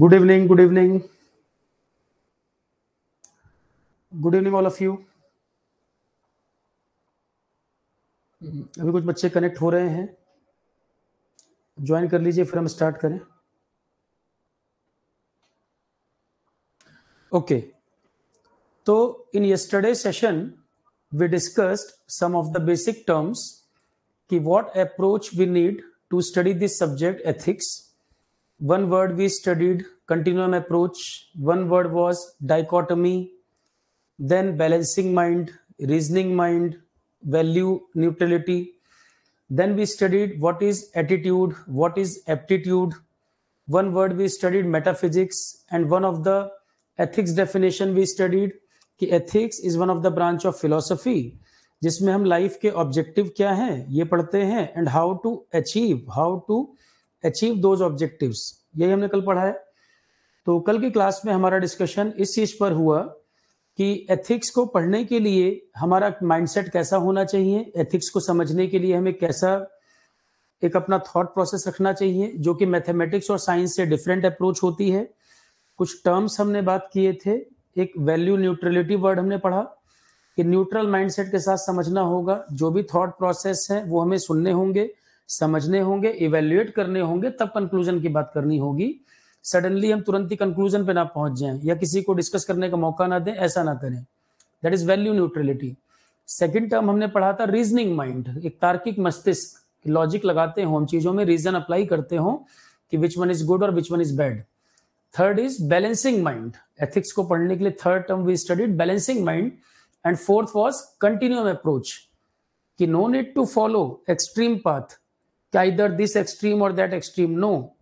good evening good evening good evening all of you अभी कुछ बच्चे कनेक्ट हो रहे हैं ज्वाइन कर लीजिए फिर हम स्टार्ट करें ओके okay. तो in yesterday session we discussed some of the basic terms कि what approach we need to study this subject ethics One word we studied continuum approach, one word was dichotomy, then balancing mind, reasoning mind, value neutrality. Then we studied what is attitude, what is aptitude. One word we studied metaphysics, and one of the ethics definition we studied कि ethics is one of the branch of philosophy जिसमें हम life के objective क्या हैं ये पढ़ते हैं and how to achieve how to achieve those objectives यही हमने कल पढ़ा है तो कल की क्लास में हमारा डिस्कशन इस चीज पर हुआ कि एथिक्स को पढ़ने के लिए हमारा माइंडसेट कैसा होना चाहिए एथिक्स को समझने के लिए हमें कैसा एक अपना थॉट प्रोसेस रखना चाहिए जो कि मैथमेटिक्स और साइंस से डिफरेंट अप्रोच होती है कुछ टर्म्स हमने बात किए थे एक वैल्यू न्यूट्रलिटी वर्ड हमने पढ़ा कि न्यूट्रल माइंडसेट के साथ समझना होगा जो भी थॉट प्रोसेस है वो हमें सुनने होंगे समझने होंगे इवेल्युएट करने होंगे तब कंक्लूजन की बात करनी होगी सडनली हम तुरंत ही कंक्लूजन पे ना पहुंच जाएं या किसी को डिस्कस करने का मौका ना दें ऐसा ना करें that is value neutrality second term हमने पढ़ा था रीजनिंग माइंड एक तार्किक मस्तिष्क लॉजिक लगाते हो हम चीजों में रीजन अप्लाई करते हो कि विच वन इज गुड और which one is bad third is balancing mind ethics को पढ़ने के लिए third term we studied balancing mind and fourth was continuum approach कि no need to follow extreme path either this extreme or that extreme. No,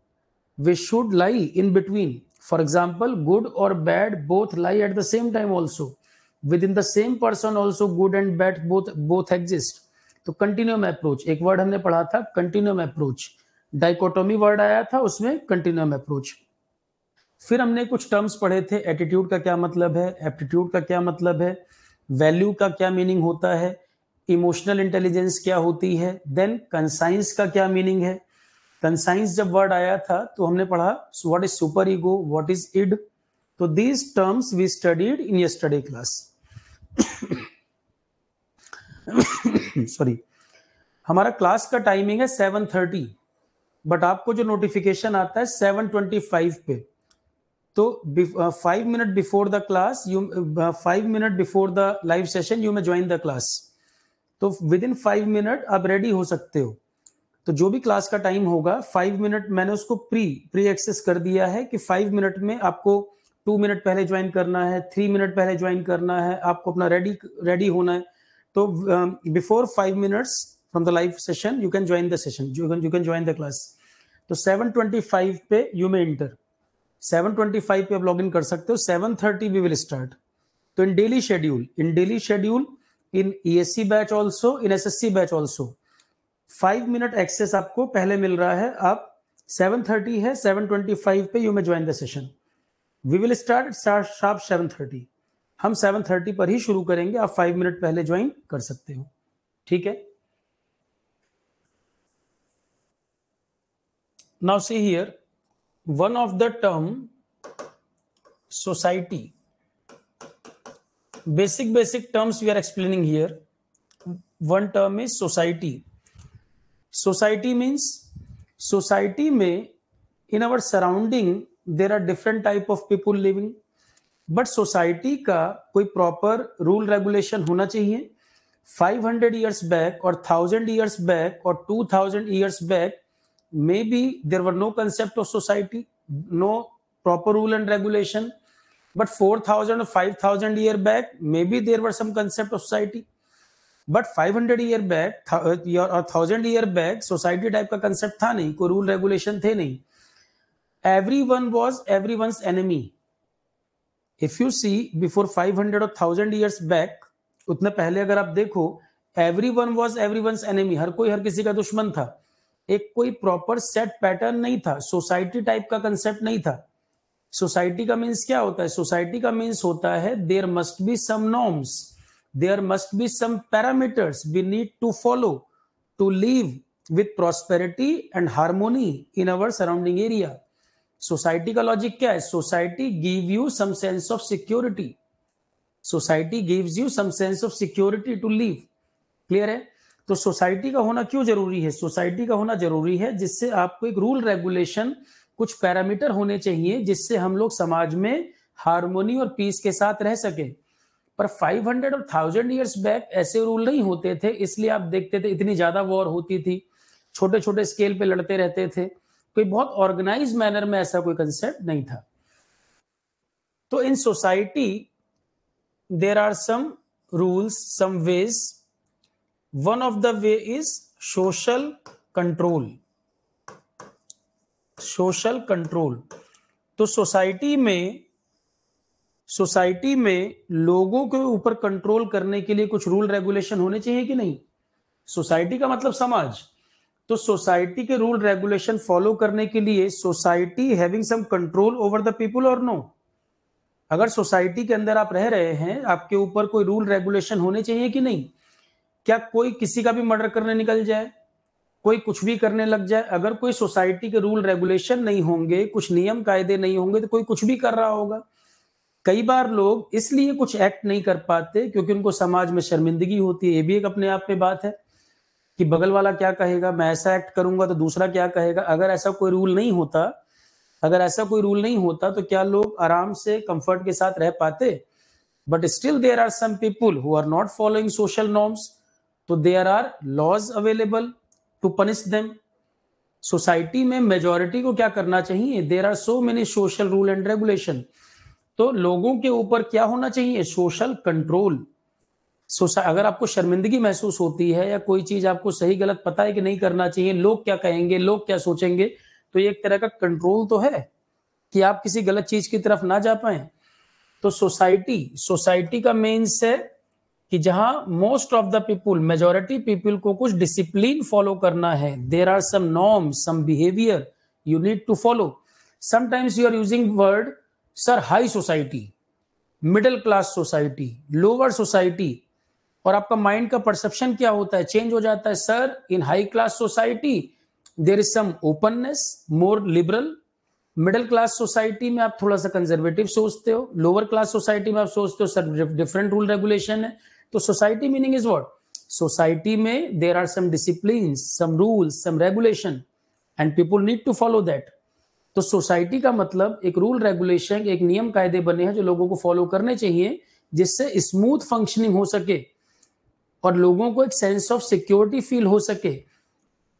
we should lie in between. For example, good or bad both lie at the same time also. Within the same person also good and bad both both exist. तो continuum approach एक word हमने पढ़ा था continuum approach dichotomy word आया था उसमें continuum approach फिर हमने कुछ टर्म्स पढ़े थे एटीट्यूड का क्या मतलब है एप्टीट्यूड का क्या मतलब है वैल्यू का क्या मीनिंग होता है इमोशनल इंटेलिजेंस क्या होती है देन कंसाइंस का क्या मीनिंग है कंसाइंस जब वर्ड आया था तो हमने पढ़ा what is super ego what is id तो these terms we studied in yesterday class sorry हमारा क्लास का टाइमिंग है सेवन थर्टी बट आपको जो नोटिफिकेशन आता है सेवन ट्वेंटी फाइव पे तो five minute before the class you five minute before the live session you may join the class तो विद इन फाइव मिनट आप रेडी हो सकते हो तो जो भी क्लास का टाइम होगा फाइव मिनट मैंने उसको प्री प्री एक्सेस कर दिया है कि फाइव मिनट में आपको टू मिनट पहले ज्वाइन करना है थ्री मिनट पहले ज्वाइन करना है आपको अपना रेडी रेडी होना है तो before five minutes from the live session you can join the session you can join the class तो सेवन ट्वेंटी फाइव पे you may enter seven twenty five पे आप लॉग इन कर सकते हो seven thirty we will start तो in daily schedule in daily schedule in ESC batch also in C batch also five minute access आपको पहले मिल रहा है आप सेवन थर्टी है सेवन ट्वेंटी फाइव पे you may join the session we will start sharp seven thirty हम seven thirty पर ही शुरू करेंगे आप फाइव मिनट पहले ज्वाइन कर सकते हो ठीक है now see here one of the term society basic basic terms we are explaining here one term is society society means society may in our surrounding there are different type of people living but society ka koi proper rule regulation hona chahiye 500 years back or 1000 years back or 2000 years back maybe there were no concept of society no proper rule and regulation thousand five thousand year back may be there were some concept of society but hundred year back thousand year back society type का concept था नहीं कोई rule regulation थे नहीं everyone was everyone enemy if you see before hundred और thousand years back उतने पहले अगर आप देखो everyone was everyone enemy हर कोई हर किसी का दुश्मन था एक कोई प्रॉपर सेट पैटर्न नहीं था सोसाइटी टाइप का कंसेप्ट नहीं था सोसाइटी का मीन्स क्या होता है सोसाइटी का मीन्स होता है there must be some norms there must be some parameters we need to follow to live with prosperity and harmony in our surrounding area society का लॉजिक क्या है society give you some sense of security society gives you some sense of security to live clear है तो society का होना क्यों जरूरी है सोसाइटी का होना जरूरी है जिससे आपको एक रूल रेगुलेशन कुछ पैरामीटर होने चाहिए जिससे हम लोग समाज में हारमोनी और पीस के साथ रह सके पर 500 और 1000 ईयर्स बैक ऐसे रूल नहीं होते थे इसलिए आप देखते थे इतनी ज़्यादा वॉर होती थी छोटे छोटे स्केल पे लड़ते रहते थे कोई बहुत ऑर्गेनाइज मैनर में ऐसा कोई कंसेप्ट नहीं था तो in society there are some rules some ways one of the way is social control social control तो सोसाइटी में सोसाइटी में लोगों के ऊपर कंट्रोल करने के लिए कुछ रूल रेगुलेशन होने चाहिए कि नहीं सोसाइटी का मतलब समाज तो सोसाइटी के रूल रेगुलेशन फॉलो करने के लिए society having some control over the people और नो अगर सोसाइटी के अंदर आप रह रहे हैं आपके ऊपर कोई रूल रेगुलेशन होने चाहिए कि नहीं क्या कोई किसी का भी मर्डर करने निकल जाए कोई कुछ भी करने लग जाए अगर कोई सोसाइटी के रूल रेगुलेशन नहीं होंगे कुछ नियम कायदे नहीं होंगे तो कोई कुछ भी कर रहा होगा कई बार लोग इसलिए कुछ एक्ट नहीं कर पाते क्योंकि उनको समाज में शर्मिंदगी होती है ये भी एक अपने आप में बात है कि बगल वाला क्या कहेगा मैं ऐसा एक्ट करूंगा तो दूसरा क्या कहेगा अगर ऐसा कोई रूल नहीं होता अगर ऐसा कोई रूल नहीं होता तो क्या लोग आराम से कंफर्ट के साथ रह पाते but still there are some who are not following social norms तो there are laws available to punish them society में मेजोरिटी को क्या करना चाहिए there are so many social rule and regulation तो लोगों के ऊपर क्या होना चाहिए सोशल कंट्रोल सोसा अगर आपको शर्मिंदगी महसूस होती है या कोई चीज आपको सही गलत पता है कि नहीं करना चाहिए लोग क्या कहेंगे लोग क्या सोचेंगे तो एक तरह का कंट्रोल तो है कि आप किसी गलत चीज की तरफ ना जा पाए तो सोसाइटी सोसाइटी का मेन्स है कि जहां most of the people majority people को कुछ डिसिप्लिन फॉलो करना है there are some norm some behaviour you need to follow sometimes you are using word sir high society middle class society lower society और आपका mind का perception क्या होता है चेंज हो जाता है sir in high class society there is some openness more liberal middle class society में आप थोड़ा सा कंजर्वेटिव सोचते हो लोअर क्लास सोसाइटी में आप सोचते हो सर डिफरेंट रूल रेगुलेशन है तो society meaning is what society में there are some discipline some rules some regulation and people need to follow that तो सोसाइटी का मतलब एक रूल रेगुलेशन एक नियम कायदे बने हैं जो लोगों को फॉलो करने चाहिए जिससे स्मूथ फंक्शनिंग हो सके और लोगों को एक सेंस ऑफ सिक्योरिटी फील हो सके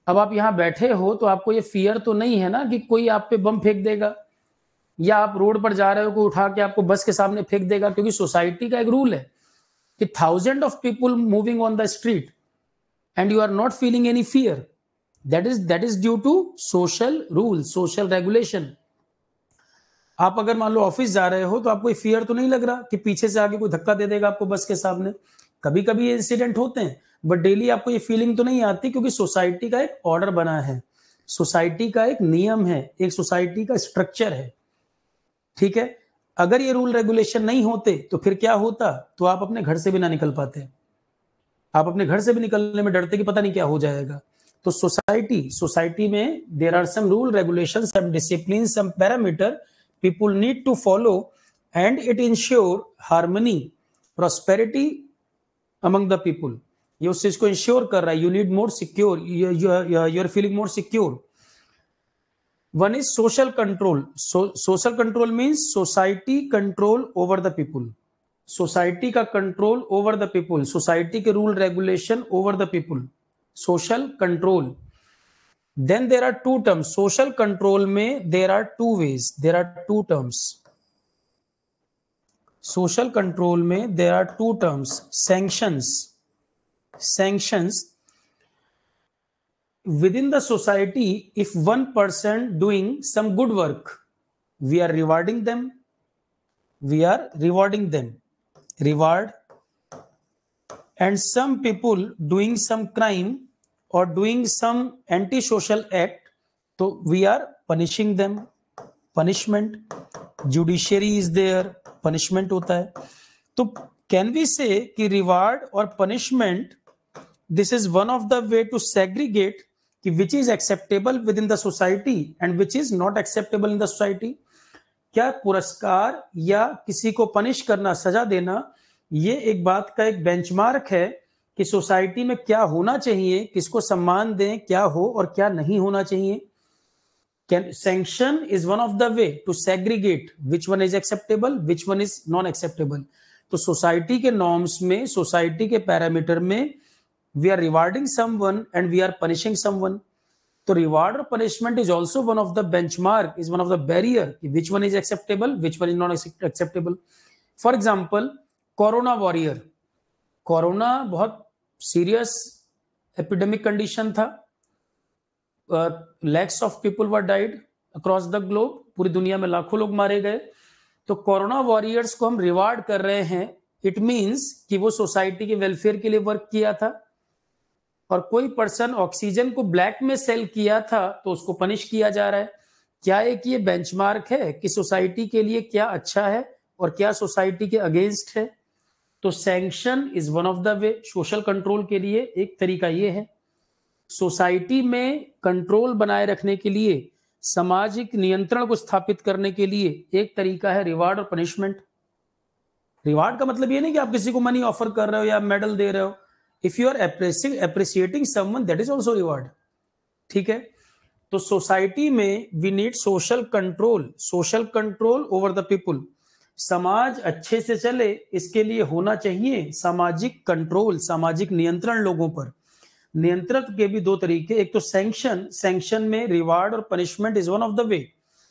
अब आप यहां बैठे हो तो आपको ये फियर तो नहीं है ना कि कोई आप पे बम फेंक देगा या आप रोड पर जा रहे हो कोई उठा के आपको बस के सामने फेंक देगा क्योंकि सोसाइटी का एक रूल है with thousands of people moving on the street and you are not feeling any fear that is that is due to social rule social regulation आप अगर मान लो ऑफिस जा रहे हो तो आपको फियर तो नहीं लग रहा कि पीछे से आगे कोई धक्का दे देगा आपको बस के सामने कभी कभी ये इंसिडेंट होते हैं बट डेली आपको ये फीलिंग तो नहीं आती क्योंकि सोसाइटी का एक ऑर्डर बना है सोसाइटी का एक नियम है एक सोसाइटी का स्ट्रक्चर है ठीक है अगर ये रूल रेगुलेशन नहीं होते तो फिर क्या होता तो आप अपने घर से भी ना निकल पाते आप अपने घर से भी निकलने में डरते कि पता नहीं क्या हो जाएगा तो सोसाइटी सोसाइटी में there are some rule regulation some discipline some parameter people need to follow and it ensure harmony prosperity among the people ये उस चीज को इंश्योर कर रहा है you need more secure you are feeling more secure one is social control social control mean society control over the people society का control over the people society के rule regulation over the people social control then there are two terms social control में there are two ways there are two terms social control में there are two terms sanctions sanctions within the society if one person doing some good work we are rewarding them we are rewarding them reward and some people doing some crime और doing some anti social act तो we are punishing them punishment judiciary is there punishment होता है तो can we say reward और punishment this is one of the way to segregate कि which is acceptable within the society and which is not acceptable in the society क्या पुरस्कार या किसी को पनिश करना सजा देना ये एक बात का एक बेंचमार्क है कि सोसाइटी में क्या होना चाहिए किसको सम्मान दें क्या हो और क्या नहीं होना चाहिए can sanction is one of the way to segregate which one is acceptable which one is non acceptable तो सोसाइटी के नॉर्म्स में सोसाइटी के पैरामीटर में we are rewarding someone and we are punishing someone तो reward और punishment is also one of the benchmark is one of the barrier which one is acceptable which one is not acceptable for example corona warrior corona बहुत serious epidemic condition था lakhs of people were died across the globe पूरी दुनिया में लाखों लोग मारे गए तो कोरोना वॉरियर्स को हम रिवार्ड कर रहे हैं इट मीन्स कि वो सोसाइटी के वेलफेयर के लिए वर्क किया था और कोई पर्सन ऑक्सीजन को ब्लैक में सेल किया था तो उसको पनिश किया जा रहा है क्या एक ये बेंचमार्क है कि सोसाइटी के लिए क्या अच्छा है और क्या सोसाइटी के अगेंस्ट है तो sanction is one of the way social control के लिए एक तरीका ये है सोसाइटी में कंट्रोल बनाए रखने के लिए सामाजिक नियंत्रण को स्थापित करने के लिए एक तरीका है रिवार्ड और पनिशमेंट रिवार्ड का मतलब ये नहीं कि आप किसी को मनी ऑफर कर रहे हो या मेडल दे रहे हो if you are appreciating appreciating someone that is also reward ठीक है तो सोसाइटी में we need social control social control over the people समाज अच्छे से चले इसके लिए होना चाहिए सामाजिक कंट्रोल सामाजिक नियंत्रण लोगों पर नियंत्रण के भी दो तरीके एक तो सैंक्शन सैंक्शन में रिवार्ड और punishment is one of the way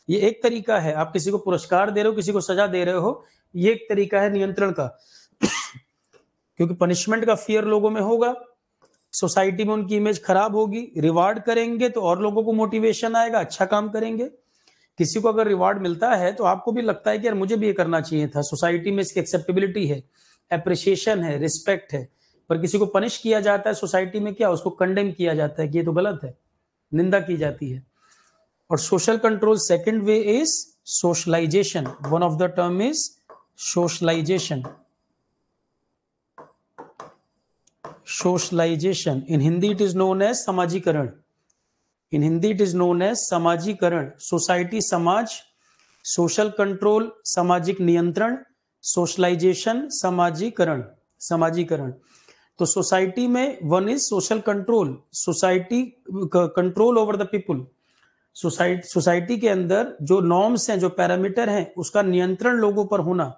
ये एक तरीका है आप किसी को पुरस्कार दे रहे हो किसी को सजा दे रहे हो ये एक तरीका है नियंत्रण का क्योंकि पनिशमेंट का फियर लोगों में होगा सोसाइटी में उनकी इमेज खराब होगी रिवार्ड करेंगे तो और लोगों को मोटिवेशन आएगा अच्छा काम करेंगे किसी को अगर रिवार्ड मिलता है तो आपको भी लगता है कि यार मुझे भी ये करना चाहिए था सोसाइटी में इसकी एक्सेप्टेबिलिटी है अप्रिशिएशन है रिस्पेक्ट है पर किसी को पनिश किया जाता है सोसाइटी में क्या उसको कंडेम किया जाता है कि ये तो गलत है निंदा की जाती है और social control second way is socialization one of the term is socialization socialization in Hindi it is known as समाजीकरण in Hindi it is known as समाजीकरण सोसाइटी समाज सोशल कंट्रोल सामाजिक नियंत्रण सोशलाइजेशन समाजीकरण समाजीकरण तो सोसाइटी में one is social control society control over the people society society के अंदर जो नॉर्म्स हैं जो पैरामीटर हैं उसका नियंत्रण लोगों पर होना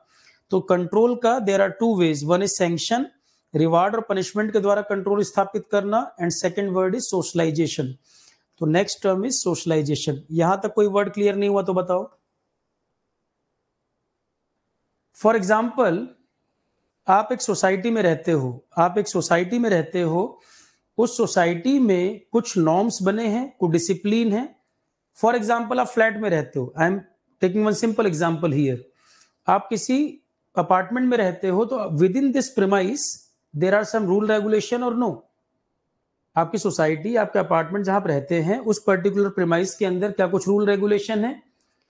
तो कंट्रोल का there are two ways one is sanction reward और पनिशमेंट के द्वारा कंट्रोल स्थापित करना and second word is socialization तो नेक्स्ट टर्म इज सोशलाइजेशन यहां तक कोई वर्ड क्लियर नहीं हुआ तो बताओ फॉर एग्जाम्पल आप एक सोसाइटी में रहते हो आप एक सोसाइटी में रहते हो उस सोसाइटी में कुछ नॉर्म्स बने हैं कुछ डिसिप्लिन है फॉर एग्जाम्पल आप फ्लैट में रहते हो I am taking one simple example here आप किसी अपार्टमेंट में रहते हो तो within this premise there are some rule regulation और नो आपकी सोसाइटी आपके अपार्टमेंट जहां आप रहते हैं उस पर्टिकुलर प्रेमाइस के अंदर क्या कुछ रूल रेगुलेशन है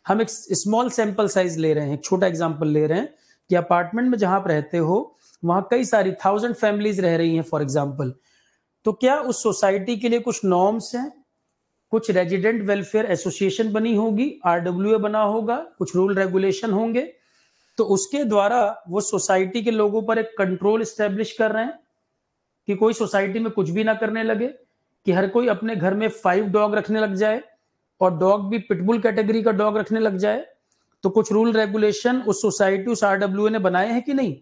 हम एक स्मॉल सैंपल साइज ले रहे हैं एक छोटा एग्जाम्पल ले रहे हैं कि अपार्टमेंट में जहां आप रहते हो वहां कई सारी थाउजेंड फैमिलीज रह रही हैं फॉर एग्जाम्पल तो क्या उस सोसाइटी के लिए कुछ नॉर्म्स हैं कुछ रेजिडेंट वेलफेयर एसोसिएशन बनी होगी आरडब्ल्यू बना होगा कुछ रूल रेगुलेशन होंगे तो उसके द्वारा वो सोसाइटी के लोगों पर एक कंट्रोल स्टेब्लिश कर रहे हैं कि कोई सोसाइटी में कुछ भी ना करने लगे कि हर कोई अपने घर में फाइव डॉग रखने लग जाए और डॉग भी पिटबुल कैटेगरी का डॉग रखने लग जाए तो कुछ रूल रेगुलेशन उस सोसाइटी उस आरडब्ल्यू ने बनाए हैं कि नहीं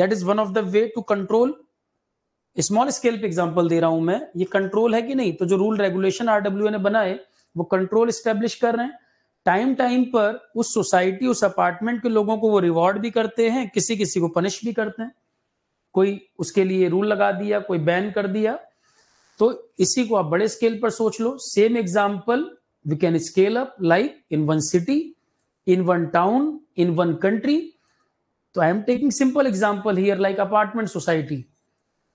that is one of the way to control small scale पे एग्जांपल दे रहा हूं मैं ये कंट्रोल है कि नहीं तो जो रूल रेगुलेशन आरडब्ल्यू ने बनाए वो कंट्रोल स्टेब्लिश कर रहे हैं टाइम टाइम पर उस सोसाइटी उस अपार्टमेंट के लोगों को वो रिवॉर्ड भी करते हैं किसी किसी को पनिश भी करते हैं कोई उसके लिए रूल लगा दिया कोई बैन कर दिया तो इसी को आप बड़े स्केल पर सोच लो same example we can scale up like in one city in one town in one country तो I am taking simple example here like apartment society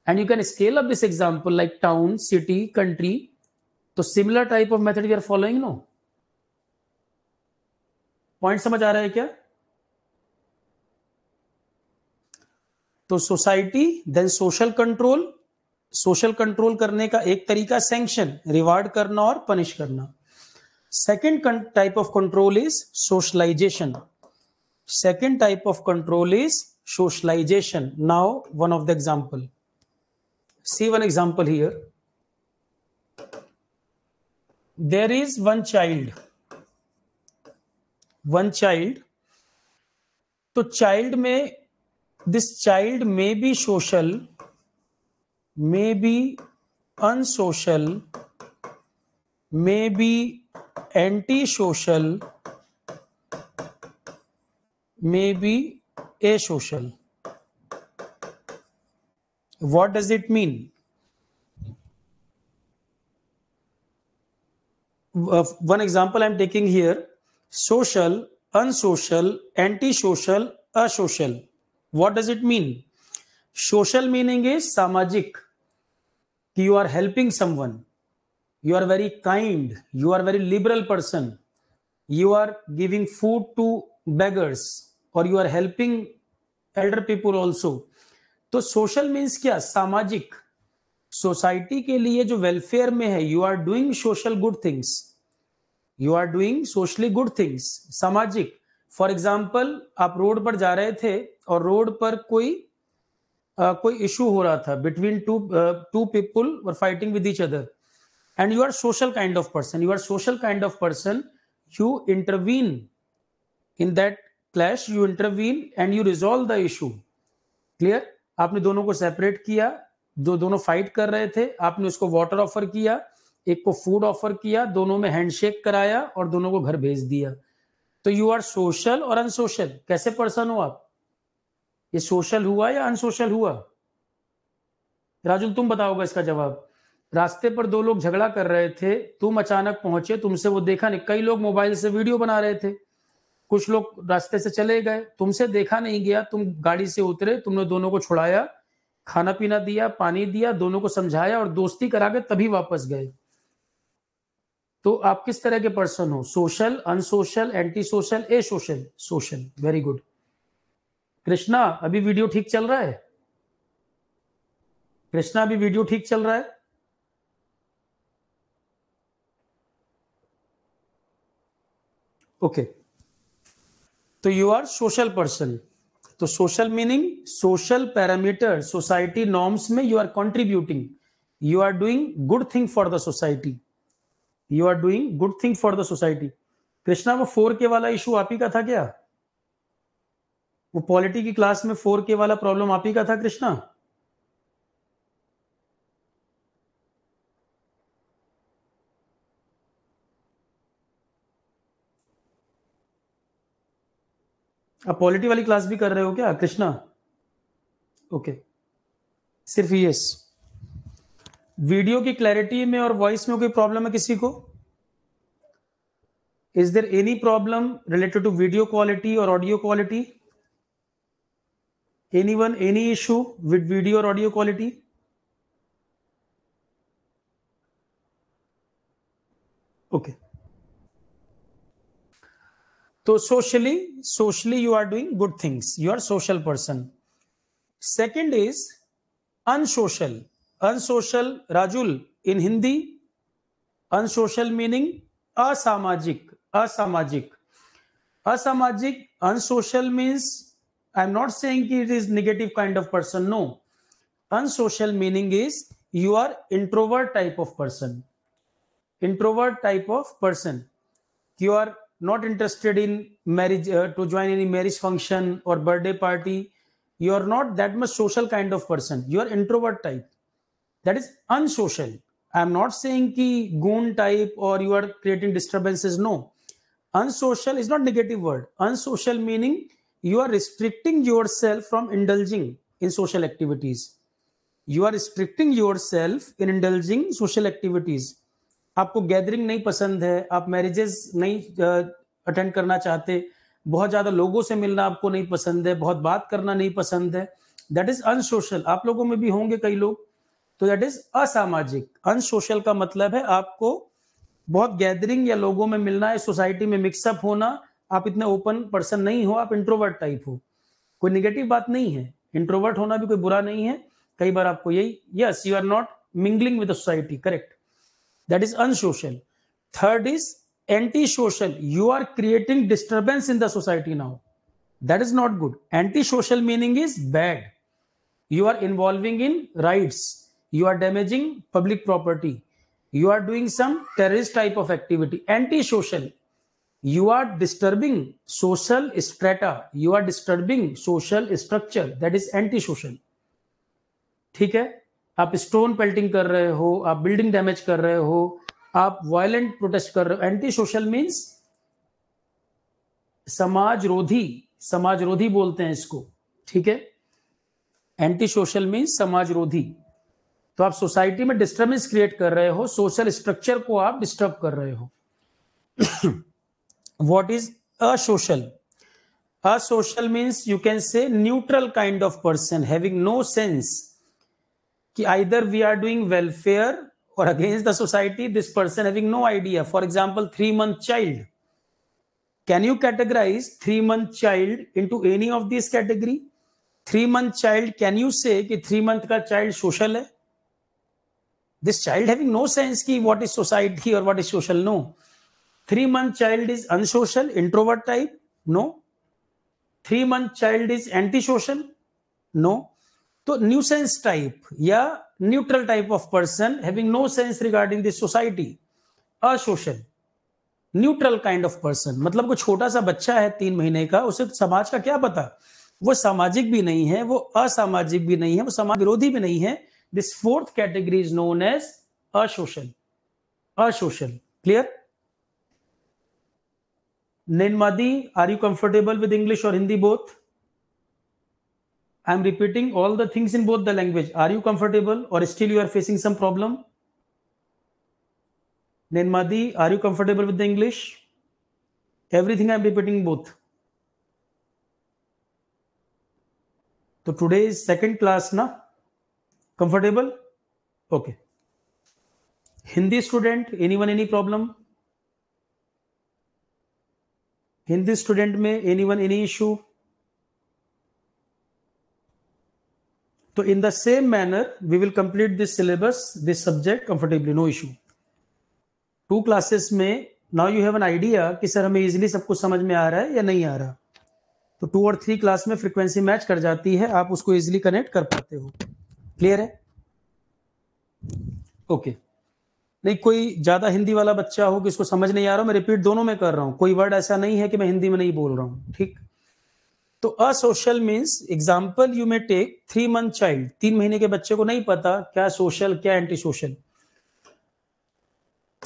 and you can scale up this example like town city country तो similar type of method we are following no point समझ आ रहा है क्या तो society then social control social control करने का एक तरीका सैंक्शन रिवार्ड करना और पनिश करना second type of control is socialization second type of control is socialization now one of the example see one example here there is one child one child तो child में this child may be social may be unsocial may be anti social may be asocial what does it mean one example I am taking here social unsocial antisocial asocial what does it mean social meaning is samajik you are helping someone you are very kind you are very liberal person you are giving food to beggars और you are helping elder people also तो social means क्या सामाजिक society के लिए जो welfare में है you are doing social good things you are doing socially good things सामाजिक फॉर एग्जाम्पल आप रोड पर जा रहे थे और रोड पर कोई आ, कोई इशू हो रहा था बिटवीन टू टू पीपुल और fighting with each other and you are social kind of person you are social kind of person you intervene in that clash you intervene and you resolve the issue clear आपने दोनों को separate किया जो दोनों fight कर रहे थे आपने उसको वाटर ऑफर किया एक को फूड ऑफर किया दोनों में हैंडशेक कराया और दोनों को घर भेज दिया तो यू आर सोशल और अनसोशल कैसे पर्सन हो आप ये सोशल हुआ या अनसोशल हुआ राजुल तुम बताओगे इसका जवाब रास्ते पर दो लोग झगड़ा कर रहे थे तुम अचानक पहुंचे तुमसे वो देखा नहीं कई लोग मोबाइल से वीडियो बना रहे थे कुछ लोग रास्ते से चले गए तुमसे देखा नहीं गया तुम गाड़ी से उतरे तुमने दोनों को छुड़ाया खाना पीना दिया पानी दिया दोनों को समझाया और दोस्ती करा के तभी वापस गए तो आप किस तरह के पर्सन हो social unsocial anti social asocial social very good Krishna अभी वीडियो ठीक चल रहा है कृष्णा अभी वीडियो ठीक चल रहा है ओके तो यू आर सोशल पर्सन तो social meaning social parameter society norms में you are contributing you are doing good thing for the society you are doing good thing for the society Krishna वो फोर के वाला इशू आप ही का था क्या वो पॉलिटी की क्लास में फोर के वाला प्रॉब्लम आप ही का था कृष्णा आप पॉलिटी वाली क्लास भी कर रहे हो क्या कृष्णा ओके okay. सिर्फ यस yes. वीडियो की क्लैरिटी में और वॉइस में कोई प्रॉब्लम है किसी को is there any problem related to video quality और audio quality anyone any issue with video और ऑडियो क्वालिटी ओके तो socially socially you are doing good things you are social person second is unsocial unsocial Rajul in Hindi unsocial meaning असामाजिक असामाजिक असामाजिक unsocial means I am not say it is negative kind of person no unsocial meaning is you are introvert type of person introvert type of person you are not interested in marriage to join any marriage function और birthday party you are not that much social kind of person you are introvert type that is unsocial I am not say कि type और you are creating disturbance is no unsocial is not negative word unsocial meaning you are restricting yourself from indulging in social activities you are restricting yourself in indulging social activities आपको gathering नहीं पसंद है आप marriages नहीं attend uh, करना चाहते बहुत ज्यादा लोगों से मिलना आपको नहीं पसंद है बहुत बात करना नहीं पसंद है दैट इज अनसोशल आप लोगों में भी होंगे कई लोग तो दैट इज असामाजिक अनसोशल का मतलब है आपको बहुत गैदरिंग या लोगों में मिलना है सोसाइटी में मिक्सअप होना आप इतने ओपन पर्सन नहीं हो आप इंट्रोवर्ट टाइप हो कोई निगेटिव बात नहीं है इंट्रोवर्ट होना भी कोई बुरा नहीं है कई बार आपको यही yes you are not mingling with society correct that is unsocial third is anti social you are creating disturbance in the society now that is not good anti social meaning is bad you are involving in riots you are damaging public property you are doing some terrorist type of activity anti social you are disturbing social strata you are disturbing social structure that is anti social ठीक है आप stone pelting कर रहे हो आप building damage कर रहे हो आप वायलेंट प्रोटेस्ट कर रहे हो एंटी सोशल मीन्स समाज रोधी समाज रोधी बोलते हैं इसको ठीक है एंटी सोशल मीन्स समाज रोधी तो आप सोसाइटी में डिस्टर्बेंस क्रिएट कर रहे हो सोशल स्ट्रक्चर को आप डिस्टर्ब कर रहे हो what is asocial asocial means you can say neutral kind of person having no sense कि either we are doing welfare और against the society this person having no idea for example three month child can you categorise three month child into any of this category three month child can you say three month का child social है this child having no sense ki what is society or what is social no three month child is unsocial introvert type no three month child is anti social no तो new sense type या neutral type of person having no sense regarding this society asocial neutral kind of person मतलब कोई छोटा सा बच्चा है तीन महीने का उसे समाज का क्या पता वो सामाजिक भी नहीं है वो असामाजिक भी नहीं है वो समाज विरोधी भी नहीं है This fourth category is known as Ashoshan. Asocial. Clear? Nenmadi, are you comfortable with English or Hindi both? I'm repeating all the things in both the language. Are you comfortable or still you are facing some problem? Nenmadi, are you comfortable with the English? Everything I'm repeating both. So today is second class, na? comfortable okay hindi student anyone any problem Hindi student में anyone any issue तो in the same manner we will complete this syllabus this subject comfortably no issue two classes में now you have an idea कि sir हमें easily सब कुछ समझ में आ रहा है या नहीं आ रहा तो टू और थ्री क्लास में फ्रीक्वेंसी मैच कर जाती है आप उसको इजिली कनेक्ट कर पाते हो क्लियर है ओके नहीं कोई ज्यादा हिंदी वाला बच्चा हो कि इसको समझ नहीं आ रहा मैं रिपीट दोनों में कर रहा हूं कोई वर्ड ऐसा नहीं है कि मैं हिंदी में नहीं बोल रहा हूं ठीक तो asocial means example you may take three month child तीन महीने के बच्चे को नहीं पता क्या सोशल क्या anti social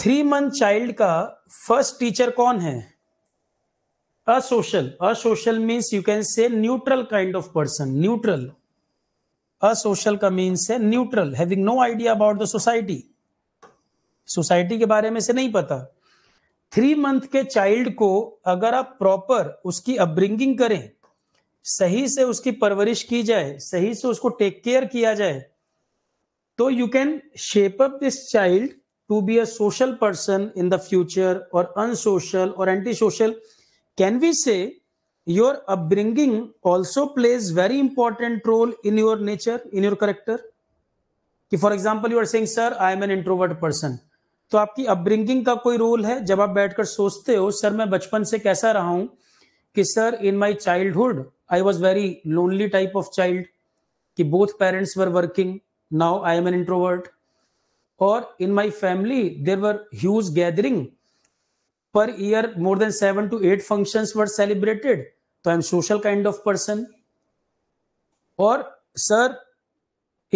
three month child का फर्स्ट टीचर कौन है asocial asocial means you can say neutral kind of person neutral asocial का मीन्स है neutral having no idea about the society society के बारे में से नहीं पता थ्री मंथ के चाइल्ड को अगर आप प्रॉपर उसकी अपब्रिंगिंग करें सही से उसकी परवरिश की जाए सही से उसको टेक केयर किया जाए तो you can shape up this child to be a social person in the future और अनसोशल और anti social can we say your upbringing also plays very important role in your nature in your character कि for example you are saying sir I am an introvert person तो आपकी upbringing का कोई role है जब आप बैठकर सोचते हो सर मैं बचपन से कैसा रहा हूं कि sir in my childhood I was very lonely type of child कि both parents were working now I am an introvert और in my family there were huge gathering per year more than seven to eight functions were celebrated तो I am social kind of person और sir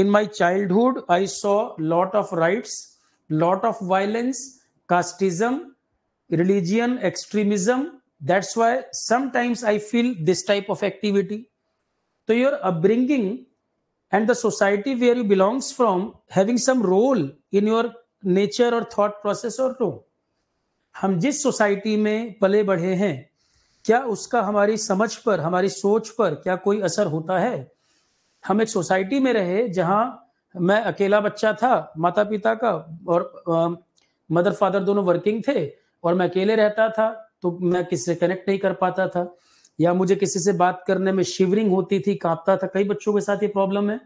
in my childhood I saw lot of riots lot of violence casteism religion extremism that's why sometimes I feel this type of activity तो your upbringing and the society where you belongs from having some role in your nature और thought process और to हम जिस society में पले बढ़े हैं क्या उसका हमारी समझ पर हमारी सोच पर क्या कोई असर होता है हम एक सोसाइटी में रहे जहाँ मैं अकेला बच्चा था माता पिता का और मदर फादर दोनों वर्किंग थे और मैं अकेले रहता था तो मैं किसी से कनेक्ट नहीं कर पाता था या मुझे किसी से बात करने में शिवरिंग होती थी कांपता था कई बच्चों के साथ ये प्रॉब्लम है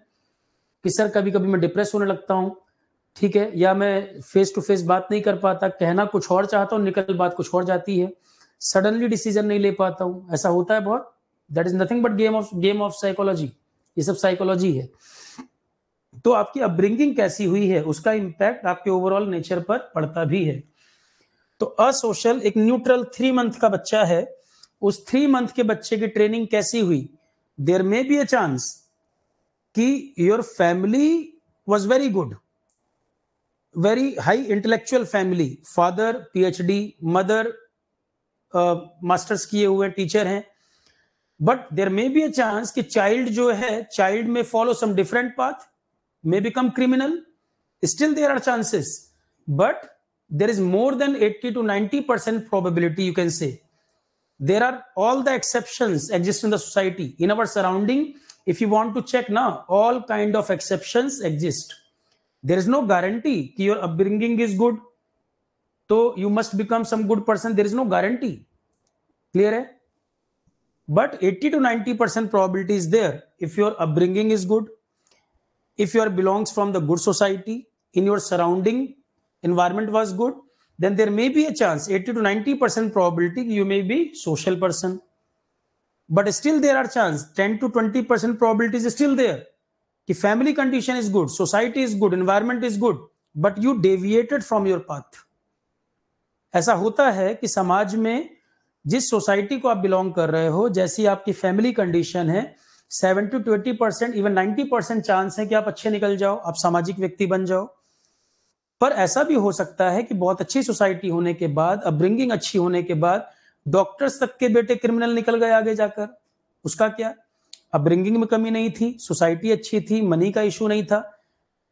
कि सर कभी कभी मैं डिप्रेस होने लगता हूँ ठीक है या मैं फेस टू फेस बात नहीं कर पाता कहना कुछ और चाहता हूँ निकल बात कुछ और जाती है सडनली डिसीजन नहीं ले पाता हूं ऐसा होता है बहुत that is nothing but game of game of psychology ये सब साइकोलॉजी है तो आपकी अपब्रिंगिंग कैसी हुई है उसका इम्पैक्ट आपके ओवरऑल नेचर पर पड़ता भी है तो असोशल एक न्यूट्रल थ्री मंथ का बच्चा है उस थ्री मंथ के बच्चे की ट्रेनिंग कैसी हुई there may be a chance कि your family was very good very high intellectual family father PhD mother masters किए हुए टीचर हैं but there may be a chance कि चाइल्ड जो है child may follow some different path may become criminal still there are chances but there is more than eighty to ninety percent probability you can say there are all the exception exist in the society in our surrounding if you want to check ना all kind of exception exist there is no guarantee कि your upbringing is good तो you must become some good person there is no guarantee clear है but 80 to 90 percent probability is there if your upbringing is good if your belongs from the good society in your surrounding environment was good then there may be a chance 80 to 90 percent probability you may be social person but still there are chance 10 to 20 percent probability is still there कि family condition is good society is good environment is good but you deviated from your path ऐसा होता है कि समाज में जिस society को आप बिलोंग कर रहे हो जैसी आपकी फैमिली कंडीशन है seven to twenty percent even ninety percent chance है कि आप अच्छे निकल जाओ आप सामाजिक व्यक्ति बन जाओ पर ऐसा भी हो सकता है कि बहुत अच्छी सोसाइटी होने के बाद अपब्रिंगिंग अच्छी होने के बाद डॉक्टर्स तक के बेटे क्रिमिनल निकल गए आगे जाकर उसका क्या अपब्रिंगिंग में कमी नहीं थी सोसाइटी अच्छी थी मनी का इशू नहीं था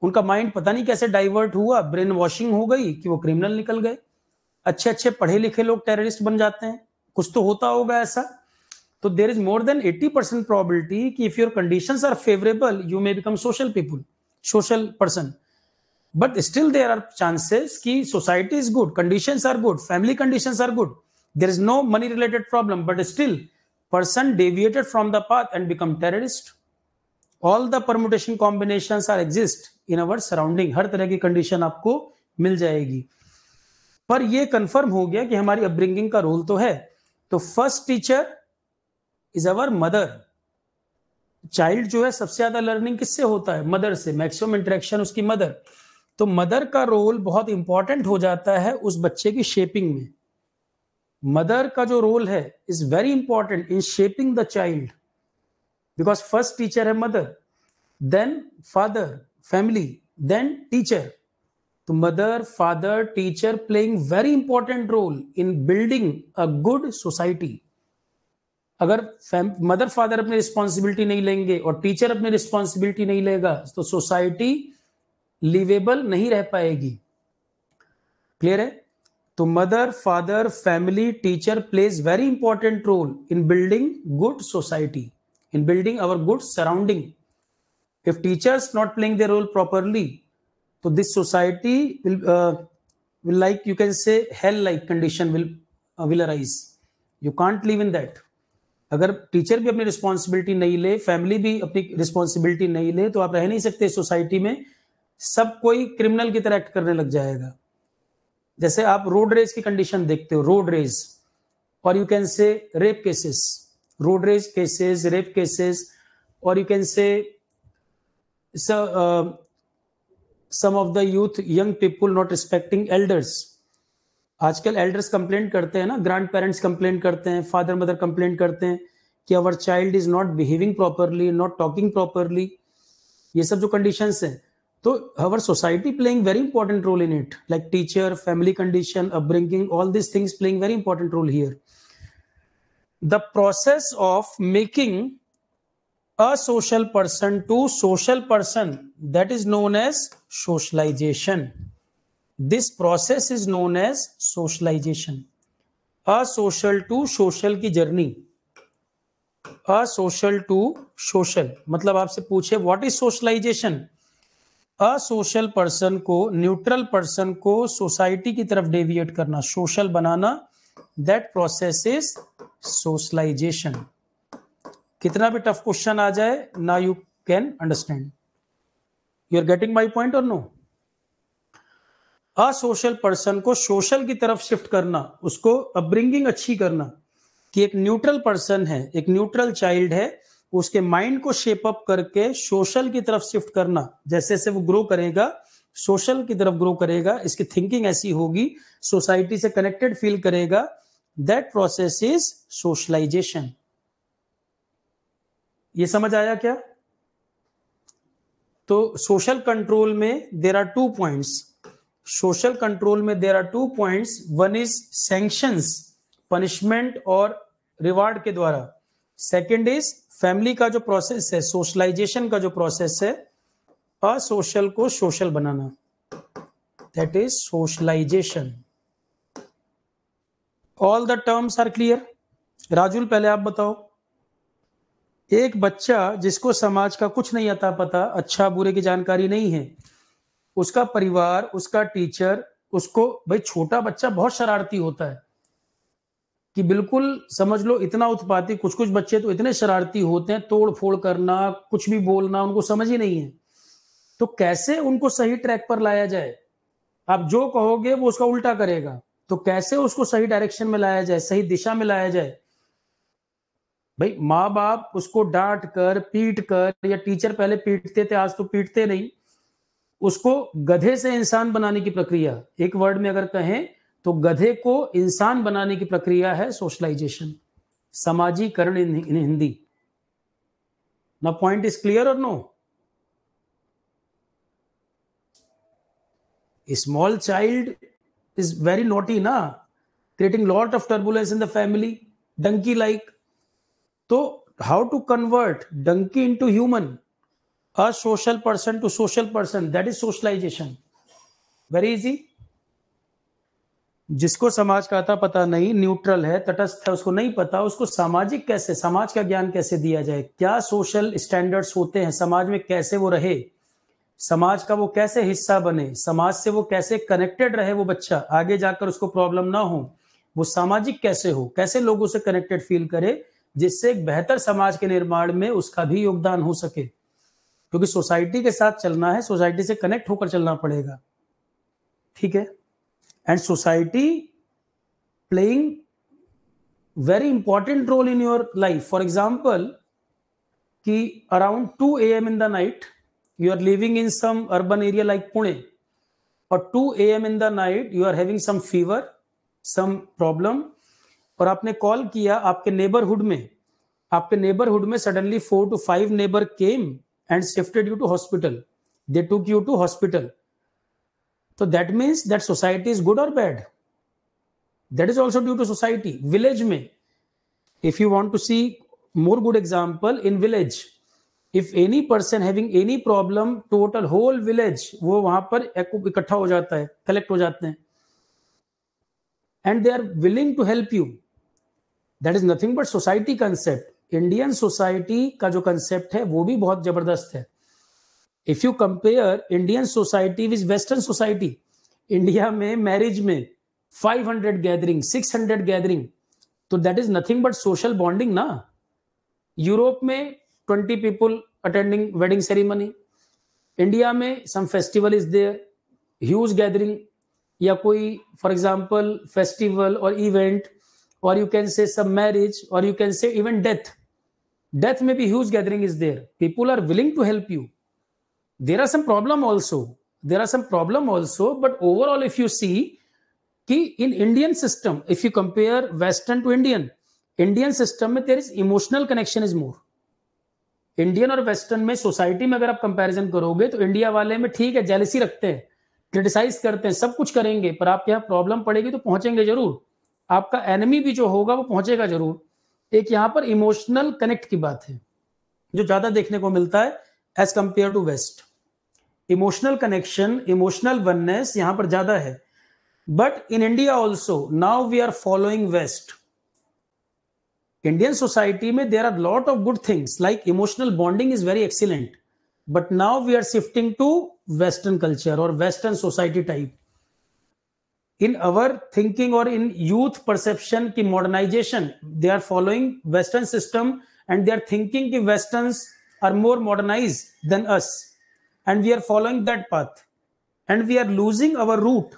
उनका माइंड पता नहीं कैसे डाइवर्ट हुआ ब्रेन वॉशिंग हो गई कि वो क्रिमिनल निकल गए अच्छे अच्छे पढ़े लिखे लोग टेररिस्ट बन जाते हैं कुछ तो होता होगा ऐसा तो there is more than eighty percent probability कि if your condition are favourable you may become social people social person but still there are chances कि society is good condition are good family condition are good there is no money related problem but still person deviated from the path and become terrorist all the permutation combination are exist in our surrounding हर तरह की condition आपको मिल जाएगी पर ये confirm हो गया कि हमारी अपब्रिंगिंग का रोल तो है तो first teacher is our mother child जो है सबसे ज्यादा लर्निंग किससे होता है मदर से मैक्सिमम इंटरेक्शन उसकी मदर तो मदर का रोल बहुत इंपॉर्टेंट हो जाता है उस बच्चे की शेपिंग में मदर का जो रोल है is very important in shaping the child because first teacher है mother then father family then teacher तो mother father teacher playing very important role in building a good society अगर mother father अपनी responsibility नहीं लेंगे और teacher अपनी responsibility नहीं लेगा तो सोसाइटी लिवेबल नहीं रह पाएगी क्लियर है तो mother father family teacher plays very important role in building good society in building our good surrounding if teachers not playing the role properly तो this society will will like you can say hell like condition will will arise you can't live in that अगर teacher भी अपनी responsibility नहीं ले family भी अपनी responsibility नहीं ले तो आप रह नहीं सकते सोसाइटी में सब कोई क्रिमिनल की तरह एक्ट करने लग जाएगा जैसे आप रोड रेज की कंडीशन देखते हो रोड रेज और you can say rape cases road rage cases rape cases और you can say some of the youth young people not respecting elders आजकल एल्डर्स कंप्लेंट करते हैं ना ग्रैंड पेरेंट्स कंप्लेंट करते हैं फादर मदर कंप्लेंट करते हैं कि our child is not behaving properly not talking properly ये सब जो कंडीशन है तो our society playing very important role in it like teacher family condition upbringing all this things playing very important role here the process of making a social person to social person that is known as socialization this process is known as socialization asocial to social की journey asocial to social मतलब आपसे पूछे what is socialization a social person को neutral person को society की तरफ deviate करना social बनाना दैट प्रोसेस इज सोशलाइजेशन कितना भी टफ क्वेश्चन आ जाए ना you can understand you are getting my point और नो असोशल पर्सन को सोशल की तरफ शिफ्ट करना उसको अपब्रिंगिंग अच्छी करना कि एक न्यूट्रल पर्सन है एक न्यूट्रल चाइल्ड है उसके माइंड को शेप अप करके सोशल की तरफ शिफ्ट करना जैसे जैसे वो ग्रो करेगा सोशल की तरफ ग्रो करेगा इसकी थिंकिंग ऐसी होगी सोसाइटी से कनेक्टेड फील करेगा दैट प्रोसेस इज सोशलाइजेशन ये समझ आया क्या तो सोशल कंट्रोल में there are two points social control में there are two points one is sanctions punishment और रिवार्ड के द्वारा सेकेंड इज फैमिली का जो प्रोसेस है सोशलाइजेशन का जो प्रोसेस है असोशल को सोशल बनाना that is socialization all the terms are clear Rajul पहले आप बताओ एक बच्चा जिसको समाज का कुछ नहीं आता पता अच्छा बुरे की जानकारी नहीं है उसका परिवार उसका टीचर उसको भाई छोटा बच्चा बहुत शरारती होता है कि बिल्कुल समझ लो इतना उत्पाती कुछ कुछ बच्चे तो इतने शरारती होते हैं तोड़ फोड़ करना कुछ भी बोलना उनको समझ ही नहीं है तो कैसे उनको सही ट्रैक पर लाया जाए आप जो कहोगे वो उसका उल्टा करेगा तो कैसे उसको सही डायरेक्शन में लाया जाए सही दिशा में लाया जाए भाई माँ बाप उसको डांट कर पीट कर या टीचर पहले पीटते थे आज तो पीटते नहीं उसको गधे से इंसान बनाने की प्रक्रिया एक वर्ड में अगर कहें तो गधे को इंसान बनाने की प्रक्रिया है सोशलाइजेशन समाजीकरण इन हिंदी ना पॉइंट इज क्लियर और no small child is very naughty ना creating lot of turbulence in the family donkey like तो how to convert donkey into human a social person to social person that is socialization very easy जिसको समाज का आता पता नहीं neutral है तटस्थ है उसको नहीं पता उसको सामाजिक कैसे समाज का ज्ञान कैसे दिया जाए क्या सोशल स्टैंडर्ड्स होते हैं समाज में कैसे वो रहे समाज का वो कैसे हिस्सा बने समाज से वो कैसे कनेक्टेड रहे वो बच्चा आगे जाकर उसको प्रॉब्लम ना हो वो सामाजिक कैसे हो कैसे लोगों से कनेक्टेड फील करे जिससे एक बेहतर समाज के निर्माण में उसका भी योगदान हो सके क्योंकि सोसाइटी के साथ चलना है सोसाइटी से कनेक्ट होकर चलना पड़ेगा ठीक है and society playing very important role in your life for example कि around two A M in the night you are living in some urban area like Pune और two A M in the night you are having some fever some problem और आपने call किया आपके neighbourhood में आपके neighbourhood में suddenly four to five neighbour came and shifted you to hospital they took you to hospital तो that means that society is good और bad that is also due to society village में if you want to see more good example in village if any person having any problem total whole village वो वहां पर इकट्ठा हो जाता है collect हो जाते हैं and they are willing to help you that is nothing but society concept Indian society का जो कंसेप्ट है वो भी बहुत जबरदस्त है if you compare Indian society vis western society India में मैरिज में 500 गैदरिंग 600 गैदरिंग तो that is nothing but social bonding ना यूरोप में 20 people attending wedding ceremony India में some festival is there huge gathering या कोई फॉर एग्जाम्पल फेस्टिवल और event और यू कैन से सब मैरिज और you can say even death death में भी huge gathering is there people are willing to help you there are some problem also there are some problem also but overall if you see कि in Indian system if you compare western to Indian Indian system में there is emotional connection is more Indian और western में society में अगर आप comparison करोगे तो India वाले में ठीक है जेलिसी रखते हैं क्रिटिसाइज करते हैं सब कुछ करेंगे पर आपके यहाँ प्रॉब्लम पड़ेगी तो पहुंचेंगे जरूर आपका एनिमी भी जो होगा वो पहुंचेगा जरूर एक यहाँ पर इमोशनल कनेक्ट की बात है जो ज्यादा देखने को मिलता है as compare to west emotional connection emotional oneness यहां पर ज्यादा है but in India also now we are following west Indian society में there are lot of good things like emotional bonding is very excellent but now we are shifting to western culture और western society type in our thinking or in youth perception ki modernization they are following western system and they are thinking ki westerns are more modernized than us and we are following that path and we are losing our root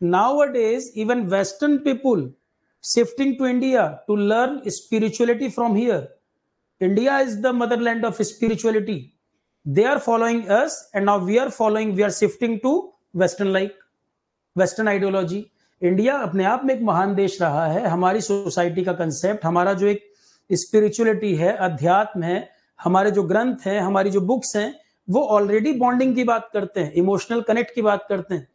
nowadays even western people shifting to india to learn spirituality from here india is the motherland of spirituality they are following us and now we are following we are shifting to western like western ideology India अपने आप में एक महान देश रहा है हमारी society का कंसेप्ट हमारा जो एक स्पिरिचुअलिटी है अध्यात्म है हमारे जो ग्रंथ हैं हमारी जो बुक्स हैं वो ऑलरेडी बॉन्डिंग की बात करते हैं इमोशनल कनेक्ट की बात करते हैं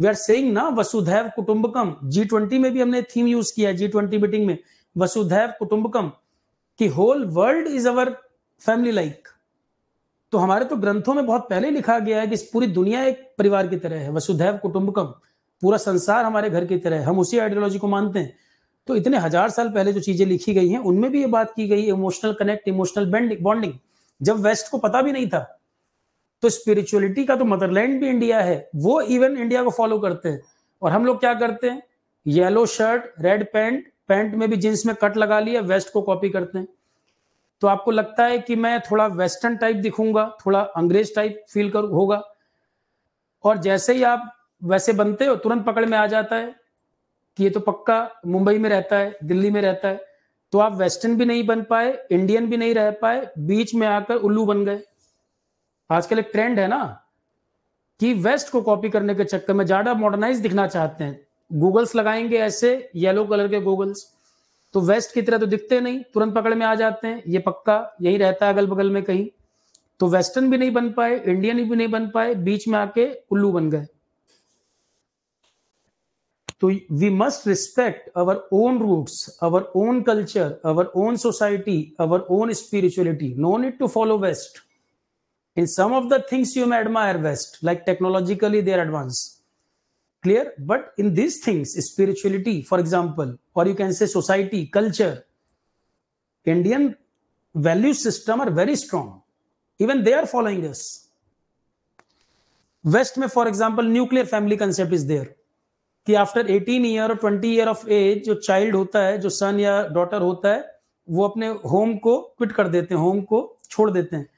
वी आर सेइंग ना वसुधैव कुटुंबकम जी ट्वेंटी में भी हमने थीम यूज किया जी ट्वेंटी मीटिंग में वसुधैव कुटुंबकम कि whole world is our family like तो हमारे तो ग्रंथों में बहुत पहले लिखा गया है कि इस पूरी दुनिया एक परिवार की तरह है वसुधैव कुटुंबकम पूरा संसार हमारे घर की तरह है हम उसी आइडियोलॉजी को मानते हैं तो इतने हजार साल पहले जो चीजें लिखी गई हैं उनमें भी ये बात की गई इमोशनल कनेक्ट इमोशनल बॉन्डिंग जब वेस्ट को पता भी नहीं था तो स्पिरिचुअलिटी का तो मदरलैंड भी इंडिया है वो इवन इंडिया को फॉलो करते हैं और हम लोग क्या करते हैं yellow shirt red pant pant में भी जींस में कट लगा लिया वेस्ट को कॉपी करते हैं तो आपको लगता है कि मैं थोड़ा वेस्टर्न टाइप दिखूंगा थोड़ा अंग्रेज टाइप फील कर होगा और जैसे ही आप वैसे बनते हो तुरंत पकड़ में आ जाता है कि ये तो पक्का मुंबई में रहता है दिल्ली में रहता है तो आप वेस्टर्न भी नहीं बन पाए इंडियन भी नहीं रह पाए बीच में आकर उल्लू बन गए आजकल एक ट्रेंड है ना कि वेस्ट को कॉपी करने के चक्कर में ज्यादा मॉडर्नाइज दिखना चाहते हैं गूगल्स लगाएंगे ऐसे येलो कलर के गूगल्स तो वेस्ट की तरह तो दिखते नहीं तुरंत पकड़ में आ जाते हैं ये पक्का यही रहता है अगल बगल में कहीं तो वेस्टर्न भी नहीं बन पाए इंडियन भी नहीं बन पाए बीच में आके उल्लू बन गए तो we must respect our own roots our own culture our own society our own spirituality no need to follow west in some of the things you may admire west like technologically they're advance clear but in this things spirituality for example और you can say society culture Indian value system are very strong even they are following us west में for example nuclear family concept is there कि after 18 year और 20 year of age जो child होता है जो सन या daughter होता है वो अपने होम को क्विट कर देते हैं होम को छोड़ देते हैं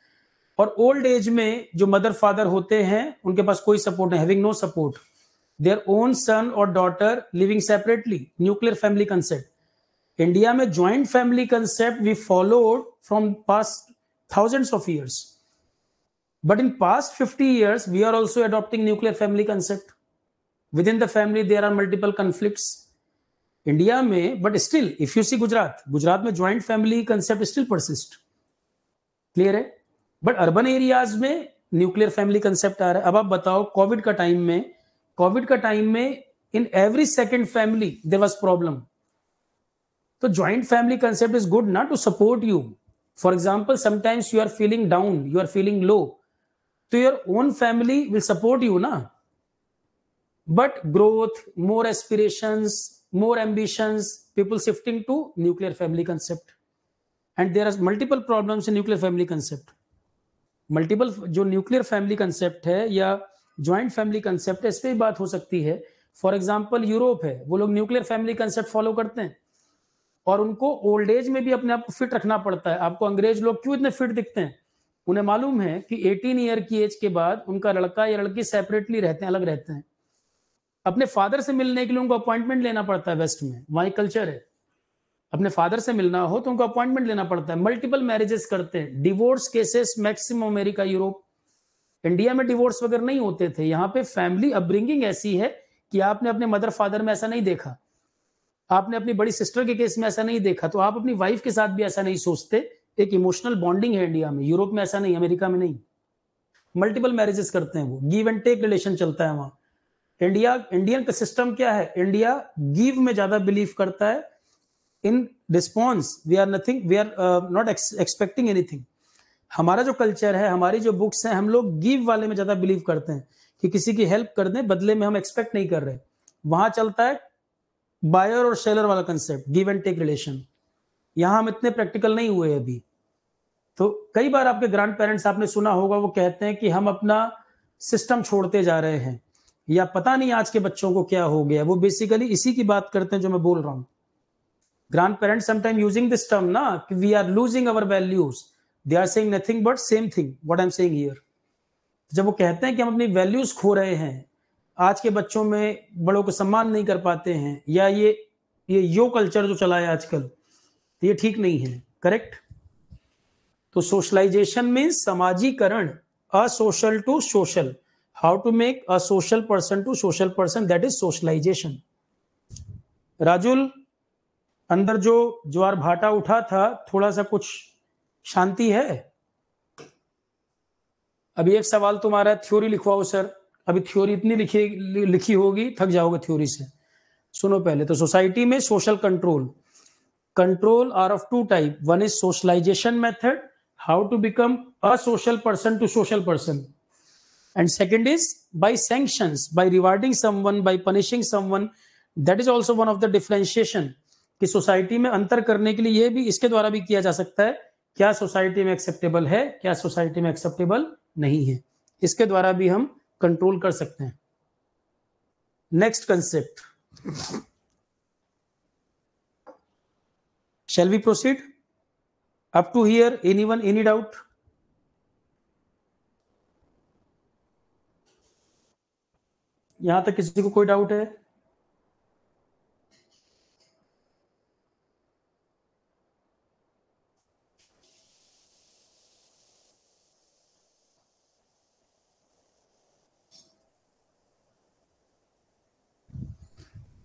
और ओल्ड एज में जो मदर फादर होते हैं उनके पास कोई सपोर्ट नहीं having no support their own son और daughter living separately nuclear family concept India में joint family concept we followed from past thousands of years but in past fifty years we are also adopting nuclear family concept within the family there are multiple conflict India में but still if you see Gujarat Gujarat में joint family concept still persist clear है but urban areas में nuclear family concept आ रहा है अब आप बताओ कोविड का टाइम में कोविड का टाइम में in every second family there was problem तो joint family concept is good not to support you for example sometimes you are feeling down you are feeling low तो your own family will support you ना but growth more aspiration more ambitions people shifting to nuclear family concept and there are multiple problem in nuclear family concept multiple जो nuclear family concept है या joint family concept है इस पर भी बात हो सकती है फॉर एग्जाम्पल यूरोप है वो लोग न्यूक्लियर फैमिली कंसेप्ट फॉलो करते हैं और उनको ओल्ड एज में भी अपने आप को फिट रखना पड़ता है आपको अंग्रेज लोग क्यों इतने फिट दिखते हैं उन्हें मालूम है कि 18 ईयर की एज के बाद उनका लड़का या लड़की सेपरेटली रहते हैं अलग रहते हैं अपने फादर से मिलने के लिए उनको अपॉइंटमेंट लेना पड़ता है वेस्ट में वहाँ कल्चर है अपने फादर से मिलना हो तो उनको अपॉइंटमेंट लेना पड़ता है मल्टीपल मैरिजेस करते हैं divorce cases maximum America Europe India में डिवोर्स वगैरह नहीं होते थे यहाँ पे फैमिली अपब्रिंगिंग ऐसी है कि आपने अपने मदर फादर में ऐसा नहीं देखा आपने अपनी बड़ी सिस्टर के केस में ऐसा नहीं देखा तो आप अपनी वाइफ के साथ भी ऐसा नहीं सोचते एक इमोशनल बॉन्डिंग है इंडिया में यूरोप में ऐसा नहीं अमेरिका में नहीं मल्टीपल मैरिजेस करते हैं वो गिव एंड टेक रिलेशन चलता है वहां इंडिया इंडियन का सिस्टम क्या है इंडिया गिव में ज्यादा बिलीव करता है in response we are nothing we are not expecting anything हमारा जो कल्चर है हमारी जो बुक्स हैं हम लोग गिव वाले में ज़्यादा बिलीव करते हैं कि किसी की हेल्प कर दें बदले में हम एक्सपेक्ट नहीं कर रहे वहां चलता है बायर और सेलर वाला concept give and take relation यहां हम इतने प्रैक्टिकल नहीं हुए अभी तो कई बार आपके ग्रैंड पेरेंट्स आपने सुना होगा वो कहते हैं कि हम अपना सिस्टम छोड़ते जा रहे हैं या पता नहीं आज के बच्चों को क्या हो गया वो बेसिकली इसी की बात करते हैं जो मैं बोल रहा हूँ grandparents sometime using this term ना कि we are losing our values they are saying nothing but same thing what I am saying here जब वो कहते हैं कि हम अपनी वैल्यूज खो रहे हैं आज के बच्चों में बड़ों को सम्मान नहीं कर पाते हैं या ये ये यो कल्चर जो चला है आजकल तो ये ठीक नहीं है करेक्ट तो सोशलाइजेशन मीन्स समाजीकरण asocial to social how to make a social person to social person that is socialisation राजुल अंदर जो ज्वार भाटा उठा था थोड़ा सा कुछ शांति है अभी एक सवाल तुम्हारा थ्योरी लिखवाओ सर अभी थ्योरी इतनी लिखी लिखी होगी थक जाओगे थ्योरी से सुनो पहले तो सोसाइटी में social control control are of two type one is socialisation method how to become a social person to social person and second is by sanctions by rewarding someone by punishing someone that is also one of the differentiation कि society में अंतर करने के लिए ये भी इसके द्वारा भी किया जा सकता है क्या सोसाइटी में एक्सेप्टेबल है क्या सोसाइटी में एक्सेप्टेबल नहीं है इसके द्वारा भी हम कंट्रोल कर सकते हैं next concept we proceed up to here anyone any doubt यहां तक किसी को कोई डाउट है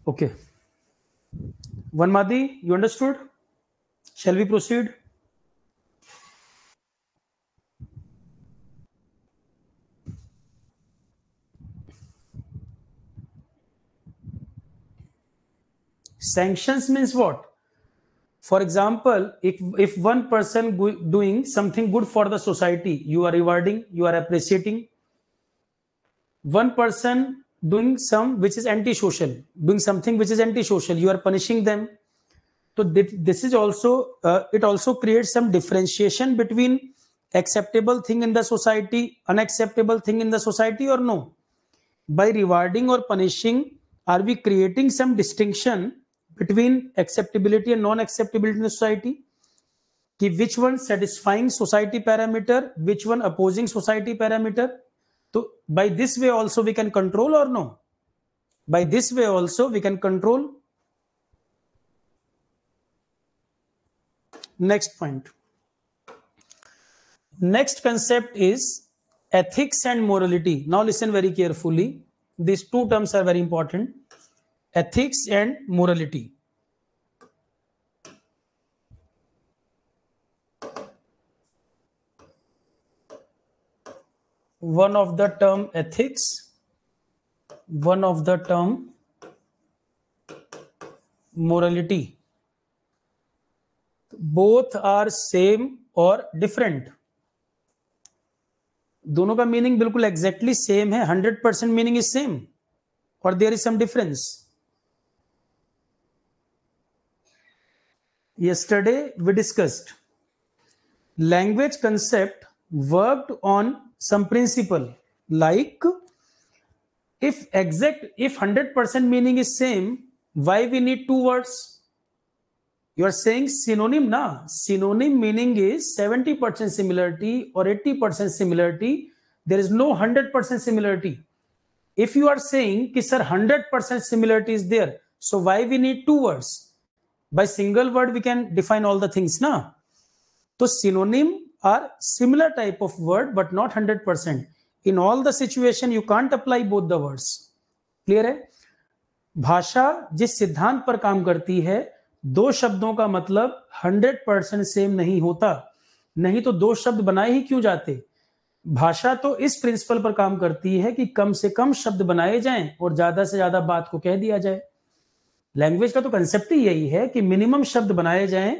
Okay. Vanmadi, you understood? Shall we proceed? Sanctions means what? For example, if, if one person doing something good for the society, you are rewarding, you are appreciating. One person doing some which is antisocial, doing something which is antisocial, you are punishing them. So this is also uh, it also creates some differentiation between acceptable thing in the society, unacceptable thing in the society, or no. By rewarding or punishing, are we creating some distinction between acceptability and non-acceptability in the society? कि which one satisfying society parameter, which one opposing society parameter? So by this way also we can control or no? By this way also we can control. Next point. Next concept is ethics and morality. Now listen very carefully. These two terms are very important. Ethics and morality. One of the term ethics one of the term morality both are same और different दोनों का meaning बिल्कुल exactly same है hundred percent meaning is same और there is some difference yesterday we discussed language concept worked on some principle like if exact if 100% meaning is same why we need two words you are saying synonym na synonym meaning is 70% similarity or 80% similarity there is no 100% similarity if you are saying ki sir 100% similarity is there so why we need two words by single word we can define all the things na तो synonym are similar type of word but not 100% in all the situation you can't apply both the words clear है भाषा जिस सिद्धांत पर काम करती है दो शब्दों का मतलब 100% सेम नहीं होता नहीं तो दो शब्द बनाए ही क्यों जाते भाषा तो इस प्रिंसिपल पर काम करती है कि कम से कम शब्द बनाए जाएं और ज्यादा से ज्यादा बात को कह दिया जाए लैंग्वेज का तो कंसेप्ट ही यही है कि मिनिमम शब्द बनाए जाएं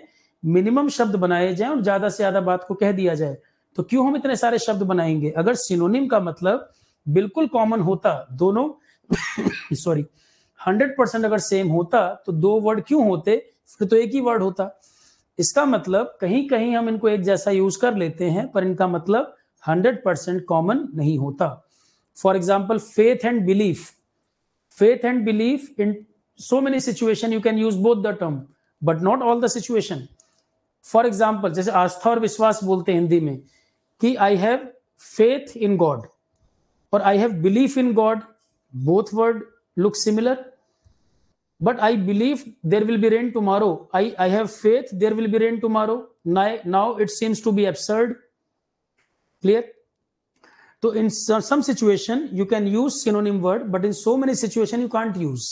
मिनिमम शब्द बनाए जाए और ज्यादा से ज्यादा बात को कह दिया जाए तो क्यों हम इतने सारे शब्द बनाएंगे अगर सिनोनिम का मतलब बिल्कुल कॉमन होता दोनों सॉरी हंड्रेड परसेंट अगर सेम होता तो दो वर्ड क्यों होते फिर तो एक ही वर्ड होता इसका मतलब कहीं कहीं हम इनको एक जैसा यूज कर लेते हैं पर इनका मतलब हंड्रेड परसेंट कॉमन नहीं होता for example faith and belief faith and belief in so many situation you can use both the term but not all the situation for example जैसे आस्था और विश्वास बोलते हैं हिंदी में कि I have faith in God और I have belief in God both word look similar but I believe there will be rain tomorrow I I have faith there will be rain tomorrow now it seems to be absurd clear तो in some situation you can use synonym word but in so many situation you can't use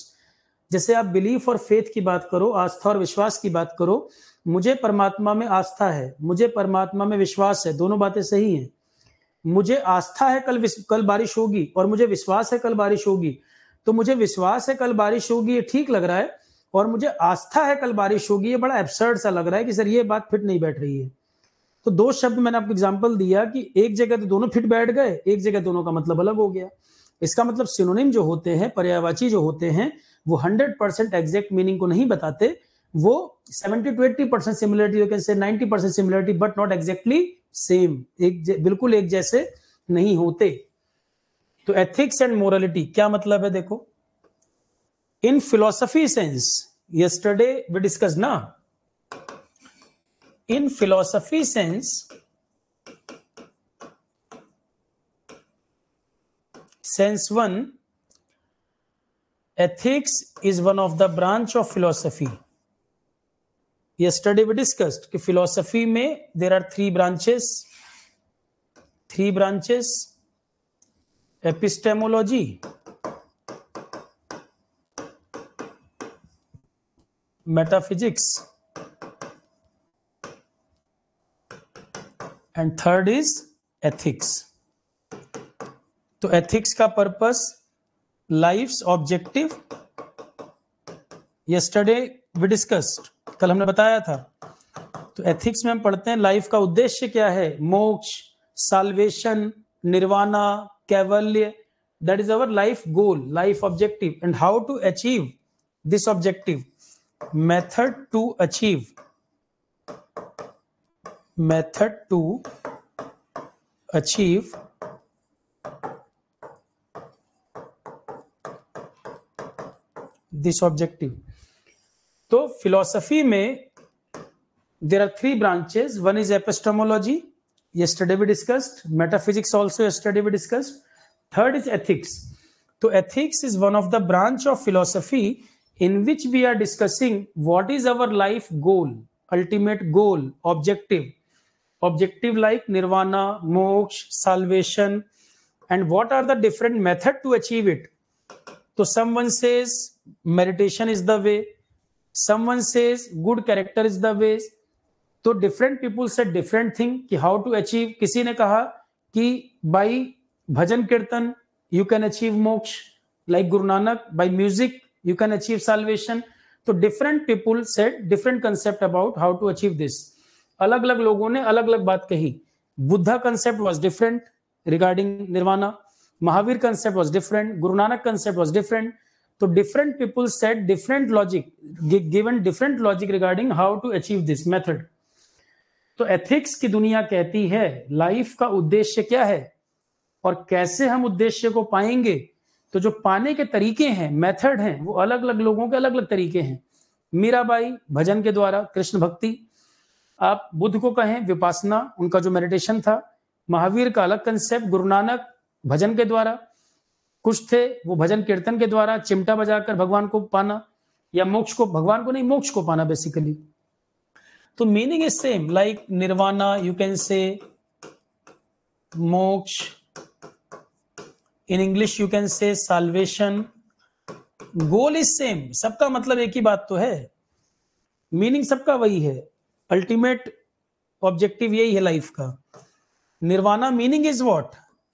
जैसे आप belief और faith की बात करो आस्था और विश्वास की बात करो मुझे परमात्मा में आस्था है मुझे परमात्मा में विश्वास है दोनों बातें सही हैं मुझे आस्था है कल कल बारिश होगी और मुझे विश्वास है कल बारिश होगी तो मुझे विश्वास है कल बारिश होगी ये ठीक लग रहा है और मुझे आस्था है कल बारिश होगी ये बड़ा एबसर्ड सा लग रहा है कि सर ये बात फिट नहीं बैठ रही है तो दो शब्द मैंने आपको एग्जाम्पल दिया कि एक जगह तो दोनों फिट बैठ गए एक जगह दोनों का मतलब अलग हो गया इसका मतलब सिनोनिम जो होते हैं पर्यायवाची जो होते हैं वो हंड्रेड परसेंट एग्जैक्ट मीनिंग को नहीं बताते वो 70 to 80 percent similarity you can say 90 percent similarity but not exactly same एक बिल्कुल एक जैसे नहीं होते तो एथिक्स एंड मोरलिटी क्या मतलब है देखो in philosophy sense yesterday we discuss ना in philosophy sense sense one ethics is one of the branch of philosophy yesterday we discussed कि फिलोसफी में there are three branches three branches epistemology metaphysics and third is ethics तो ethics का purpose life's objective yesterday we discussed कल हमने बताया था तो ethics में हम पढ़ते हैं लाइफ का उद्देश्य क्या है मोक्ष salvation nirvana kaivalya that is our life goal life objective and how to achieve this objective method to achieve method to achieve this objective तो फिलोसफी में there are three branches one is epistemology ये study भी discussed metaphysics also study भी discussed third is ethics तो ethics is one of the branch of philosophy in which we are discussing what is our life goal ultimate goal objective objective like nirvana moksha salvation and what are the different method to achieve it तो someone meditation is the way someone says good character is the ways तो different people say different thing कि how to achieve किसी ने कहा कि by bhajan kirtan you can achieve moksha like Guru Nanak by music you can achieve salvation तो different people set different concept about how to achieve this अलग अलग लोगों ने अलग अलग बात कही Buddha concept was different regarding nirvana Mahavir concept was different Guru Nanak concept was different तो different people set different logic given different logic regarding how to achieve this method तो एथिक्स की दुनिया कहती है लाइफ का उद्देश्य क्या है और कैसे हम उद्देश्य को पाएंगे तो जो पाने के तरीके हैं मेथड हैं वो अलग अलग लोगों के अलग अलग तरीके हैं मीराबाई भजन के द्वारा कृष्ण भक्ति आप बुद्ध को कहें विपासना उनका जो मेडिटेशन था महावीर का अलग कंसेप्ट गुरु नानक भजन के द्वारा कुछ थे वो भजन कीर्तन के द्वारा चिमटा बजाकर भगवान को पाना या मोक्ष को भगवान को नहीं मोक्ष को पाना बेसिकली तो meaning is same like nirvana you can say moksha in English you can say salvation goal is same सबका मतलब एक ही बात तो है मीनिंग सबका वही है अल्टीमेट ऑब्जेक्टिव यही है लाइफ का nirvana meaning is what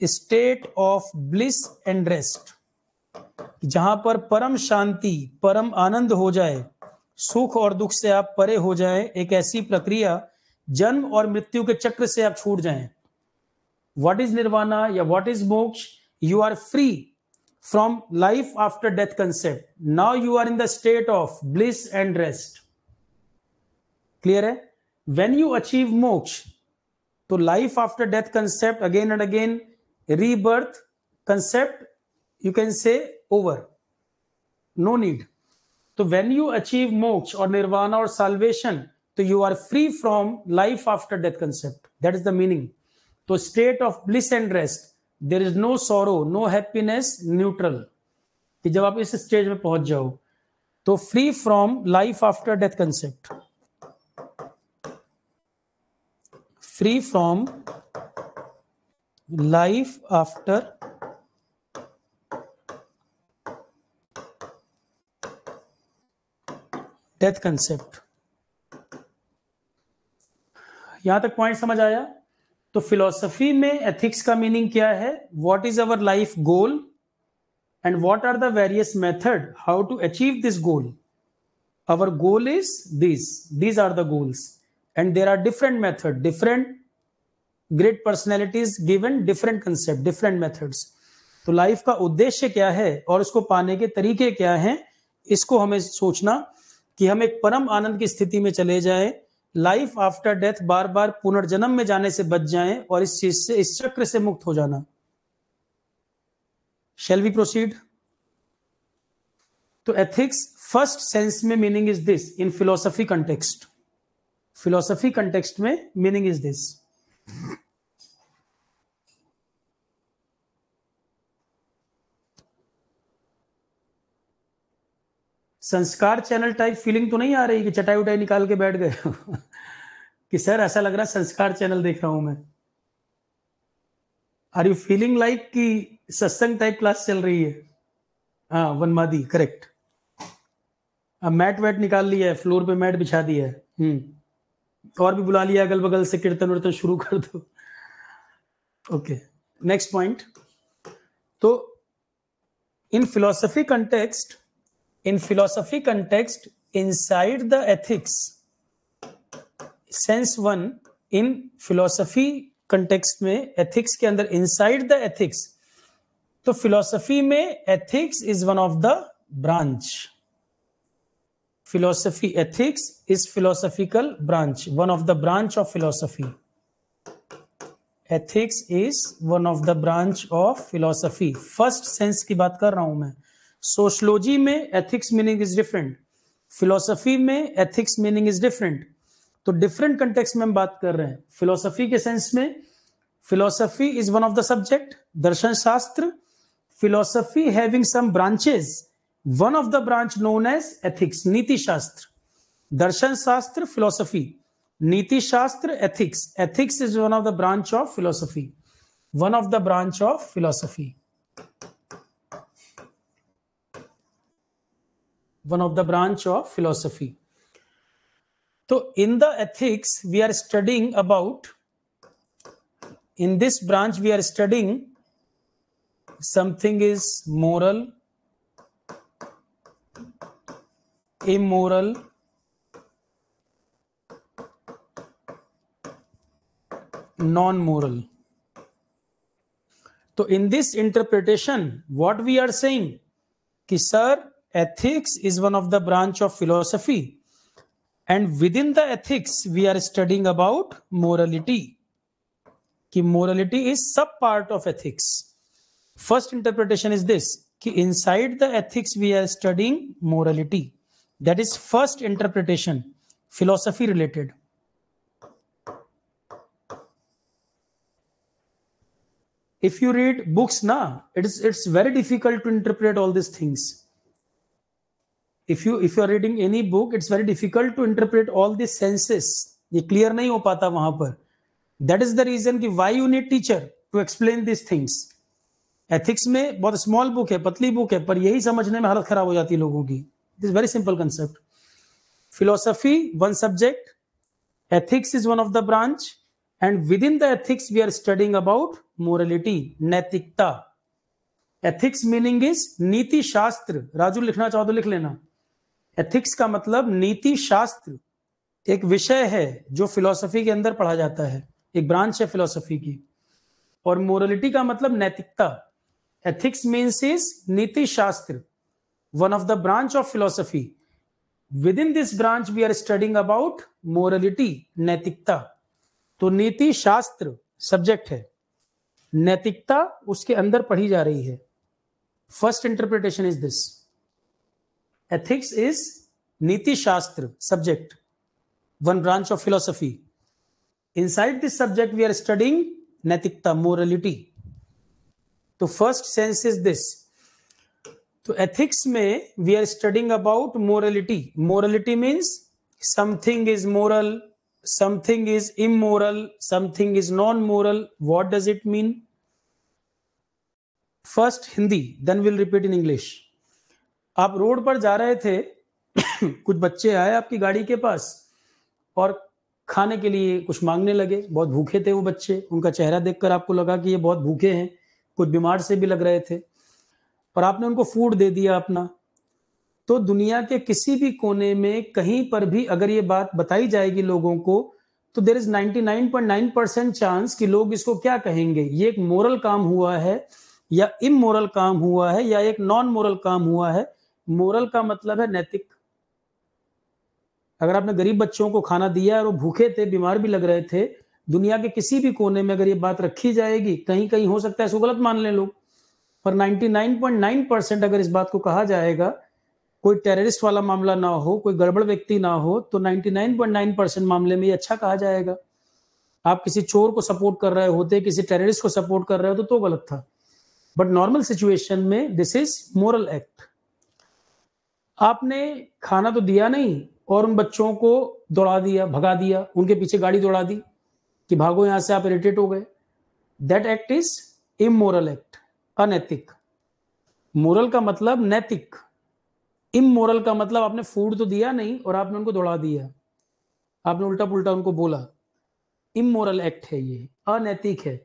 state of bliss and rest जहां पर परम शांति परम आनंद हो जाए सुख और दुख से आप परे हो जाए एक ऐसी प्रक्रिया जन्म और मृत्यु के चक्र से आप छूट जाए वॉट इज निर्वाणा या what is moksha you are free from life after death concept now you are in the state of bliss and rest clear है वेन यू अचीव मोक्ष तो life after death concept again and again rebirth concept you can say over no need so when you achieve moksha or nirvana or salvation so you are free from life after death concept that is the meaning so state of bliss and rest there is no sorrow no happiness neutral कि जब आप इस stage में पहुंच जाओ तो free from life after death concept free from life after death concept यहां तक पॉइंट समझ आया तो फिलोसफी में एथिक्स का मीनिंग क्या है what is our life goal and what are the various method how to achieve this goal our goal is this these are the goals and there are different method different great personalities given different concept different methods तो life का उद्देश्य क्या है और उसको पाने के तरीके क्या हैं इसको हमें सोचना कि हम एक परम आनंद की स्थिति में चले जाए लाइफ आफ्टर डेथ बार बार पुनर्जन्म में जाने से बच जाए और इस चीज से इस चक्र से मुक्त हो जाना शेल वी प्रोसीड तो एथिक्स फर्स्ट सेंस में meaning is this in philosophy context philosophy context में मीनिंग इज दिस संस्कार चैनल टाइप फीलिंग तो नहीं आ रही कि चटाई उटाई निकाल के बैठ गए कि सर ऐसा लग रहा है संस्कार चैनल देख रहा हूं मैं आर यू फीलिंग लाइक कि सत्संग टाइप क्लास चल रही है हाँ वनमादी करेक्ट अब मैट वैट निकाल लिया है फ्लोर पे मैट बिछा दिया है हम्म तो और भी बुला लिया अगल बगल से कीर्तन वर्तन शुरू कर दो ओके नेक्स्ट पॉइंट तो in philosophy context in philosophy context inside the ethics sense one in philosophy context में एथिक्स के अंदर इन साइड द एथिक्स तो फिलोसफी में ethics is one of the branch philosophy ethics is philosophical branch one of the branch of philosophy ethics is one of the branch of philosophy first sense की बात कर रहा हूं मैं sociology में ethics meaning is different philosophy में ethics meaning is different तो different context में हम बात कर रहे हैं फिलोसफी के सेंस में philosophy is one of the subject दर्शन शास्त्र philosophy having some branches one of the branch known as ethics, Niti Shastra, Darshan Shastra, philosophy. Niti Shastra, ethics. Ethics is one of the branch of philosophy. One of the branch of philosophy. One of the branch of philosophy. So in the ethics, we are studying about, in this branch, we are studying something is moral, immoral non-moral तो in this interpretation what we are saying कि sir ethics is one of the branch of philosophy and within the ethics we are studying about morality कि morality is sub part of ethics first interpretation is this कि inside the ethics we are studying morality that is first interpretation philosophy related if you read books ना it is it's very difficult to interpret all this things if you if you are reading any book it's very difficult to interpret all this senses ये clear नहीं हो पाता वहां पर that is the reason की why you need teacher to explain this things ethics में बहुत small book है पतली बुक है पर यही समझने में हालत खराब हो जाती है लोगों की this very simple concept philosophy one subject ethics is one of the branch and within the ethics we are studying about morality naitikta ethics meaning is नीति शास्त्र राजू लिखना चाहो तो लिख लेना एथिक्स का मतलब नीति शास्त्र एक विषय है जो फिलोसफी के अंदर पढ़ा जाता है एक ब्रांच है फिलोसफी की और मोरलिटी का मतलब नैतिकता एथिक्स मीन्स इज नीति शास्त्र of the branch of philosophy within this branch we are studying about morality नैतिकता तो नीति शास्त्र सब्जेक्ट है नैतिकता उसके अंदर पढ़ी जा रही है first interpretation is this ethics is नीति शास्त्र subject one branch of philosophy inside this subject we are studying नैतिकता मोरलिटी तो फर्स्ट सेंस इज दिस तो एथिक्स में we are studying about morality morality means something is moral something is immoral something is non moral what does it mean first Hindi then will repeat in English आप road पर जा रहे थे कुछ बच्चे आए आपकी गाड़ी के पास और खाने के लिए कुछ मांगने लगे बहुत भूखे थे वो बच्चे उनका चेहरा देखकर आपको लगा कि ये बहुत भूखे हैं कुछ बीमार से भी लग रहे थे और आपने उनको फूड दे दिया अपना तो दुनिया के किसी भी कोने में कहीं पर भी अगर ये बात बताई जाएगी लोगों को तो देर इज 99.9 परसेंट चांस कि लोग इसको क्या कहेंगे ये एक मोरल काम हुआ है या इमोरल काम हुआ है या एक नॉन मोरल काम हुआ है मोरल का मतलब है नैतिक अगर आपने गरीब बच्चों को खाना दिया और वो भूखे थे बीमार भी लग रहे थे दुनिया के किसी भी कोने में अगर ये बात रखी जाएगी कहीं कहीं हो सकता है इसको गलत मान लें लोग पर 99.9 परसेंट अगर इस बात को कहा जाएगा कोई टेररिस्ट वाला मामला ना हो कोई गड़बड़ व्यक्ति ना हो तो 99.9 परसेंट मामले में ये अच्छा कहा जाएगा आप किसी चोर को सपोर्ट कर रहे होते किसी टेररिस्ट को सपोर्ट कर रहे हो तो, तो गलत था बट नॉर्मल सिचुएशन में दिस इज मोरल एक्ट आपने खाना तो दिया नहीं और उन बच्चों को दौड़ा दिया भगा दिया उनके पीछे गाड़ी दौड़ा दी कि भागो यहां से आप इरिटेट हो गए that act is immoral act अनैतिक मोरल का मतलब नैतिक इमोरल का मतलब आपने फूड तो दिया नहीं और आपने उनको दौड़ा दिया आपने उल्टा पुल्टा उनको बोला इमोरल एक्ट है ये अनैतिक है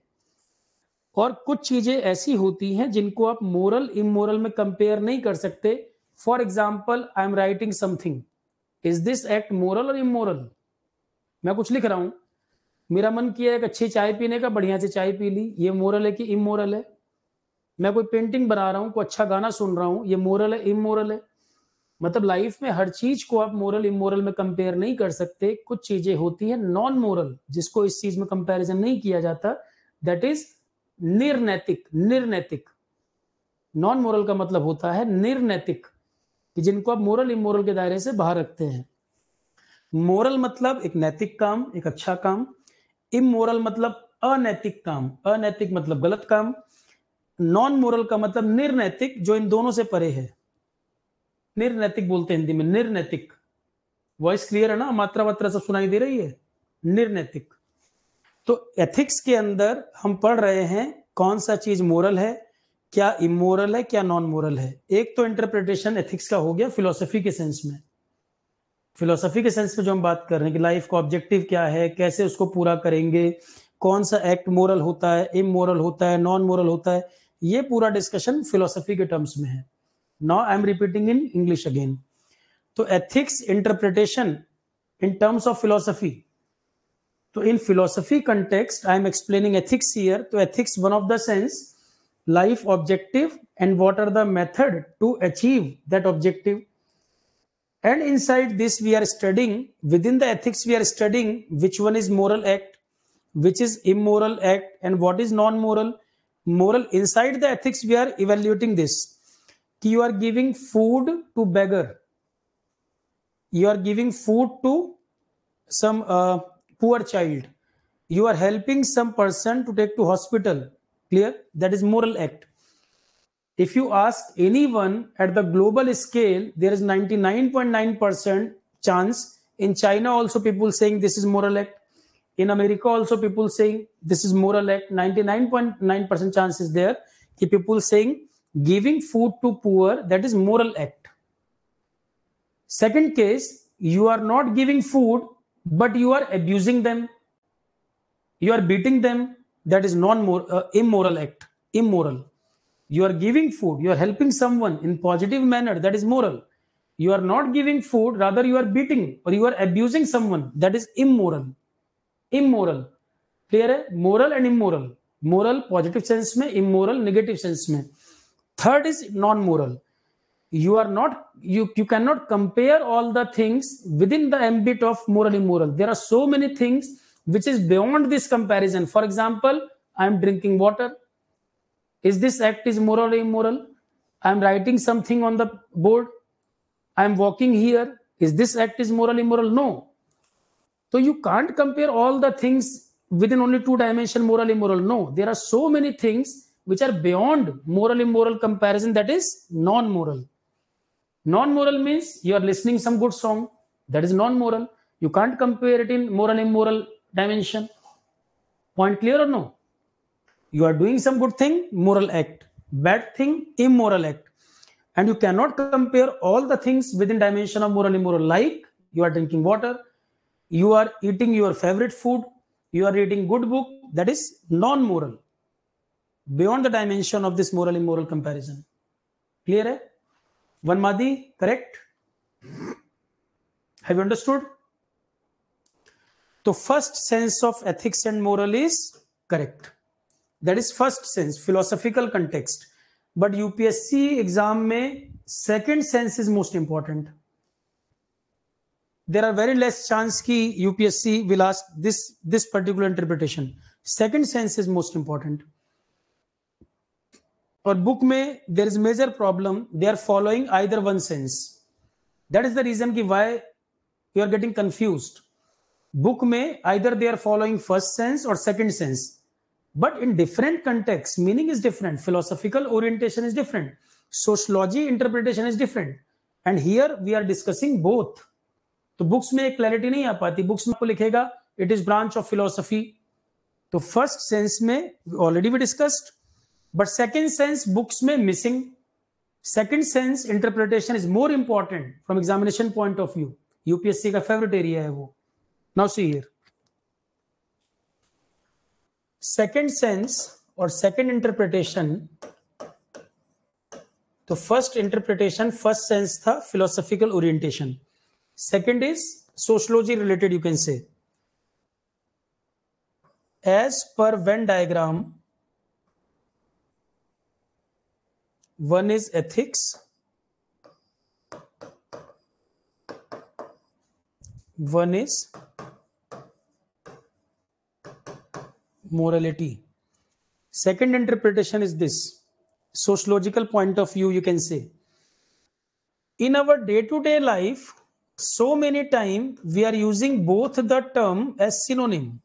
और कुछ चीजें ऐसी होती हैं जिनको आप मोरल इमोरल में कंपेयर नहीं कर सकते for example I am writing something is this act moral और इमोरल मैं कुछ लिख रहा हूं मेरा मन किया एक अच्छी चाय पीने का बढ़िया से चाय पी ली ये मोरल है कि इमोरल है मैं कोई पेंटिंग बना रहा हूँ कोई अच्छा गाना सुन रहा हूँ ये मोरल है इमोरल है मतलब लाइफ में हर चीज को आप मोरल इमोरल में कंपेयर नहीं कर सकते कुछ चीजें होती है नॉन मोरल जिसको इस चीज में कंपैरिजन नहीं किया जाता दैट इज निर्नैतिक निर्नैतिक नॉन मोरल का मतलब होता है निर्नैतिक कि जिनको आप मोरल इमोरल के दायरे से बाहर रखते हैं मोरल मतलब एक नैतिक काम एक अच्छा काम इमोरल मतलब अनैतिक काम अनैतिक मतलब गलत काम नॉन मोरल का मतलब निर्नैतिक जो इन दोनों से परे है निर्नैतिक बोलते हैं हिंदी में निर्नैतिक वॉइस क्लियर है ना मात्रा वात्रा सब सुनाई दे रही है निर्नैतिक तो एथिक्स के अंदर हम पढ़ रहे हैं कौन सा चीज मोरल है क्या इमोरल है क्या नॉन मोरल है एक तो इंटरप्रिटेशन एथिक्स का हो गया फिलोसफी के सेंस में फिलोसफी के सेंस में जो हम बात कर रहे हैं कि लाइफ का ऑब्जेक्टिव क्या है कैसे उसको पूरा करेंगे कौन सा एक्ट मोरल होता है इमोरल होता है नॉन मोरल होता है ये पूरा डिस्कशन फिलोसफी के टर्म्स में है now I am repeating in English again तो ethics interpretation in terms of philosophy तो in philosophy context I am explaining ethics here तो ethics one of the sense life objective and what are the method to achieve that objective side this we are studying within the ethics we are studying which one is moral act which is immoral act and what is non moral moral inside the ethics we are evaluating this you are giving food to beggar you are giving food to some uh, poor child you are helping some person to take to hospital clear that is moral act if you ask anyone at the global scale there is 99.9% chance in china also people saying this is moral act in america also people saying this is more or less 99.9% chance is there that people saying giving food to poor that is moral act second case you are not giving food but you are abusing them you are beating them that is non uh, immoral act immoral you are giving food you are helping someone in positive manner that is moral you are not giving food rather you are beating or you are abusing someone that is immoral Immoral, clear है moral and immoral moral positive sense में immoral negative sense में third is non moral you are not you you cannot compare all the things within the ambit of moral immoral there are so many things which is beyond this comparison for example i am drinking water is this act is moral or immoral i am writing something on the board i am walking here is this act is moral immoral no so you can't compare all the things within only two dimension moral immoral. No, there are so many things which are beyond moral immoral comparison that is non moral. Non moral means you are listening some good song that is non moral. You can't compare it in moral immoral dimension. Point clear or no? You are doing some good thing, moral act, bad thing, immoral act. And you cannot compare all the things within dimension of moral immoral, like you are drinking water, you are eating your favorite food you are reading good book that is non moral beyond the dimension of this moral immoral comparison clear hai vanmadi correct have you understood तो first sense of ethics and moral is correct that is first sense philosophical context but upsc exam में second sense is most important there are very less chance ki UPSC will ask this, this particular interpretation. Second sense is most important. For book may there is major problem. They are following either one sense. That is the reason ki why you are getting confused. Book may either they are following first sense or second sense. But in different contexts, meaning is different. Philosophical orientation is different. Sociology interpretation is different. And here we are discussing both. तो books में एक clarity नहीं आ पाती books में आपको लिखेगा it is branch of philosophy तो first sense में already we discussed but second sense books में missing second sense interpretation is more important from examination point of view UPSC का फेवरेट एरिया है वो now see here second sense और second interpretation तो first interpretation first sense था philosophical orientation second is sociology related you can say as per Venn diagram one is ethics one is morality second interpretation is this sociological point of view you can say in our day to day life so many time we are using both the term as synonym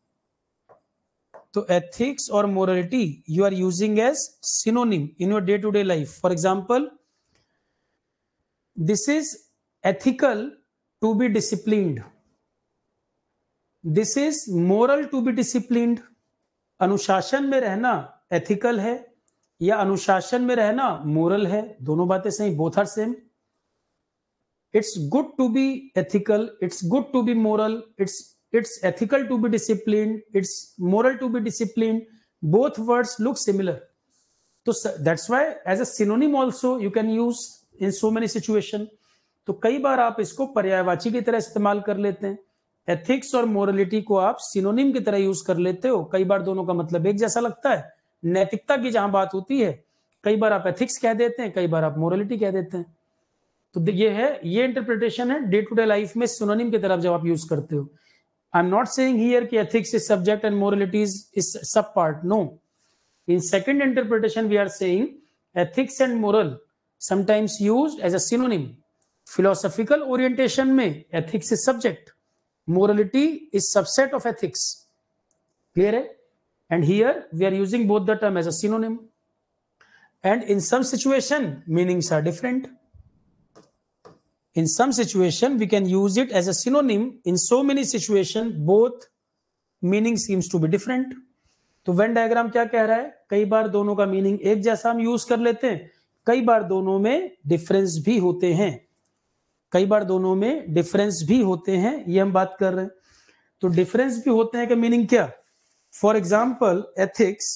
तो ethics और morality you are using as synonym in your day to day life for example this is ethical to be discipline this is moral to be discipline अनुशासन में रहना ethical है या अनुशासन में रहना मोरल है दोनों बातें सही both are same it's good to be ethical it's good to be moral it's it's ethical to be disciplined it's moral to be disciplined both words look similar so that's why as a synonym also you can use in so many situation तो कई बार आप इसको पर्यायवाची की तरह इस्तेमाल कर लेते हैं एथिक्स और मोरलिटी को आप सिनोनिम की तरह यूज कर लेते हो कई बार दोनों का मतलब एक जैसा लगता है नैतिकता की जहां बात होती है कई बार आप एथिक्स कह देते हैं कई बार आप मोरलिटी कह देते हैं तो ये है ये इंटरप्रिटेशन है डे टू डे लाइफ में सुनोनिम की तरफ जब आप यूज करते हो I am not saying here ethics is subject and moralities is sub part no in second interpretation we are saying ethics and moral sometimes use as a synonym philosophical orientation में ethics is subject morality is subset of ethics clear है and here we are using both the term as a and in some situation meanings are different in some situation we can use it as a synonym in so many situation both meaning seems to be different तो Venn diagram क्या कह रहा है कई बार दोनों का meaning एक जैसा हम यूज कर लेते हैं कई बार दोनों में डिफरेंस भी होते हैं कई बार दोनों में डिफरेंस भी होते हैं ये हम बात कर रहे हैं तो डिफरेंस भी होते हैं का मीनिंग क्या फॉर एग्जाम्पल एथिक्स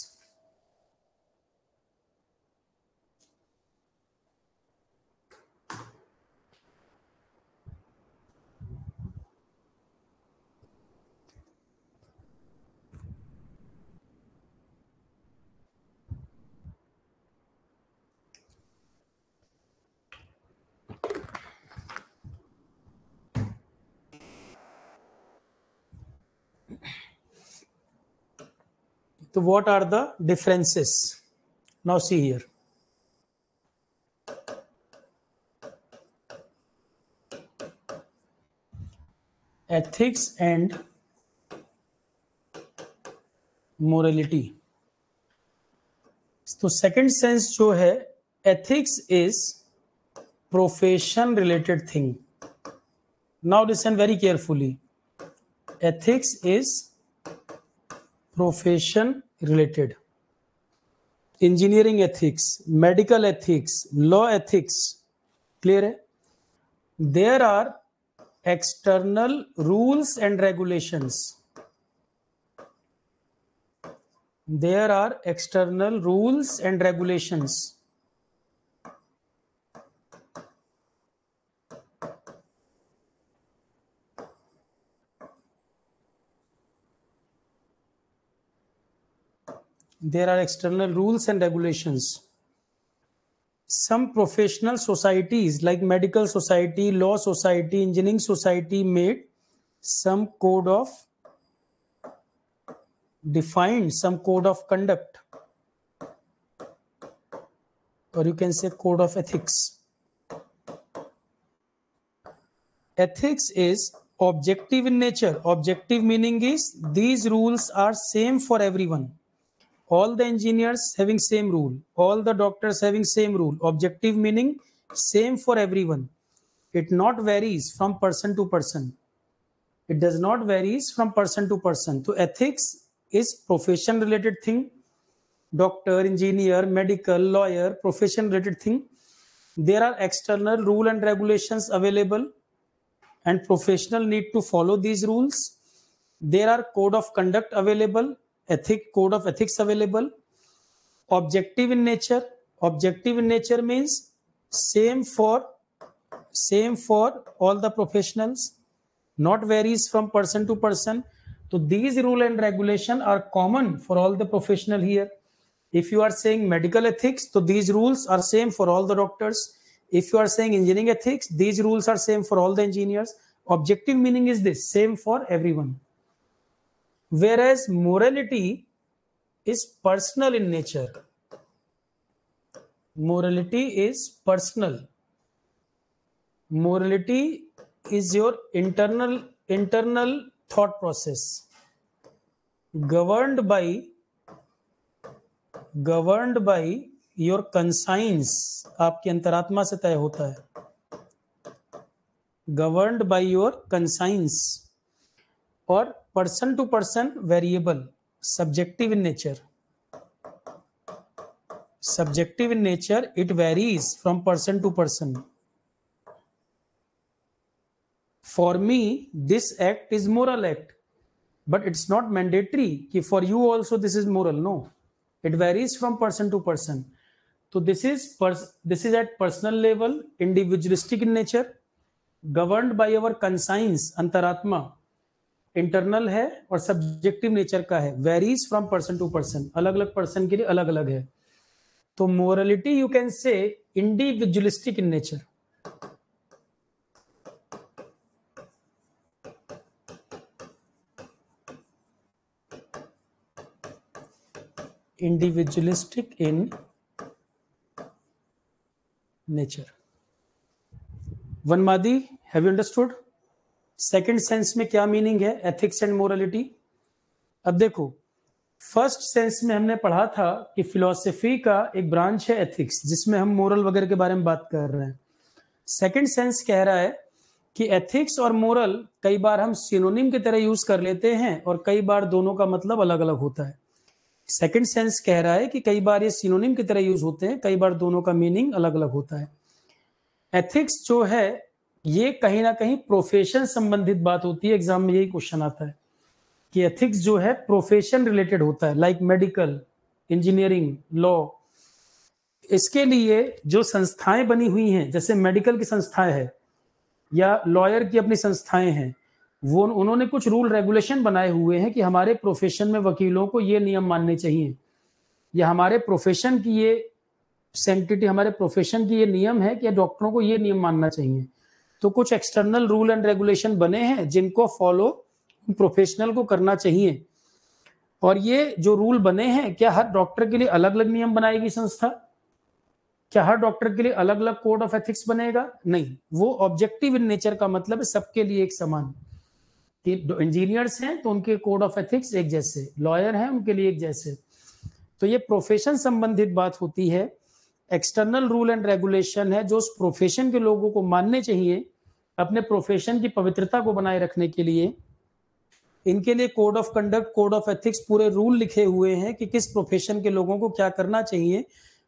तो what are the differences now see here ethics and morality तो सेकेंड सेंस जो है ethics is profession related thing now listen very carefully ethics is profession related engineering ethics medical ethics law ethics clear है there are external rules and regulations there are external rules and regulations there are external rules and regulations. Some professional societies like medical society, law society, engineering society made some code of defined some code of conduct or you can say code of ethics. Ethics is objective in nature. Objective meaning is these rules are same for everyone all the engineers having same rule all the doctors having same rule objective meaning same for everyone it not varies from person to person it does not varies from person to person so ethics is profession related thing doctor engineer medical lawyer profession related thing there are external rule and regulations available and professional need to follow these rules there are code of conduct available ethic code of ethics available objective in nature objective in nature means same for same for all the professionals not varies from person to person तो these rule and regulation are common for all the professional here if you are saying medical ethics तो these rules are same for all the doctors if you are saying engineering ethics these rules are same for all the engineers objective meaning is this same for everyone whereas morality is personal in nature morality is personal morality is your internal internal thought process governed by governed by your conscience आपकी अंतरात्मा से तय होता है governed by your conscience और person to person variable subjective in nature subjective in nature it varies from person to person for me this act is moral act but it's not mandatory कि for you also this is moral no it varies from person to person तो this is this is at personal level individualistic in nature govern by our conscience अंतरात्मा internal है और subjective nature का है varies from person to person अलग अलग person के लिए अलग अलग है तो morality you can say individualistic in nature individualistic in nature vanmadi have you understood second sense में क्या मीनिंग है एथिक्स एंड मोरलिटी अब देखो फर्स्ट सेंस में हमने पढ़ा था कि फिलोसफी का एक ब्रांच है एथिक्स जिसमें हम मोरल वगैरह के बारे में बात कर रहे हैं सेकंड सेंस कह रहा है कि एथिक्स और मोरल कई बार हम सिनोनिम की तरह यूज कर लेते हैं और कई बार दोनों का मतलब अलग अलग होता है सेकंड सेंस कह रहा है कि कई बार ये सिनोनिम की तरह यूज होते हैं कई बार दोनों का मीनिंग अलग अलग होता है एथिक्स जो है ये कहीं ना कहीं प्रोफेशन संबंधित बात होती है एग्जाम में यही क्वेश्चन आता है कि एथिक्स जो है प्रोफेशन रिलेटेड होता है लाइक मेडिकल इंजीनियरिंग लॉ इसके लिए जो संस्थाएं बनी हुई हैं जैसे मेडिकल की संस्थाएं हैं या लॉयर की अपनी संस्थाएं हैं वो उन्होंने कुछ रूल रेगुलेशन बनाए हुए हैं कि हमारे प्रोफेशन में वकीलों को ये नियम मानने चाहिए या हमारे प्रोफेशन की ये सेंटिटी हमारे प्रोफेशन की ये नियम है कि डॉक्टरों को ये नियम मानना चाहिए तो कुछ एक्सटर्नल रूल एंड रेगुलेशन बने हैं जिनको फॉलो प्रोफेशनल को करना चाहिए और ये जो रूल बने हैं क्या हर डॉक्टर के लिए अलग अलग नियम बनाएगी संस्था क्या हर डॉक्टर के लिए अलग अलग कोड ऑफ एथिक्स बनेगा नहीं वो ऑब्जेक्टिव इन नेचर का मतलब है सबके लिए एक समान कि इंजीनियर्स हैं तो उनके कोड ऑफ एथिक्स एक जैसे लॉयर हैं उनके लिए एक जैसे तो ये प्रोफेशन संबंधित बात होती है एक्सटर्नल रूल एंड रेगुलेशन है जो उस प्रोफेशन के लोगों को मानने चाहिए अपने प्रोफेशन की पवित्रता को बनाए रखने के लिए इनके लिए code of conduct code of ethics पूरे रूल लिखे हुए हैं कि किस प्रोफेशन के लोगों को क्या करना चाहिए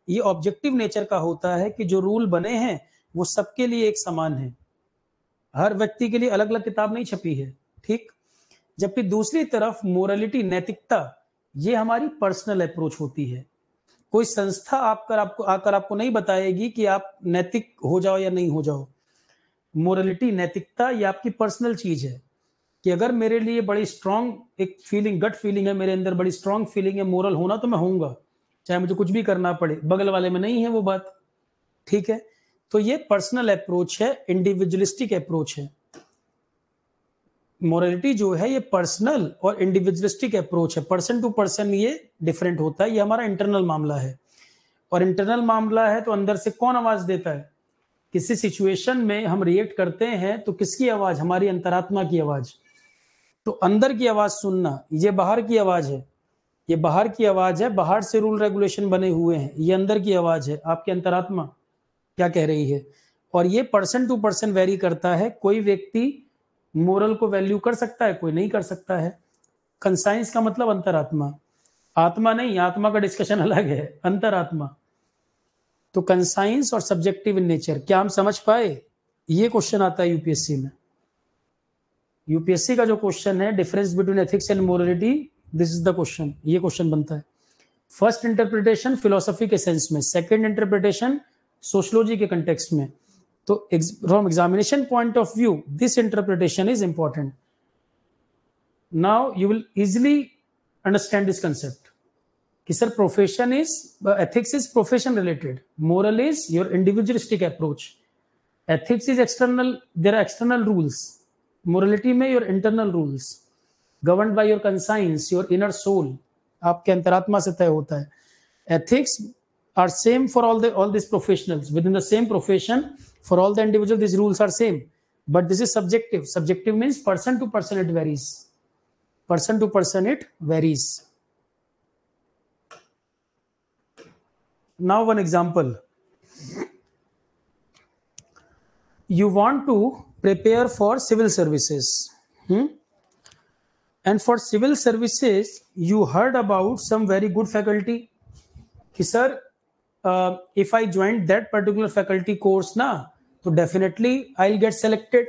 ये ऑब्जेक्टिव नेचर का होता है कि जो रूल बने हैं वो सबके लिए एक समान है हर व्यक्ति के लिए अलग अलग किताब नहीं छपी है ठीक जबकि दूसरी तरफ मोरलिटी नैतिकता ये हमारी पर्सनल अप्रोच होती है कोई संस्था आपकर आपको आकर आपको नहीं बताएगी कि आप नैतिक हो जाओ या नहीं हो जाओ मोरलिटी नैतिकता ये आपकी पर्सनल चीज है कि अगर मेरे लिए बड़ी स्ट्रांग एक फीलिंग गट फीलिंग है मेरे अंदर बड़ी स्ट्रांग फीलिंग है मोरल होना तो मैं होऊंगा चाहे मुझे कुछ भी करना पड़े बगल वाले में नहीं है वो बात ठीक है तो ये पर्सनल अप्रोच है इंडिविजुअलिस्टिक अप्रोच है मोरलिटी जो है ये पर्सनल और इंडिविजुअलिस्टिक अप्रोच है पर्सन टू पर्सन ये डिफरेंट होता है ये हमारा इंटरनल मामला है और इंटरनल मामला है तो अंदर से कौन आवाज देता है किसी सिचुएशन में हम रिएक्ट करते हैं तो किसकी आवाज हमारी अंतरात्मा की आवाज तो अंदर की आवाज सुनना ये बाहर की आवाज है ये बाहर की आवाज है बाहर से रूल रेगुलेशन बने हुए हैं ये अंदर की आवाज है आपकी अंतरात्मा क्या कह रही है और ये पर्सन टू पर्सन वेरी करता है कोई व्यक्ति मोरल को वैल्यू कर सकता है कोई नहीं कर सकता है कंसाइंस का मतलब अंतरात्मा आत्मा नहीं आत्मा का डिस्कशन अलग है अंतरात्मा तो कंसाइंस और सब्जेक्टिव इन नेचर क्या हम समझ पाए ये क्वेश्चन आता है यूपीएससी में यूपीएससी का जो क्वेश्चन है difference between ethics and morality this is the question ये क्वेश्चन बनता है फर्स्ट इंटरप्रिटेशन फिलोसफी के सेंस में सेकेंड इंटरप्रिटेशन सोशलॉजी के कंटेक्स में तो from examination point of view this interpretation is important now you will easily understand this concept कि sir profession is ethics is profession related moral is your individualistic approach ethics is external there are external rules morality में your internal rules govern by your conscience your inner soul आपके अंतरात्मा से तय होता है ethics are same for all all this professionals within the same profession for all the individual this rules are same but this is subjective subjective means person to person it varies person to person it varies now one example you want to prepare for civil services hmm? and for civil services you heard about some very good faculty Sir, uh, if I joined that particular faculty course now तो definitely I'll get selected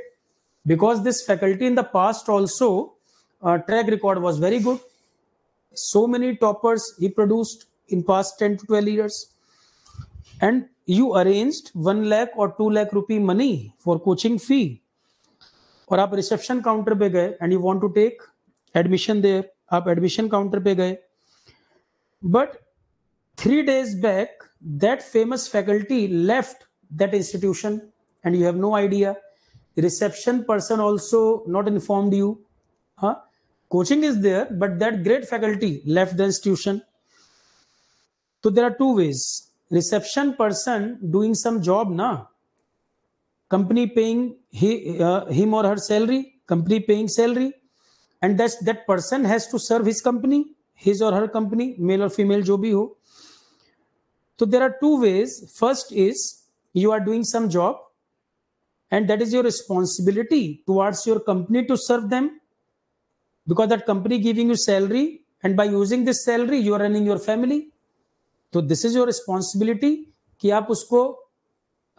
because this faculty in the past also uh, track record was very good so many toppers he produced in past 10 to 12 years and you arranged 1 lakh or 2 lakh rupee money for coaching fee और आप reception counter पे गए and you want to take admission there आप admission counter पे गए but three days back that famous faculty left that institution and you have no idea reception person also not informed you हाँ coaching is there but that great faculty left the institution so there are two ways reception person doing some job na company paying he, uh, him or her salary company paying salary and that's that person has to serve his company his or her company male or female jo bhi ho so there are two ways first is you are doing some job and that is your responsibility towards your company to serve them because that company giving you salary and by using this salary you are running your family तो this is your responsibility कि आप उसको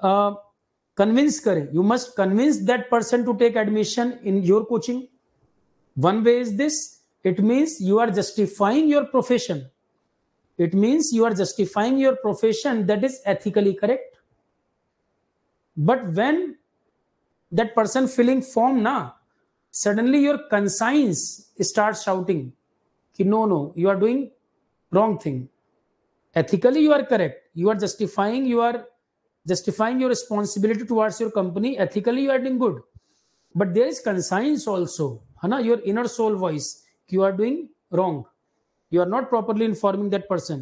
convince uh, करें you must convince that person to take admission in your coaching one way is this it means you are justifying your profession it means you are justifying your profession that is ethically correct but when that person filling form ना suddenly your conscience start shouting कि no no you are doing wrong thing ethically you are correct you are justifying you are justifying your responsibility towards your company ethically you are doing good but there is conscience also hana your inner soul voice you are doing wrong you are not properly informing that person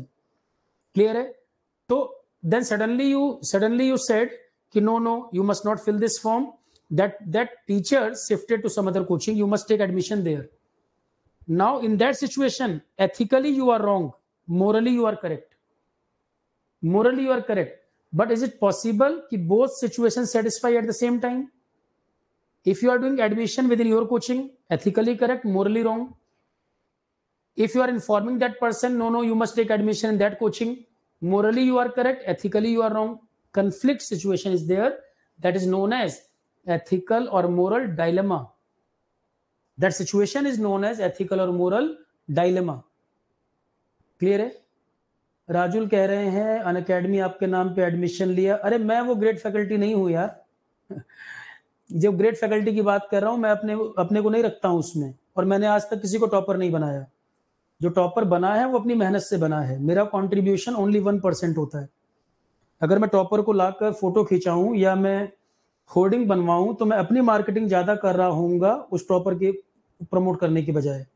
clear so then suddenly you suddenly you said ki no no you must not fill this form that that teacher shifted to some other coaching you must take admission there now in that situation ethically you are wrong morally you are correct morally you are correct but is it possible ki both situations satisfy at the same time if you are doing admission within your coaching ethically correct morally wrong if you are informing that person no no you must take admission in that coaching morally you are correct ethically you are wrong conflict situation is there that is known as ethical or moral dilemma that situation is known as ethical or moral dilemma clear है राजुल कह रहे हैं अन academy आपके नाम पे admission लिया अरे मैं वो ग्रेट फैकल्टी नहीं हूँ यार जब ग्रेट फैकल्टी की बात कर रहा हूँ मैं अपने अपने को नहीं रखता हूँ उसमें और मैंने आज तक किसी को टॉपर नहीं बनाया जो टॉपर बना है वो अपनी मेहनत से बना है मेरा कॉन्ट्रीब्यूशन ओनली वन परसेंट होता है अगर मैं टॉपर को लाकर फोटो खिंचाऊँ या मैं होर्डिंग बनवाऊँ तो मैं अपनी मार्केटिंग ज़्यादा कर रहा हूँ उस टॉपर के प्रमोट करने के बजाय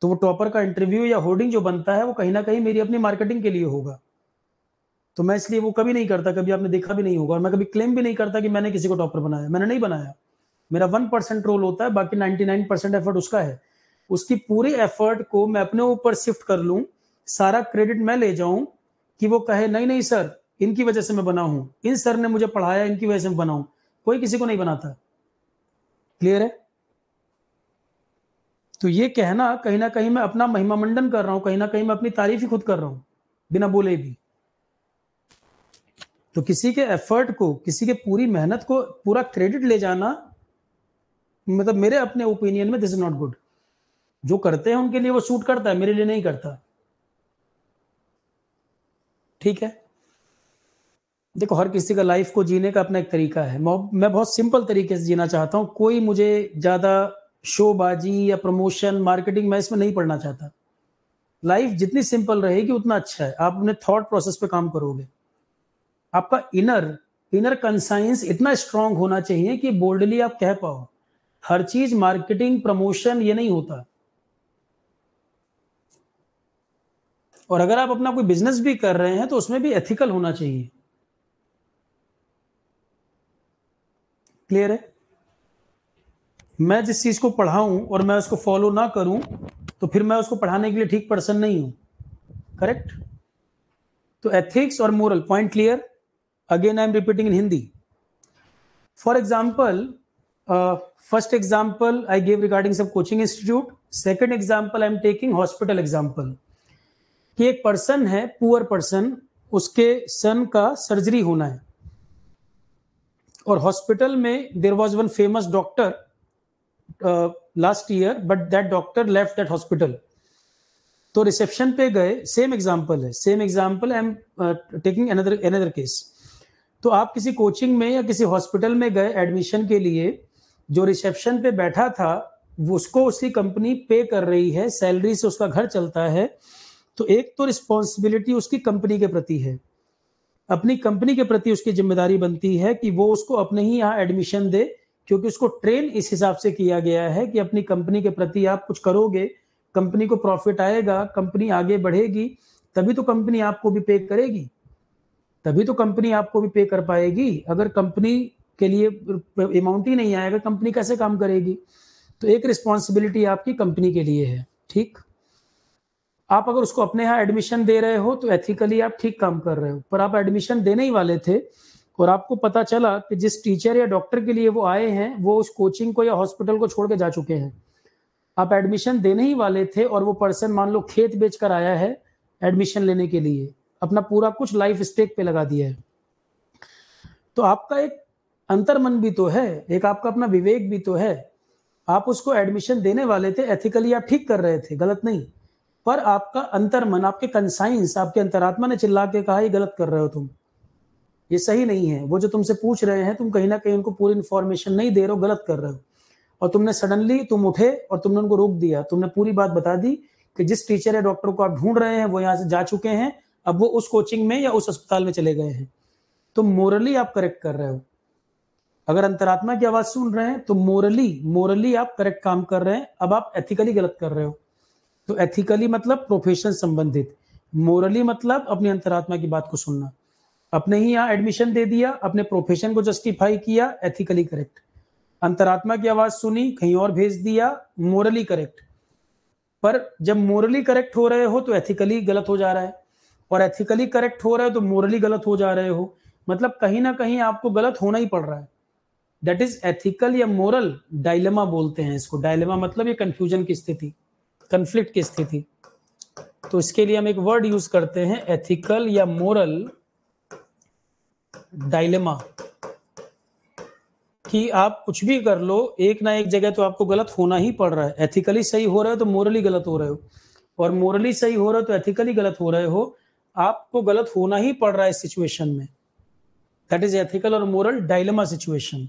तो वो टॉपर का इंटरव्यू या होर्डिंग जो बनता है वो कहीं ना कहीं मेरी अपनी मार्केटिंग के लिए होगा तो मैं इसलिए वो कभी नहीं करता कभी आपने देखा भी नहीं होगा और मैं कभी क्लेम भी नहीं करता कि मैंने किसी को टॉपर बनाया मैंने नहीं बनाया मेरा वन परसेंट रोल होता है बाकी नाइनटी नाइन परसेंट एफर्ट उसका है उसकी पूरी एफर्ट को मैं अपने ऊपर शिफ्ट कर लूँ सारा क्रेडिट मैं ले जाऊँ कि वो कहे नहीं नहीं सर इनकी वजह से मैं बना हूँ इन सर ने मुझे पढ़ाया इनकी वजह से मैं बना कोई किसी को नहीं बनाता क्लियर है तो ये कहना कहीं ना कहीं मैं अपना महिमा मंडन कर रहा हूं कहीं ना कहीं मैं अपनी तारीफ ही खुद कर रहा हूं बिना बोले भी तो किसी के एफर्ट को किसी के पूरी मेहनत को पूरा क्रेडिट ले जाना मतलब मेरे अपने ओपिनियन में दिस इज नॉट गुड जो करते हैं उनके लिए वो सूट करता है मेरे लिए नहीं करता ठीक है देखो हर किसी का लाइफ को जीने का अपना एक तरीका है मैं बहुत सिंपल तरीके से जीना चाहता हूं कोई मुझे ज़्यादा शोबाजी या प्रमोशन मार्केटिंग मैं इसमें नहीं पढ़ना चाहता लाइफ जितनी सिंपल रहेगी उतना अच्छा है आप अपने थॉट प्रोसेस पे काम करोगे आपका इनर इनर कंसाइंस इतना स्ट्रांग होना चाहिए कि बोल्डली आप कह पाओ हर चीज मार्केटिंग प्रमोशन ये नहीं होता और अगर आप अपना कोई बिजनेस भी कर रहे हैं तो उसमें भी एथिकल होना चाहिए क्लियर है मैं जिस चीज़ को पढ़ाऊं और मैं उसको फॉलो ना करूं तो फिर मैं उसको पढ़ाने के लिए ठीक पर्सन नहीं हूं करेक्ट तो एथिक्स और moral point clear again I am repeating in Hindi for example first example I gave regarding sub coaching institute second example I am taking hospital example कि एक पर्सन है पुअर पर्सन उसके सन का surgery होना है और हॉस्पिटल में there was one famous doctor last year but that doctor doctor that hospital तो रिसेप्शन पे गए सेम एग्जाम्पल है same example I am taking another another case तो आप किसी कोचिंग में या किसी हॉस्पिटल में गए एडमिशन के लिए जो रिसेप्शन पे बैठा था उसको उसकी कंपनी पे कर रही है सैलरी से उसका घर चलता है तो एक तो रिस्पॉन्सिबिलिटी उसकी कंपनी के प्रति है अपनी कंपनी के प्रति उसकी जिम्मेदारी बनती है कि वो उसको अपने ही यहाँ एडमिशन दे क्योंकि उसको ट्रेन इस हिसाब से किया गया है कि अपनी कंपनी के प्रति आप कुछ करोगे कंपनी को प्रॉफिट आएगा कंपनी आगे बढ़ेगी तभी तो कंपनी आपको भी पे करेगी तभी तो कंपनी आपको भी पे कर पाएगी अगर कंपनी के लिए अमाउंट ही नहीं आएगा कंपनी कैसे काम करेगी तो एक रिस्पॉन्सिबिलिटी आपकी कंपनी के लिए है ठीक आप अगर उसको अपने यहाँ एडमिशन दे रहे हो तो एथिकली आप ठीक काम कर रहे हो पर आप एडमिशन देने ही वाले थे और आपको पता चला कि जिस टीचर या डॉक्टर के लिए वो आए हैं वो उस कोचिंग को या हॉस्पिटल को छोड़ के जा चुके हैं आप एडमिशन देने ही वाले थे और वो पर्सन मान लो खेत बेच कर आया है एडमिशन लेने के लिए अपना पूरा कुछ लाइफ स्टेक पे लगा दिया है तो आपका एक अंतर मन भी तो है एक आपका अपना विवेक भी तो है आप उसको एडमिशन देने वाले थे एथिकली आप ठीक कर रहे थे गलत नहीं पर आपका मन आपके कंसाइंस आपके अंतरात्मा ने चिल्ला के कहा ये गलत कर रहे हो तुम ये सही नहीं है वो जो तुमसे पूछ रहे हैं तुम कहीं ना कहीं उनको पूरी इन्फॉर्मेशन नहीं दे रहे हो गलत कर रहे हो और तुमने सडनली तुम उठे और तुमने उनको रोक दिया तुमने पूरी बात बता दी कि जिस टीचर या डॉक्टर को आप ढूंढ रहे हैं वो यहाँ से जा चुके हैं अब वो उस कोचिंग में या उस अस्पताल में चले गए हैं तो मोरली आप करेक्ट कर रहे हो अगर अंतरात्मा की आवाज सुन रहे हैं तो मोरली मोरली आप करेक्ट काम कर रहे हैं अब आप एथिकली गलत कर रहे हो तो एथिकली मतलब प्रोफेशन संबंधित मोरली मतलब अपनी अंतरात्मा की बात को सुनना अपने ही यहाँ एडमिशन दे दिया अपने प्रोफेशन को जस्टिफाई किया एथिकली करेक्ट अंतरात्मा की आवाज सुनी कहीं और भेज दिया मोरली करेक्ट पर जब मोरली करेक्ट हो रहे हो तो एथिकली गलत हो जा रहा है और एथिकली करेक्ट हो रहे हो तो मोरली गलत हो जा रहे हो मतलब कहीं ना कहीं आपको गलत होना ही पड़ रहा है दैट इज एथिकल या मोरल डायलेमा बोलते हैं इसको डायलेमा मतलब ये कंफ्यूजन की स्थिति कंफ्लिक्ट की स्थिति तो इसके लिए हम एक वर्ड यूज करते हैं एथिकल या मोरल डायलेमा कि आप कुछ भी कर लो एक ना एक जगह तो आपको गलत होना ही पड़ रहा है एथिकली सही हो रहे हो तो मोरली गलत हो रहे हो और मोरली सही हो रहे हो तो एथिकली गलत हो रहे हो आपको गलत होना ही पड़ रहा है इस सिचुएशन में दैट इज एथिकल और मोरल डायलेमा सिचुएशन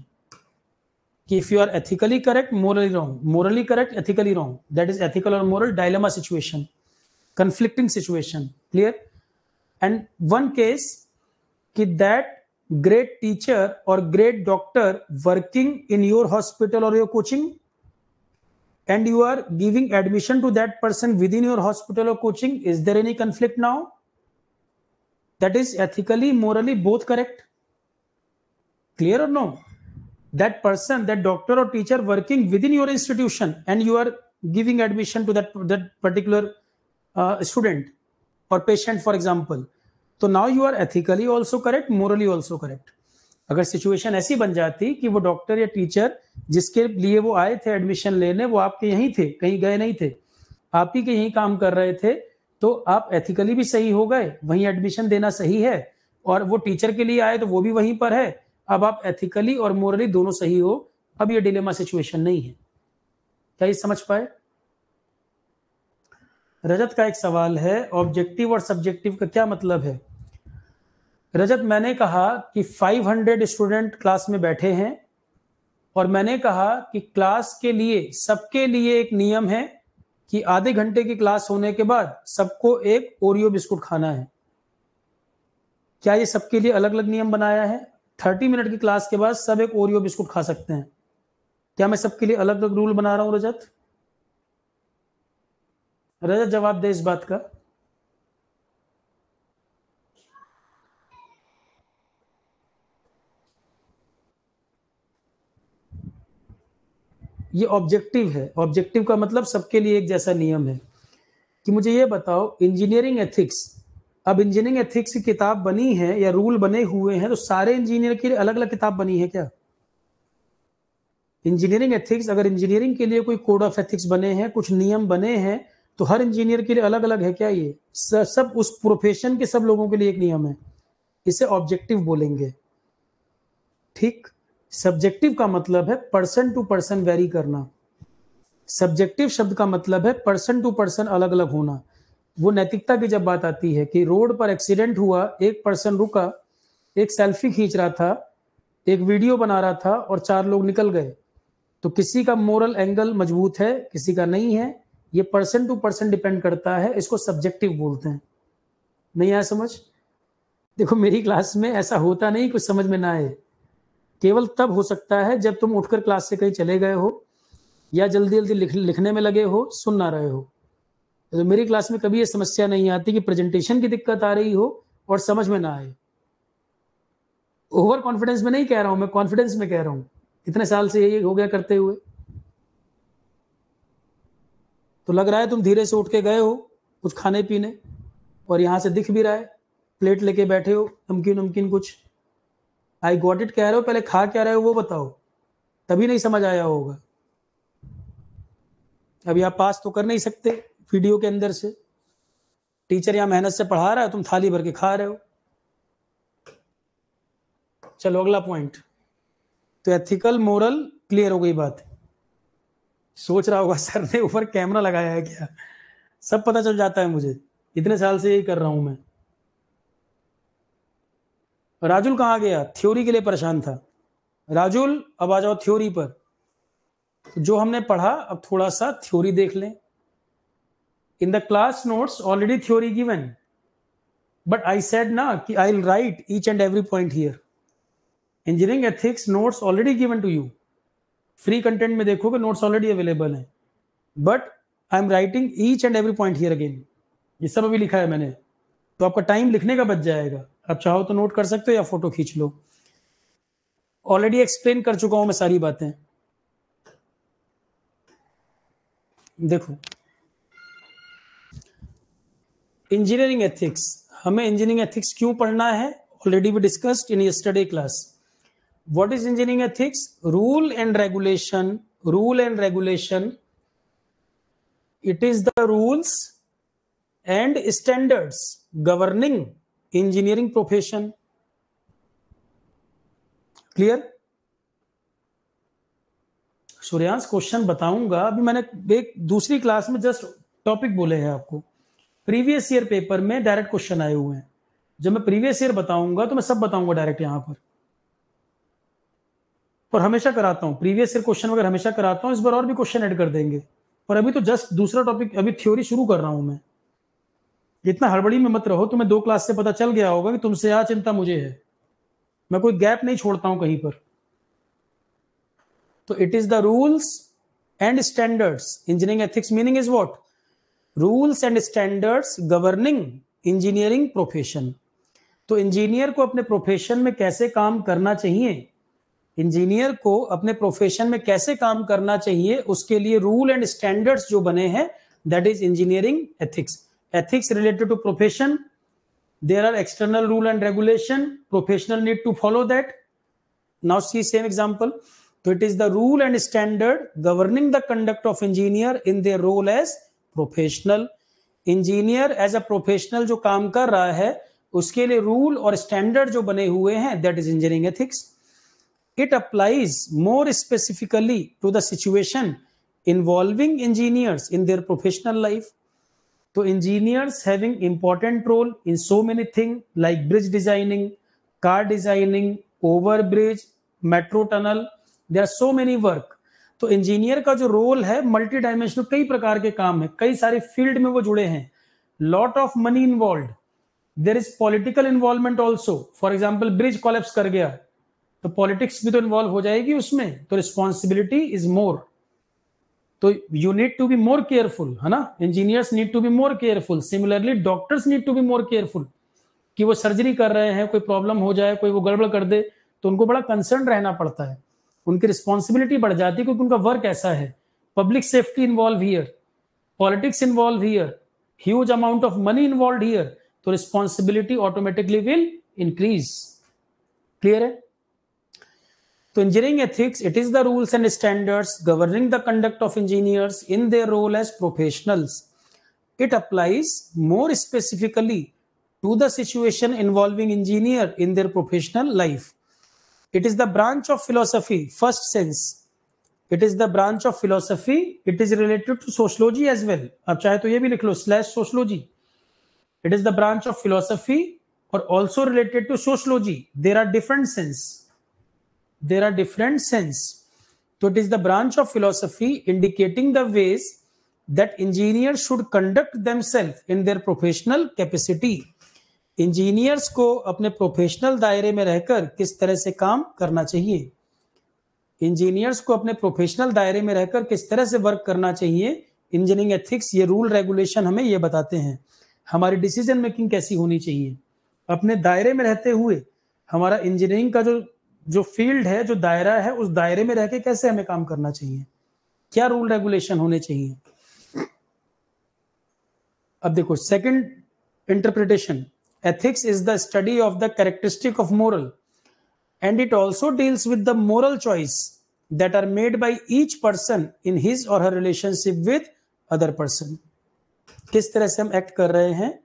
कि if you are ethically correct morally wrong morally correct ethically wrong that is ethical और moral dilemma situation conflicting situation clear and one case कि that great teacher or great doctor working in your hospital or your coaching and you are giving admission to that person within your hospital or coaching is there any conflict now that is ethically morally both correct clear or no that person that doctor or teacher working within your institution and you are giving admission to that that particular uh, student or patient for example तो now you are ethically also correct morally also correct अगर situation ऐसी बन जाती कि वो doctor या teacher जिसके लिए वो आए थे एडमिशन लेने वो आपके यहीं थे कहीं गए नहीं थे आप ही के यहीं काम कर रहे थे तो आप एथिकली भी सही हो गए वहीं एडमिशन देना सही है और वो टीचर के लिए आए तो वो भी वहीं पर है अब आप एथिकली और मोरली दोनों सही हो अब ये डिलेमा सिचुएशन नहीं है क्या ये समझ पाए रजत का एक सवाल है ऑब्जेक्टिव और सब्जेक्टिव का क्या मतलब है रजत मैंने कहा कि 500 स्टूडेंट क्लास में बैठे हैं और मैंने कहा कि क्लास के लिए सबके लिए एक नियम है कि आधे घंटे की क्लास होने के बाद सबको एक ओरियो बिस्कुट खाना है क्या ये सबके लिए अलग अलग नियम बनाया है थर्टी मिनट की क्लास के बाद सब एक ओरियो बिस्कुट खा सकते हैं क्या मैं सबके लिए अलग अलग रूल बना रहा हूं रजत रजत जवाब दे इस बात का ये ऑब्जेक्टिव है ऑब्जेक्टिव का मतलब सबके लिए एक जैसा नियम है कि मुझे ये बताओ इंजीनियरिंग एथिक्स अब इंजीनियरिंग एथिक्स की किताब बनी है या रूल बने हुए हैं तो सारे इंजीनियर के लिए अलग अलग किताब बनी है क्या इंजीनियरिंग एथिक्स अगर इंजीनियरिंग के लिए कोई कोड ऑफ एथिक्स बने हैं कुछ नियम बने हैं तो हर इंजीनियर के लिए अलग अलग है क्या ये सब उस प्रोफेशन के सब लोगों के लिए एक नियम है इसे ऑब्जेक्टिव बोलेंगे ठीक सब्जेक्टिव का मतलब है पर्सन टू पर्सन वेरी करना सब्जेक्टिव शब्द का मतलब है पर्सन टू पर्सन अलग अलग होना वो नैतिकता की जब बात आती है कि रोड पर एक्सीडेंट हुआ एक पर्सन रुका एक सेल्फी खींच रहा था एक वीडियो बना रहा था और चार लोग निकल गए तो किसी का मोरल एंगल मजबूत है किसी का नहीं है ये पर्सन टू पर्सन डिपेंड करता है इसको सब्जेक्टिव बोलते हैं नहीं आया समझ देखो मेरी क्लास में ऐसा होता नहीं कुछ समझ में ना आए केवल तब हो सकता है जब तुम उठकर क्लास से कहीं चले गए हो या जल्दी जल्दी लिख, लिखने में लगे हो सुन ना रहे हो तो मेरी क्लास में कभी ये समस्या नहीं आती कि प्रेजेंटेशन की दिक्कत आ रही हो और समझ में ना आए ओवर कॉन्फिडेंस में नहीं कह रहा हूं मैं कॉन्फिडेंस में कह रहा हूं इतने साल से यही हो गया करते हुए तो लग रहा है तुम धीरे से उठ के गए हो कुछ खाने पीने और यहां से दिख भी रहा है प्लेट लेके बैठे हो नमकीन नमकीन कुछ आई गॉट इट कह रहे हो पहले खा क्या रहे हो वो बताओ तभी नहीं समझ आया होगा अभी आप पास तो कर नहीं सकते वीडियो के अंदर से टीचर यहां मेहनत से पढ़ा रहा है तुम थाली भर के खा रहे हो चलो अगला पॉइंट तो एथिकल मोरल क्लियर हो गई बात सोच रहा होगा सर ने ऊपर कैमरा लगाया है क्या सब पता चल जाता है मुझे इतने साल से यही कर रहा हूं मैं राजुल कहाँ गया थ्योरी के लिए परेशान था राजुल अब आ जाओ थ्योरी पर जो हमने पढ़ा अब थोड़ा सा थ्योरी देख लें in the class notes already theory given but I said ना कि I will write each and every point here engineering ethics notes already given to you free content में देखोगे नोट्स ऑलरेडी अवेलेबल हैं but I am writing each and every point here again ये सब अभी लिखा है मैंने तो आपका टाइम लिखने का बच जाएगा आप चाहो तो नोट कर सकते हो या फोटो खींच लो ऑलरेडी एक्सप्लेन कर चुका हूं मैं सारी बातें देखो इंजीनियरिंग एथिक्स हमें इंजीनियरिंग एथिक्स क्यों पढ़ना है already we discussed in yesterday class what is engineering ethics rule and regulation rule and regulation it is the rules and standards governing engineering profession clear Suryansh question बताऊंगा अभी मैंने एक दूसरी class में जस्ट टॉपिक बोले हैं आपको प्रीवियस ईयर पेपर में डायरेक्ट क्वेश्चन आए हुए हैं जब मैं प्रीवियस ईयर बताऊंगा तो मैं सब बताऊंगा डायरेक्ट यहां पर और हमेशा कराता हूँ प्रीवियस ईयर क्वेश्चन वगैरह हमेशा कराता हूं इस बार और भी क्वेश्चन ऐड कर देंगे और अभी तो जस्ट दूसरा टॉपिक अभी थ्योरी शुरू कर रहा हूं मैं इतना हड़बड़ी में मत रहो तुम्हें दो क्लास से पता चल गया होगा कि तुमसे आ चिंता मुझे है मैं कोई गैप नहीं छोड़ता हूं कहीं पर तो it is the rules and standards engineering ethics meaning is what rules and standards governing engineering profession तो इंजीनियर को अपने प्रोफेशन में कैसे काम करना चाहिए इंजीनियर को अपने प्रोफेशन में कैसे काम करना चाहिए उसके लिए रूल एंड स्टैंडर्ड्स जो बने हैं that is engineering ethics ethics related to profession there are external rule and regulation professional need to follow that now see same example so it is the rule and standard governing the conduct of engineer in their role as professional engineer as a professional जो काम कर रहा है उसके लिए rule और standard जो बने हुए हैं that is engineering ethics it applies more specifically to the situation involving engineers in their professional life तो engineers having important role in so many thing like bridge designing car designing over bridge metro tunnel there are so many work तो engineer का जो role है multi dimensional कई प्रकार के काम है कई सारे फील्ड में वो जुड़े हैं lot of money involve there is political involvement also for example bridge collapse कर गया तो पॉलिटिक्स भी तो इन्वॉल्व हो जाएगी उसमें तो रिस्पॉन्सिबिलिटी इज मोर तो you need to be more careful है ना engineers need to be more careful similarly doctors need to be more careful कि वो सर्जरी कर रहे हैं कोई प्रॉब्लम हो जाए कोई वो गड़बड़ कर दे तो उनको बड़ा कंसर्न रहना पड़ता है उनकी रिस्पॉन्सिबिलिटी बढ़ जाती है क्योंकि उनका वर्क ऐसा है public safety involve here politics involve here huge amount of money involve here तो responsibility automatically will increase clear है So engineering ethics, it is the rules and standards governing the conduct of engineers in their role as professionals. It applies more specifically to the situation involving engineer in their professional life. It is the branch of philosophy, first sense. It is the branch of philosophy. It is related to sociology as well. चाहे तो ये भी लिख लो slash sociology. It is the branch of philosophy or also related to sociology. There are different sense. there are different sense. So it is the branch of philosophy indicating the ways that engineers should conduct themselves in their professional capacity. Engineers को अपने professional दायरे में रहकर किस तरह से काम करना चाहिए इंजीनियर्स को अपने प्रोफेशनल दायरे में रहकर किस तरह से वर्क करना चाहिए इंजीनियरिंग एथिक्स ये रूल रेगुलेशन हमें ये बताते हैं हमारी डिसीजन मेकिंग कैसी होनी चाहिए अपने दायरे में रहते हुए हमारा इंजीनियरिंग का जो जो फील्ड है जो दायरा है उस दायरे में रह के कैसे हमें काम करना चाहिए क्या रूल रेगुलेशन होने चाहिए अब देखो second interpretation ethics is the study of the characteristic of moral and it also deals with the moral choice that are made by each person in his or her relationship with other person किस तरह से हम act कर रहे हैं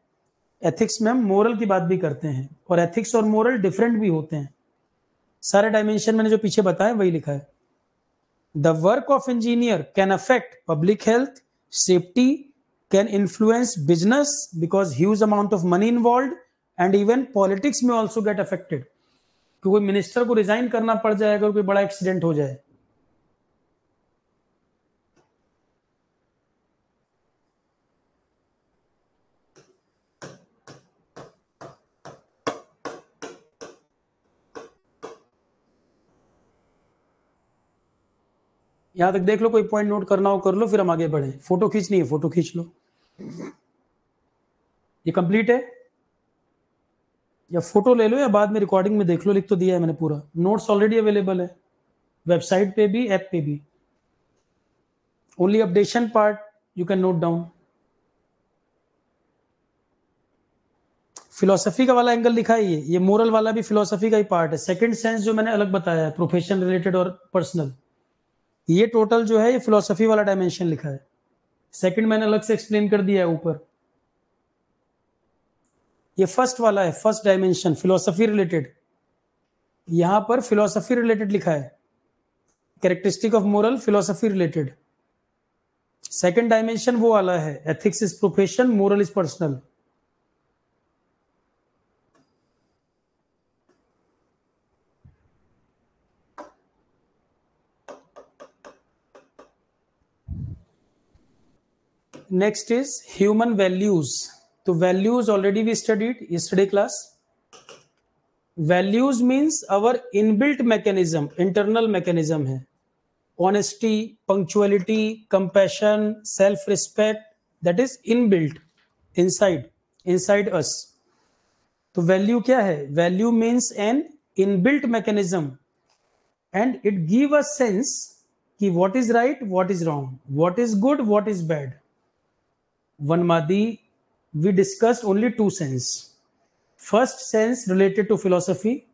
ethics में हम moral की बात भी करते हैं और एथिक्स और मोरल डिफरेंट भी होते हैं सारे डायमेंशन मैंने जो पीछे बताया वही लिखा है the work of engineer can affect public health safety can influence business because huge amount of money involve and even politics में ऑल्सो गेट अफेक्टेड कोई मिनिस्टर को रिजाइन करना पड़ जाए अगर कोई बड़ा एक्सीडेंट हो जाए यहां तक देख लो कोई पॉइंट नोट करना हो कर लो फिर हम आगे बढ़े फोटो खींचनी है फोटो खींच लो ये कंप्लीट है या फोटो ले लो या बाद में रिकॉर्डिंग में देख लो लिख तो दिया है मैंने पूरा नोट्स ऑलरेडी अवेलेबल है वेबसाइट पे भी ऐप पे भी only updation part you can note down philosophy का वाला एंगल लिखा है है ये मोरल वाला भी फिलोसफी का ही पार्ट है सेकंड सेंस जो मैंने अलग बताया है प्रोफेशन रिलेटेड और पर्सनल ये टोटल जो है ये फिलोसफी वाला डायमेंशन लिखा है सेकंड मैंने अलग से एक्सप्लेन कर दिया है ऊपर ये फर्स्ट वाला है फर्स्ट डायमेंशन फिलोसफी रिलेटेड यहां पर फिलोसफी रिलेटेड लिखा है characteristic of moral philosophy related second dimension वो वाला है ethics is profession moral is personal next is human values तो values already we studied study class values means our inbuilt mechanism internal mechanism है honesty punctuality compassion self respect that is inbuilt inside inside us तो value क्या है value means an inbuilt mechanism and it give a sense कि what is right what is wrong what is good what is bad Vanmadi, we discussed only two sense. First sense related to philosophy.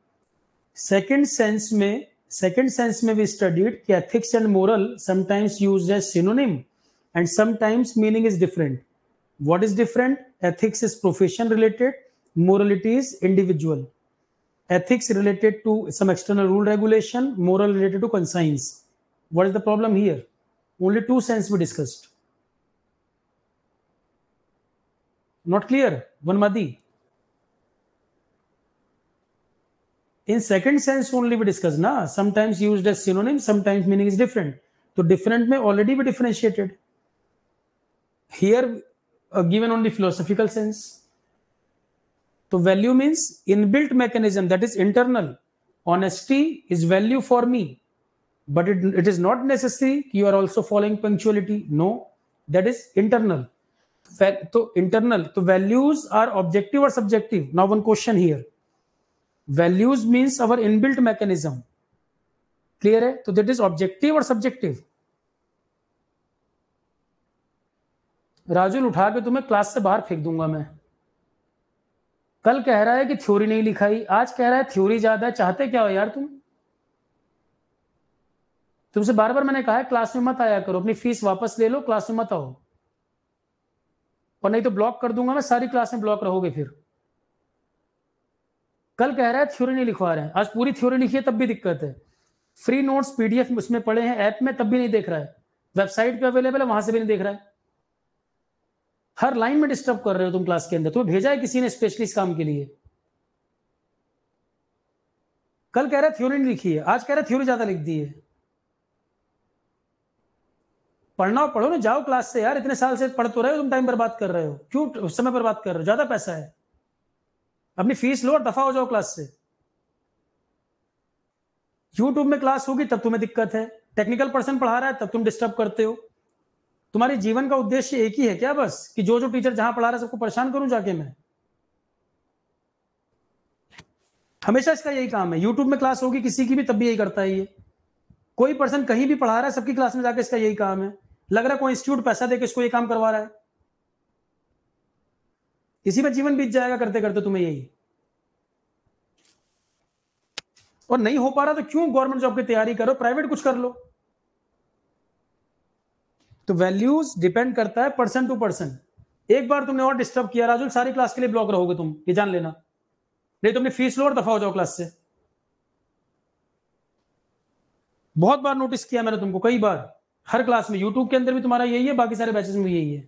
Second sense mein, second sense mein we studied ki ethics and moral sometimes used as synonym and sometimes meaning is different. What is different? Ethics is profession related, morality is individual. Ethics related to some external rule regulation, moral related to conscience. What is the problem here? Only two sense we discussed. Not clear? One In second sense only we discuss na. Sometimes used as synonym, sometimes meaning is different. So different may already be differentiated. Here uh, given only philosophical sense. So value means inbuilt mechanism that is internal. Honesty is value for me. But it, it is not necessary you are also following punctuality. No, that is internal. तो internal तो values are objective और subjective now one question here values means our inbuilt mechanism clear है तो that is objective और subjective Rajul उठा के तुम्हें class से बाहर फेंक दूंगा मैं कल कह रहा है कि थ्योरी नहीं लिखाई आज कह रहा है थ्योरी ज्यादा है चाहते क्या हो यार तुम तुमसे बार बार मैंने कहा है क्लास में मत आया करो अपनी फीस वापस ले लो क्लास में मत आओ और नहीं तो ब्लॉक कर दूंगा मैं सारी क्लास में ब्लॉक रहोगे फिर कल कह रहा है थ्योरी नहीं लिखवा रहे हैं आज पूरी थ्योरी लिखी है तब भी दिक्कत है फ्री नोट्स पीडीएफ उसमें पड़े हैं ऐप में तब भी नहीं देख रहा है वेबसाइट पे अवेलेबल है वहां से भी नहीं देख रहा है हर लाइन में डिस्टर्ब कर रहे हो तुम क्लास के अंदर तुम्हें भेजा है किसी ने स्पेशलिस्ट काम के लिए कल कह रहा है थ्योरी नहीं लिखी है आज कह रहा है थ्योरी ज्यादा लिख दी है पढ़ना पढ़ो ना जाओ क्लास से यार इतने साल से पढ़ तो रहे हो तुम टाइम पर बात कर रहे हो क्यों उस समय पर बात कर रहे हो ज्यादा पैसा है अपनी फीस लो और दफा हो जाओ क्लास से यूट्यूब में क्लास होगी तब तुम्हें दिक्कत है टेक्निकल पर्सन पढ़ा रहा है तब तुम डिस्टर्ब करते हो तुम्हारे जीवन का उद्देश्य एक ही है क्या बस कि जो जो टीचर जहां पढ़ा रहा है सबको परेशान करूं जाके मैं हमेशा इसका यही काम है यूट्यूब में क्लास होगी किसी की भी तब भी यही करता है ये कोई पर्सन कहीं भी पढ़ा रहा है सबकी क्लास में जाके इसका यही काम है लग रहा है कोई इंस्टीट्यूट पैसा देकर इसको ये काम करवा रहा है इसी में जीवन बीत जाएगा करते करते तुम्हें यही और नहीं हो पा रहा तो क्यों गवर्नमेंट जॉब की तैयारी करो प्राइवेट कुछ कर लो तो वैल्यूज डिपेंड करता है पर्सन टू पर्सन एक बार तुमने और डिस्टर्ब किया राजुल सारी क्लास के लिए ब्लॉक रहोगे तुम ये जान लेना नहीं तुमने फीस लो और दफा हो जाओ क्लास से बहुत बार नोटिस किया मैंने तुमको कई बार हर क्लास में यूट्यूब के अंदर भी तुम्हारा यही है बाकी सारे बैचेस में भी यही है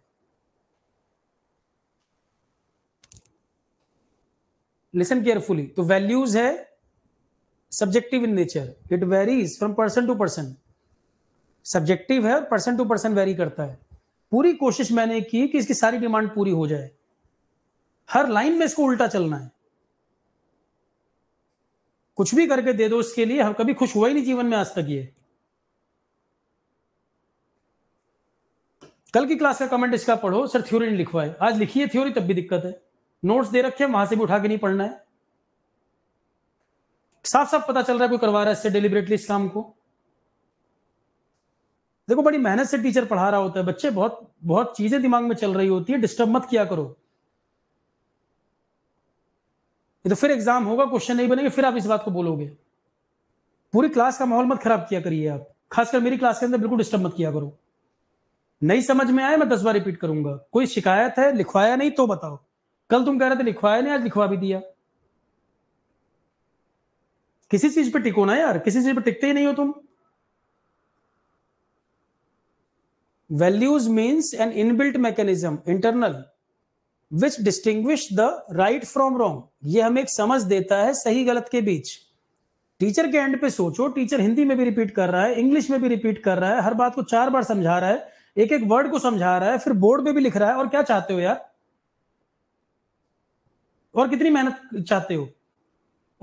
लिसन केयरफुली तो वैल्यूज है subjective in nature it varies from person to person subjective है और पर्सन टू पर्सन वेरी करता है पूरी कोशिश मैंने की कि इसकी सारी डिमांड पूरी हो जाए हर लाइन में इसको उल्टा चलना है कुछ भी करके दे दो इसके लिए हम कभी खुश हुआ ही नहीं जीवन में आज तक ये कल की क्लास का कमेंट इसका पढ़ो सर थ्योरी नहीं लिखवाए आज लिखिए थ्योरी तब भी दिक्कत है नोट्स दे रखे वहां से भी उठा के नहीं पढ़ना है साफ साफ पता चल रहा है कोई करवा रहा है इससे डिलिबरेटली इस काम को देखो बड़ी मेहनत से टीचर पढ़ा रहा होता है बच्चे बहुत बहुत चीजें दिमाग में चल रही होती है डिस्टर्ब मत किया करो ये तो फिर एग्जाम होगा क्वेश्चन नहीं बनेंगे फिर आप इस बात को बोलोगे पूरी क्लास का माहौल मत खराब किया करिए आप खासकर मेरी क्लास के अंदर बिल्कुल डिस्टर्ब मत किया करो नहीं समझ में आए मैं दस बार रिपीट करूंगा कोई शिकायत है लिखवाया नहीं तो बताओ कल तुम कह रहे थे लिखवाया नहीं आज लिखवा भी दिया किसी चीज पे टिको ना यार किसी चीज पे टिकते ही नहीं हो तुम values means an inbuilt mechanism internal which distinguish the right from wrong ये हमें एक समझ देता है सही गलत के बीच टीचर के एंड पे सोचो टीचर हिंदी में भी रिपीट कर रहा है इंग्लिश में भी रिपीट कर रहा है हर बात को चार बार समझा रहा है एक एक वर्ड को समझा रहा है फिर बोर्ड पे भी लिख रहा है और क्या चाहते हो यार और कितनी मेहनत चाहते हो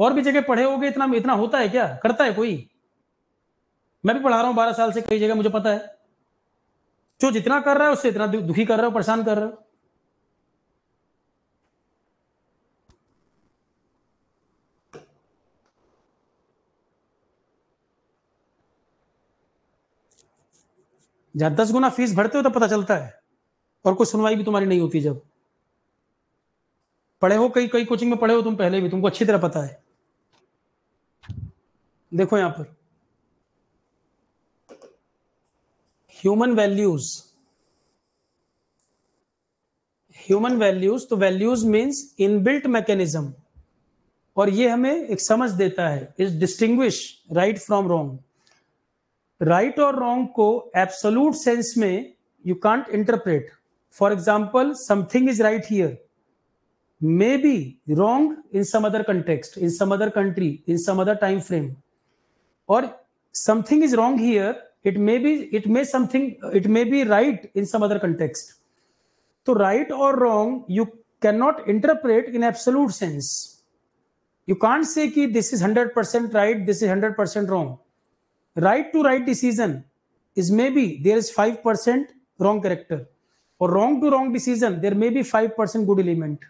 और भी जगह पढ़े होगे इतना इतना होता है क्या करता है कोई मैं भी पढ़ा रहा हूं बारह साल से कई जगह मुझे पता है जो जितना कर रहा है उससे इतना दुखी कर रहे हो परेशान कर रहे हो जहां दस गुना फीस भरते हो तो पता चलता है और कोई सुनवाई भी तुम्हारी नहीं होती जब पढ़े हो कई कई कोचिंग में पढ़े हो तुम पहले भी तुमको अच्छी तरह पता है देखो यहां पर ह्यूमन वैल्यूज ह्यूमन वैल्यूज तो वैल्यूज मीन्स इनबिल्ट मैकेनिज्म और ये हमें एक समझ देता है is distinguish right from wrong right और रॉन्ग को एब्सोलूट सेंस में you can't interpret for example something is right here may be wrong in some other context in some other country in some other time frame और something is wrong here it may be it may something it may B right in some other context तो right और wrong you can not interpret in absolute sense you can't say कि this is hundred percent right this is hundred percent wrong right to right decision is may B there is five percent wrong character और wrong to wrong decision there may be five percent good element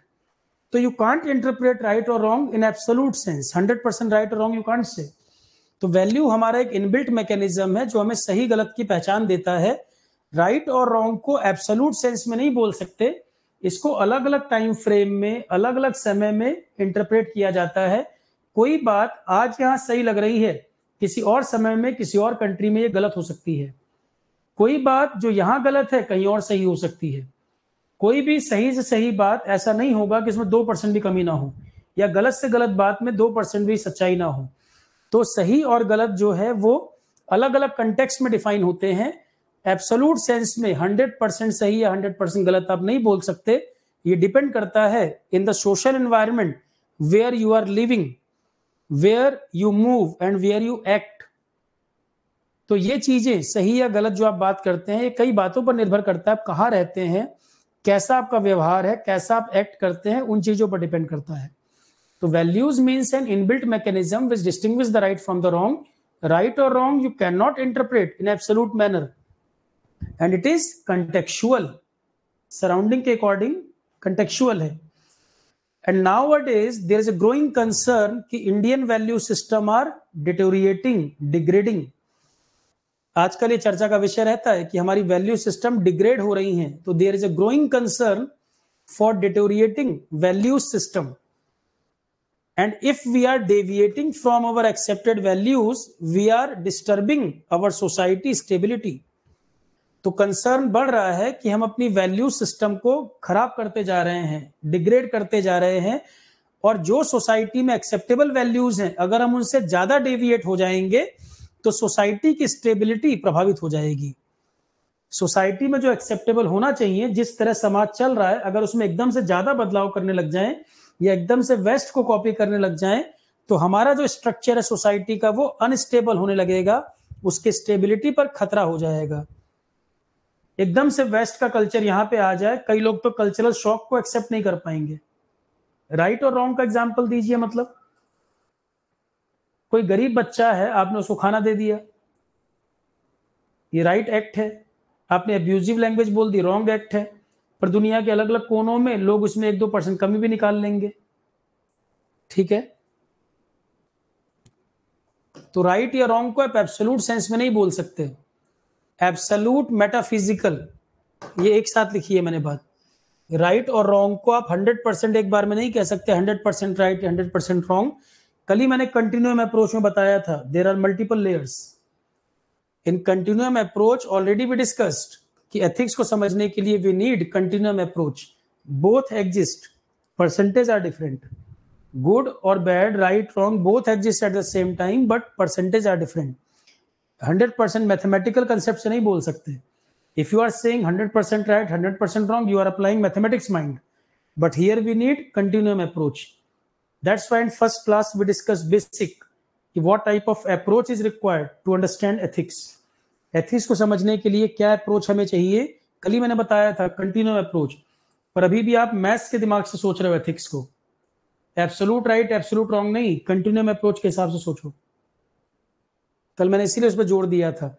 तो you can't interpret right और wrong in absolute sense hundred percent right और wrong you can't say तो value हमारा एक inbuilt mechanism है जो हमें सही गलत की पहचान देता है राइट right और रॉन्ग को एब्सोलूट सेंस में नहीं बोल सकते इसको अलग अलग टाइम फ्रेम में अलग अलग समय में इंटरप्रेट किया जाता है कोई बात आज यहां सही लग रही है किसी और समय में किसी और कंट्री में ये गलत हो सकती है कोई बात जो यहाँ गलत है कहीं और सही हो सकती है कोई भी सही से सही बात ऐसा नहीं होगा कि इसमें दो परसेंट भी कमी ना हो या गलत से गलत बात में दो परसेंट भी सच्चाई ना हो तो सही और गलत जो है वो अलग अलग कंटेक्स्ट में डिफाइन होते हैं एब्सोलूट सेंस में हंड्रेड परसेंट सही या हंड्रेड परसेंट गलत आप नहीं बोल सकते ये डिपेंड करता है in the social environment where you are living where you move and where you act तो ये चीजें सही या गलत जो आप बात करते हैं ये कई बातों पर निर्भर करता है आप कहाँ रहते हैं कैसा आपका व्यवहार है कैसा आप एक्ट करते हैं उन चीजों पर डिपेंड करता है तो values means an inbuilt mechanism which distinguish the right from the wrong और wrong you can not interpret in absolute manner and it is contextual surrounding के अकॉर्डिंग कंटेक्शुअल है and now at is there is a growing concern कि Indian value system are deteriorating degrading आजकल ये चर्चा का विषय रहता है कि हमारी वैल्यू सिस्टम डिग्रेड हो रही हैं तो there is a growing concern for deteriorating value system and if we are deviating from our accepted values we are disturbing our society stability तो कंसर्न बढ़ रहा है कि हम अपनी वैल्यू सिस्टम को खराब करते जा रहे हैं डिग्रेड करते जा रहे हैं और जो सोसाइटी में एक्सेप्टेबल वैल्यूज हैं अगर हम उनसे ज्यादा डेविएट हो जाएंगे तो सोसाइटी की स्टेबिलिटी प्रभावित हो जाएगी सोसाइटी में जो एक्सेप्टेबल होना चाहिए जिस तरह समाज चल रहा है अगर उसमें एकदम से ज्यादा बदलाव करने लग जाए या एकदम से वेस्ट को कॉपी करने लग जाए तो हमारा जो स्ट्रक्चर है सोसाइटी का वो अनस्टेबल होने लगेगा उसके स्टेबिलिटी पर खतरा हो जाएगा एकदम से वेस्ट का कल्चर यहाँ पे आ जाए कई लोग तो कल्चरल शॉक को एक्सेप्ट नहीं कर पाएंगे राइट और रॉन्ग का एग्जाम्पल दीजिए मतलब कोई गरीब बच्चा है आपने उसको खाना दे दिया ये राइट एक्ट है आपने अब्यूजिव लैंग्वेज बोल दी रॉन्ग एक्ट है पर दुनिया के अलग अलग कोनों में लोग उसमें एक दो परसेंट कमी भी निकाल लेंगे ठीक है तो राइट या रॉन्ग को आप एब्सोलूट सेंस में नहीं बोल सकते एब्सलूट मेटाफिजिकल ये एक साथ लिखी है मैंने बात राइट right और रॉन्ग को आप 100 परसेंट एक बार में नहीं कह सकते 100 percent right hundred percent wrong कल ही मैंने कंटिन्यूम अप्रोच में बताया था there are multiple layers in continuum approach already भी डिस्कस्ड कि एथिक्स को समझने के लिए we need continuum approach both exist percentage are different good और bad right wrong both exist at the same time but percentage are different hundred percent mathematical concept से नहीं बोल सकते if you are saying hundred percent right hundred percent wrong you are applying mathematics mind but here we need continuum approach that's why in first class we discuss basic कि what type of approach is required to understand ethics ethics को समझने के लिए क्या approach हमें चाहिए कल ही मैंने बताया था कंटिन्यूम अप्रोच पर अभी भी आप मैथ्स के दिमाग से सोच रहे हो एथिक्स को एब्सोलूट राइट एब्सोलूट रॉन्ग नहीं कंटिन्यूम अप्रोच के हिसाब से सोचो कल मैंने इसीलिए उस पर जोड़ दिया था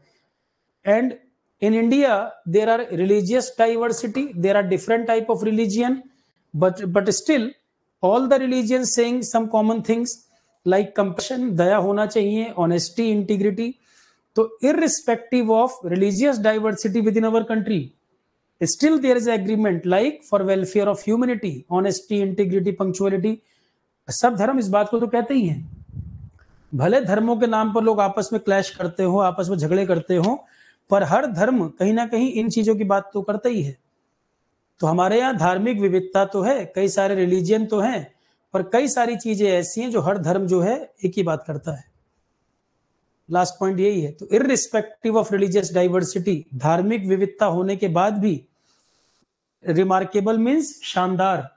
and in India there are religious diversity there are different type of religion but but still all the religion saying some common things like compassion दया होना चाहिए ऑनेस्टी इंटीग्रिटी तो irrespective of religious diversity within our country still there is agreement like for welfare of humanity honesty integrity punctuality सब धर्म इस बात को तो कहते ही हैं भले धर्मों के नाम पर लोग आपस में क्लैश करते हो आपस में झगड़े करते हो पर हर धर्म कहीं ना कहीं इन चीजों की बात तो करता ही है तो हमारे यहाँ धार्मिक विविधता तो है कई सारे रिलीजियन तो हैं पर कई सारी चीजें ऐसी हैं जो हर धर्म जो है एक ही बात करता है लास्ट पॉइंट यही है तो इरिस्पेक्टिव ऑफ रिलीजियस डाइवर्सिटी धार्मिक विविधता होने के बाद भी रिमार्केबल मीन्स शानदार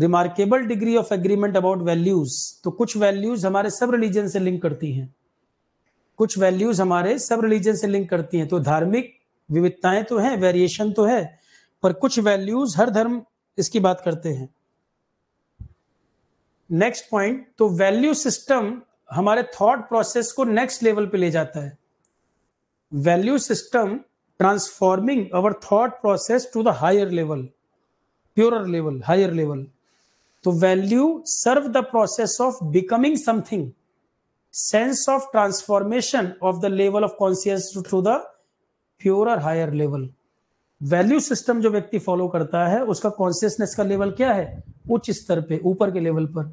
remarkable degree of agreement about values तो कुछ वैल्यूज हमारे सब रिलीजन से लिंक करती हैं कुछ वैल्यूज हमारे सब रिलीजन से लिंक करती हैं तो धार्मिक विविधताएं तो हैं वेरिएशन तो है पर कुछ वैल्यूज हर धर्म इसकी बात करते हैं नेक्स्ट पॉइंट तो वैल्यू सिस्टम हमारे थॉट प्रोसेस को नेक्स्ट लेवल पे ले जाता है value system transforming our thought process to the higher level pure level higher level तो value serve the process of becoming something sense of transformation of the level of conscious through the pure और higher level value system जो व्यक्ति follow करता है उसका consciousness का level क्या है उच्च स्तर पे ऊपर के लेवल पर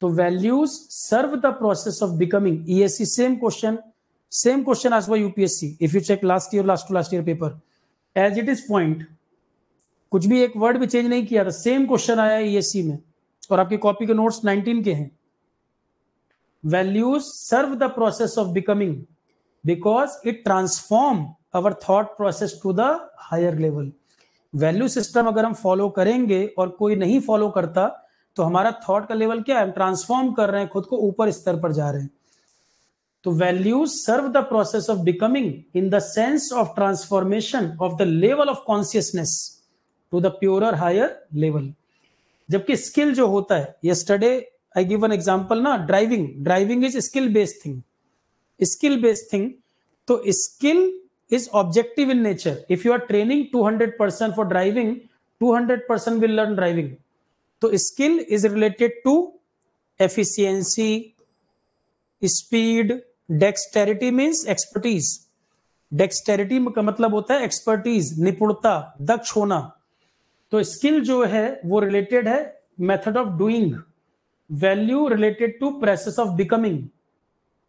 तो values serve the process of becoming ESC same question same question आज by UPSC if you check last year last to last year paper as it is point कुछ भी एक वर्ड भी चेंज नहीं किया था सेम क्वेश्चन आया ESC e में और आपकी कॉपी के नोट्स 19 के हैं values serve the process of becoming because it transform our thought process to the higher level value system अगर हम फॉलो करेंगे और कोई नहीं फॉलो करता तो हमारा थॉट का लेवल क्या है हम ट्रांसफॉर्म कर रहे हैं खुद को ऊपर स्तर पर जा रहे हैं तो values serve the process of becoming in the sense of transformation of the level of consciousness to the pure higher level जबकि स्किल जो होता है yesterday I give an example ना driving driving is skill based thing skill based thing तो skill is objective in nature if you are training two hundred percent for driving two hundred percent will learn driving तो skill is related to efficiency speed dexterity means expertise dexterity का मतलब होता है expertise निपुणता दक्ष होना तो skill जो है वो रिलेटेड है method of doing value related to process of becoming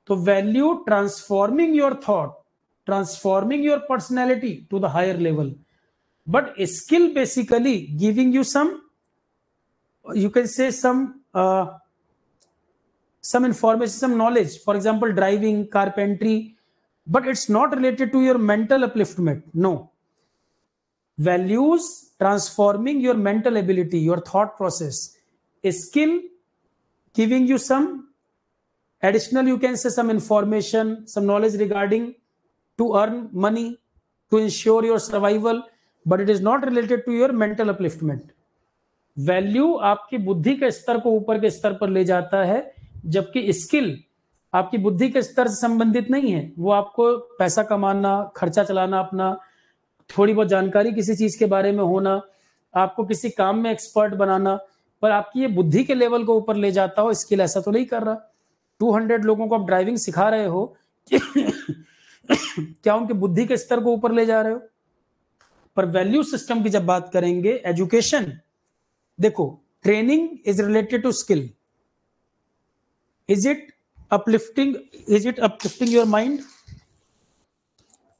तो value transforming your thought transforming your personality to the higher level but skill basically giving you some you can say some some information some knowledge for example driving carpentry but it's not related to your mental upliftment no values transforming your mental ability your thought process a skill giving you some additional you can say some information some knowledge regarding to earn money to ensure your survival but it is not related to your mental upliftment value आपकी बुद्धि के स्तर को ऊपर के स्तर पर ले जाता है जबकि स्किल आपकी बुद्धि के स्तर से संबंधित नहीं है वो आपको पैसा कमाना खर्चा चलाना अपना थोड़ी बहुत जानकारी किसी चीज के बारे में होना आपको किसी काम में एक्सपर्ट बनाना पर आपकी ये बुद्धि के लेवल को ऊपर ले जाता हो स्किल ऐसा तो नहीं कर रहा 200 लोगों को आप ड्राइविंग सिखा रहे हो क्या उनके बुद्धि के स्तर को ऊपर ले जा रहे हो पर वैल्यू सिस्टम की जब बात करेंगे एजुकेशन देखो training is related to skill is it uplifting is it uplifting your mind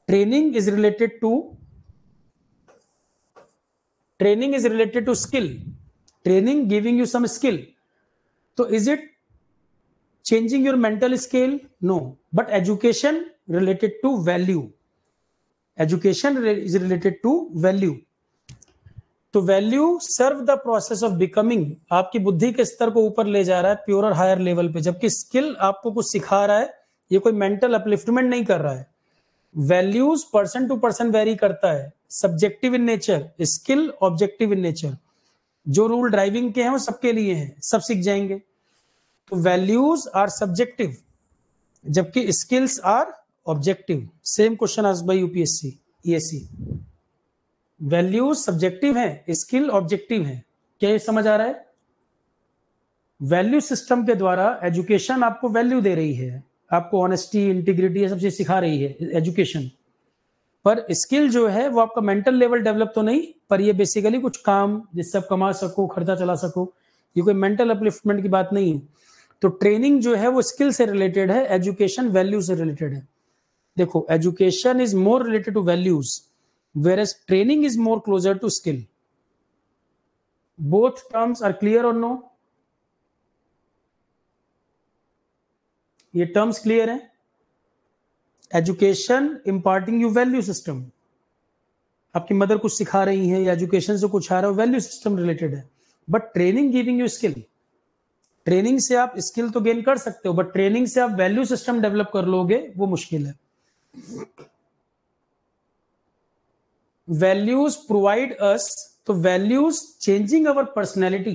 training is related to training is related to skill training giving you some skill तो is it changing your mental skill no but education related to value education is related to value तो value serve the process of becoming आपकी बुद्धि के स्तर को ऊपर ले जा रहा है प्योर और हायर लेवल पे जबकि स्किल आपको कुछ सिखा रहा है ये कोई मेंटल अपलिफ्टमेंट नहीं कर रहा है values person to person vary करता है subjective in nature skill objective in nature जो रूल ड्राइविंग के हैं वो सबके लिए हैं सब सीख जाएंगे तो वैल्यूज आर सब्जेक्टिव जबकि skills are objective same question आज by UPSC ESC values subjective है स्किल ऑब्जेक्टिव है क्या ये समझ आ रहा है वैल्यू सिस्टम के द्वारा एजुकेशन आपको वैल्यू दे रही है आपको ऑनेस्टी इंटीग्रिटी ये सब चीज सिखा रही है एजुकेशन पर स्किल जो है वो आपका मेंटल लेवल डेवलप तो नहीं पर ये बेसिकली कुछ काम जिससे आप कमा सको खर्चा चला सको ये कोई मेंटल अपलिफ्टमेंट की बात नहीं है तो ट्रेनिंग जो है वो स्किल से रिलेटेड है एजुकेशन वैल्यू से रिलेटेड है देखो education is more related to values whereas training is more closer to skill both terms are clear और नो ये टर्म्स क्लियर हैं education imparting you value system आपकी mother कुछ सिखा रही है या एजुकेशन से कुछ आ रहा है वैल्यू सिस्टम रिलेटेड है but training giving you skill training से आप स्किल तो गेन कर सकते हो बट ट्रेनिंग से आप वैल्यू सिस्टम डेवलप कर लोगे वो मुश्किल है वैल्यूज प्रोवाइड अस तो values changing our personality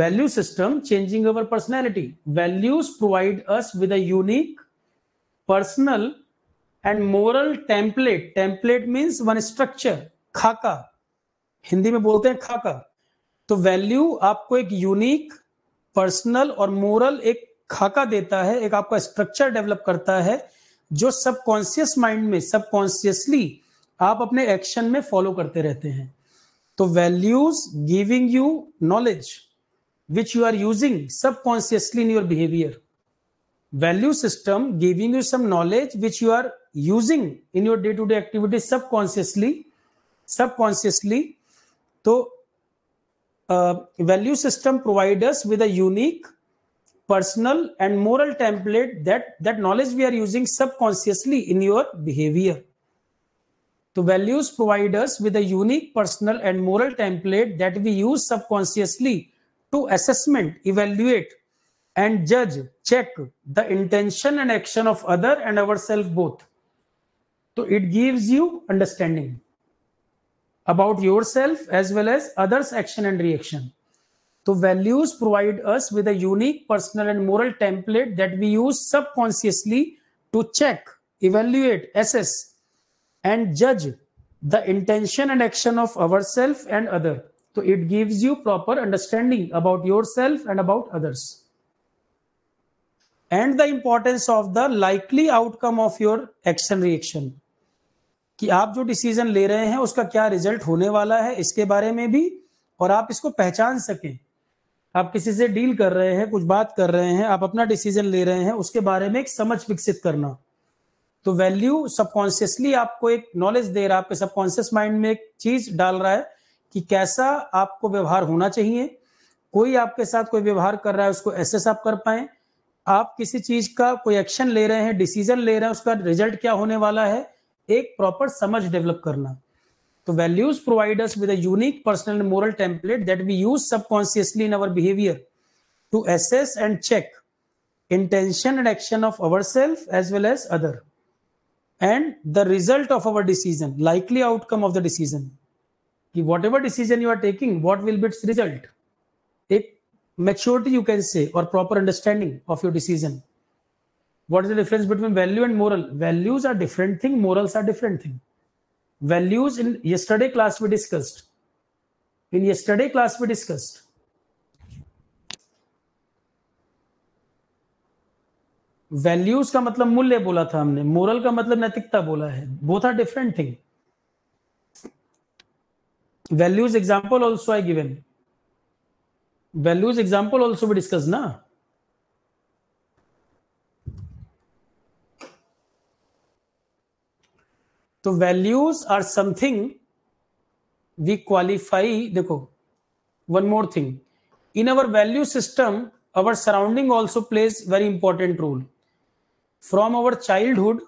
value system changing our personality values provide us with unique personal and moral template template means one structure खाका हिंदी में बोलते हैं खाका तो वैल्यू आपको एक यूनिक पर्सनल और मोरल एक खाका देता है एक आपका स्ट्रक्चर डेवलप करता है जो सबकॉन्सियस माइंड में सबकॉन्सियसली आप अपने एक्शन में फॉलो करते रहते हैं तो values giving you knowledge which you are using subconsciously in your behaviour value system giving you some knowledge which you are using in your day to day activities subconsciously subconsciously so uh, value system provide us with a unique personal and moral template that that knowledge we are using subconsciously in your behavior so values provide us with a unique personal and moral template that we use subconsciously to assessment evaluate and judge, check the intention and action of other and ourselves both. So it gives you understanding about yourself as well as others' action and reaction. So values provide us with a unique personal and moral template that we use subconsciously to check, evaluate, assess, and judge the intention and action of ourselves and other. So it gives you proper understanding about yourself and about others. And the importance of the likely outcome of your action reaction कि आप जो decision ले रहे हैं उसका क्या result होने वाला है इसके बारे में भी और आप इसको पहचान सकें आप किसी से डील कर रहे हैं कुछ बात कर रहे हैं आप अपना डिसीजन ले रहे हैं उसके बारे में एक समझ विकसित करना तो वैल्यू सबकॉन्शियसली आपको एक नॉलेज दे रहा है आपके सबकॉन्शियस माइंड में एक चीज डाल रहा है कि कैसा आपको व्यवहार होना चाहिए कोई आपके साथ कोई व्यवहार कर रहा है उसको एसेस आप कर पाए आप किसी चीज का कोई एक्शन ले रहे हैं डिसीजन ले रहे हैं उसका रिजल्ट क्या होने वाला है एक प्रॉपर समझ डेवलप करना तो values providers with unique personal and moral template that we use subconsciously in our behaviour to assess and check intention and action of our self as well as other and the result of our decision likely outcome of the decision कि whatever decision you are taking what will be result maturity you can say or proper understanding of your decision what is the difference between value and moral values are different thing morals are different thing values in yesterday class we discussed in yesterday class we discussed values का मतलब मूल्य बोला था हमने moral का मतलब नैतिकता बोला है both are different thing values example also I given values example also भी डिस्कस ना तो values are something we qualify देखो one more thing in our value system our surrounding also plays very important role from our childhood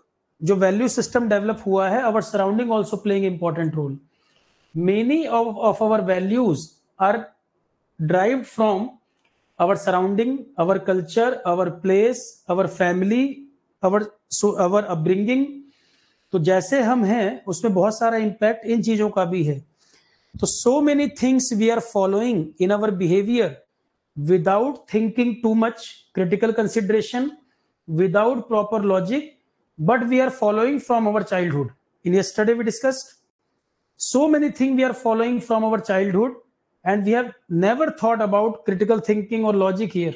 जो value system develop हुआ है our surrounding also playing important role many of our values are derived from our surrounding, our culture, our place, our family, our so our upbringing. तो जैसे हम हैं उसमें बहुत सारा इंपैक्ट इन चीजों का भी है तो so many things we are following in our behaviour without thinking too much critical consideration without proper logic but we are following from our childhood in study we discussed so many thing we are following from our childhood and we have never thought about critical thinking or logic here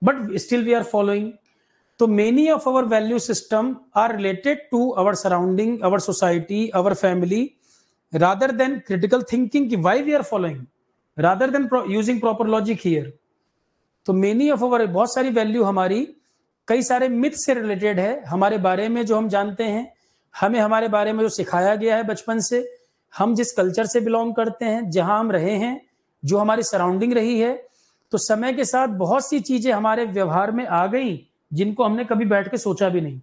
but still we are following so many of our value system are related to our surrounding our society our family rather than critical thinking ki why we are following rather than pro- using proper logic here तो many of our बहुत सारी value हमारी कई सारे myth से related है हमारे बारे में जो हम जानते हैं हमें हमारे बारे में जो सिखाया गया है बचपन से हम जिस कल्चर से बिलोंग करते हैं जहां हम रहे हैं जो हमारी सराउंडिंग रही है तो समय के साथ बहुत सी चीजें हमारे व्यवहार में आ गई जिनको हमने कभी बैठ के सोचा भी नहीं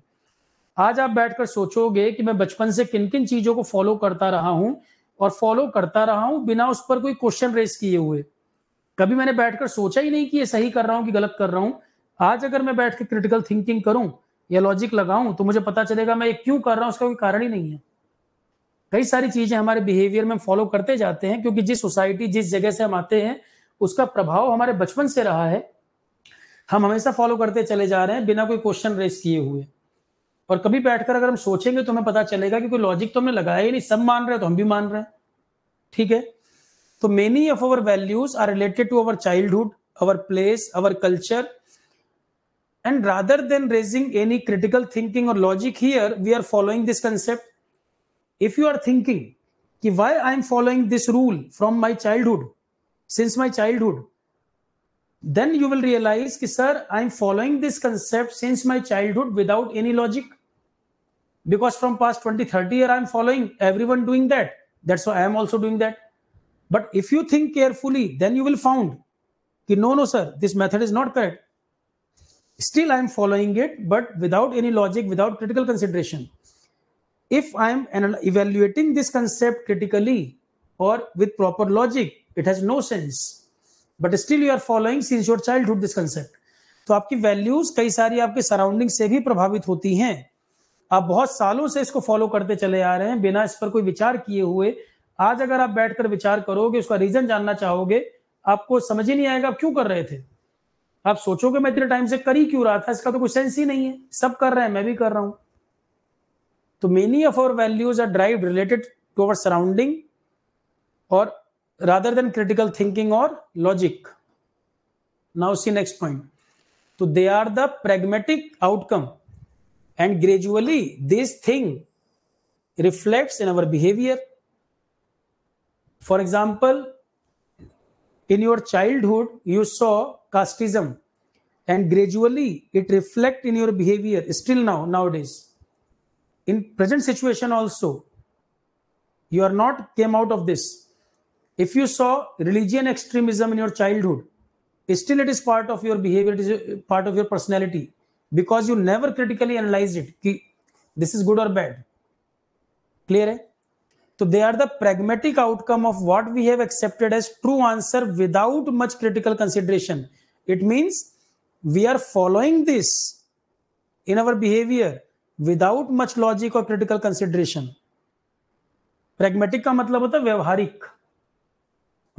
आज आप बैठकर सोचोगे कि मैं बचपन से किन किन चीजों को फॉलो करता रहा हूं और फॉलो करता रहा हूं बिना उस पर कोई क्वेश्चन रेस किए हुए कभी मैंने बैठकर सोचा ही नहीं कि ये सही कर रहा हूं कि गलत कर रहा हूं आज अगर मैं बैठ के क्रिटिकल थिंकिंग करूं या लॉजिक लगाऊं तो मुझे पता चलेगा मैं ये क्यों कर रहा हूं उसका कोई कारण ही नहीं है कई सारी चीजें हमारे बिहेवियर में फॉलो करते जाते हैं क्योंकि जिस सोसाइटी जिस जगह से हम आते हैं उसका प्रभाव हमारे बचपन से रहा है हम हमेशा फॉलो करते चले जा रहे हैं बिना कोई क्वेश्चन रेस किए हुए और कभी बैठकर अगर हम सोचेंगे तो हमें पता चलेगा कि कोई लॉजिक तो हमने लगाया ही नहीं सब मान रहे हैं तो हम भी मान रहे हैं ठीक है तो many of our values are related to our childhood our place our culture and rather than raising any critical thinking और logic here we are following this concept if you are thinking ki why i am following this rule from my childhood since my childhood then you will realize ki sir i am following this concept since my childhood without any logic because from past 20 30 year i am following everyone doing that that's why i am also doing that but if you think carefully then you will found ki no no sir this method is not correct still i am following it but without any logic without critical consideration if I am evaluating this concept critically और with proper logic it has no sense but still you are following since your childhood this concept तो आपकी values कई सारी आपके surrounding से भी प्रभावित होती हैं आप बहुत सालों से इसको फॉलो करते चले आ रहे हैं बिना इस पर कोई विचार किए हुए आज अगर आप बैठकर विचार करोगे उसका रीजन जानना चाहोगे आपको समझ ही नहीं आएगा आप क्यों कर रहे थे आप सोचोगे मैं इतने टाइम से कर ही क्यों रहा था इसका तो कोई सेंस ही नहीं है सब कर रहे हैं मैं भी कर रहा हूं तो many of our values are drive related to our surrounding और रादर देन क्रिटिकल थिंकिंग और logic now see next point तो they are the pragmatic outcome and gradually this thing reflect in our behaviour for example in your childhood you saw casteism and gradually it reflect in your behaviour still now nowadays in present situation also you are not came out of this if you saw religion extremism in your childhood still it is part of your behavior it is part of your personality because you never critically analyzed it ki, this is good or bad clear so they are the pragmatic outcome of what we have accepted as true answer without much critical consideration it means we are following this in our behavior without much logic और critical consideration pragmatic का मतलब होता है व्यवहारिक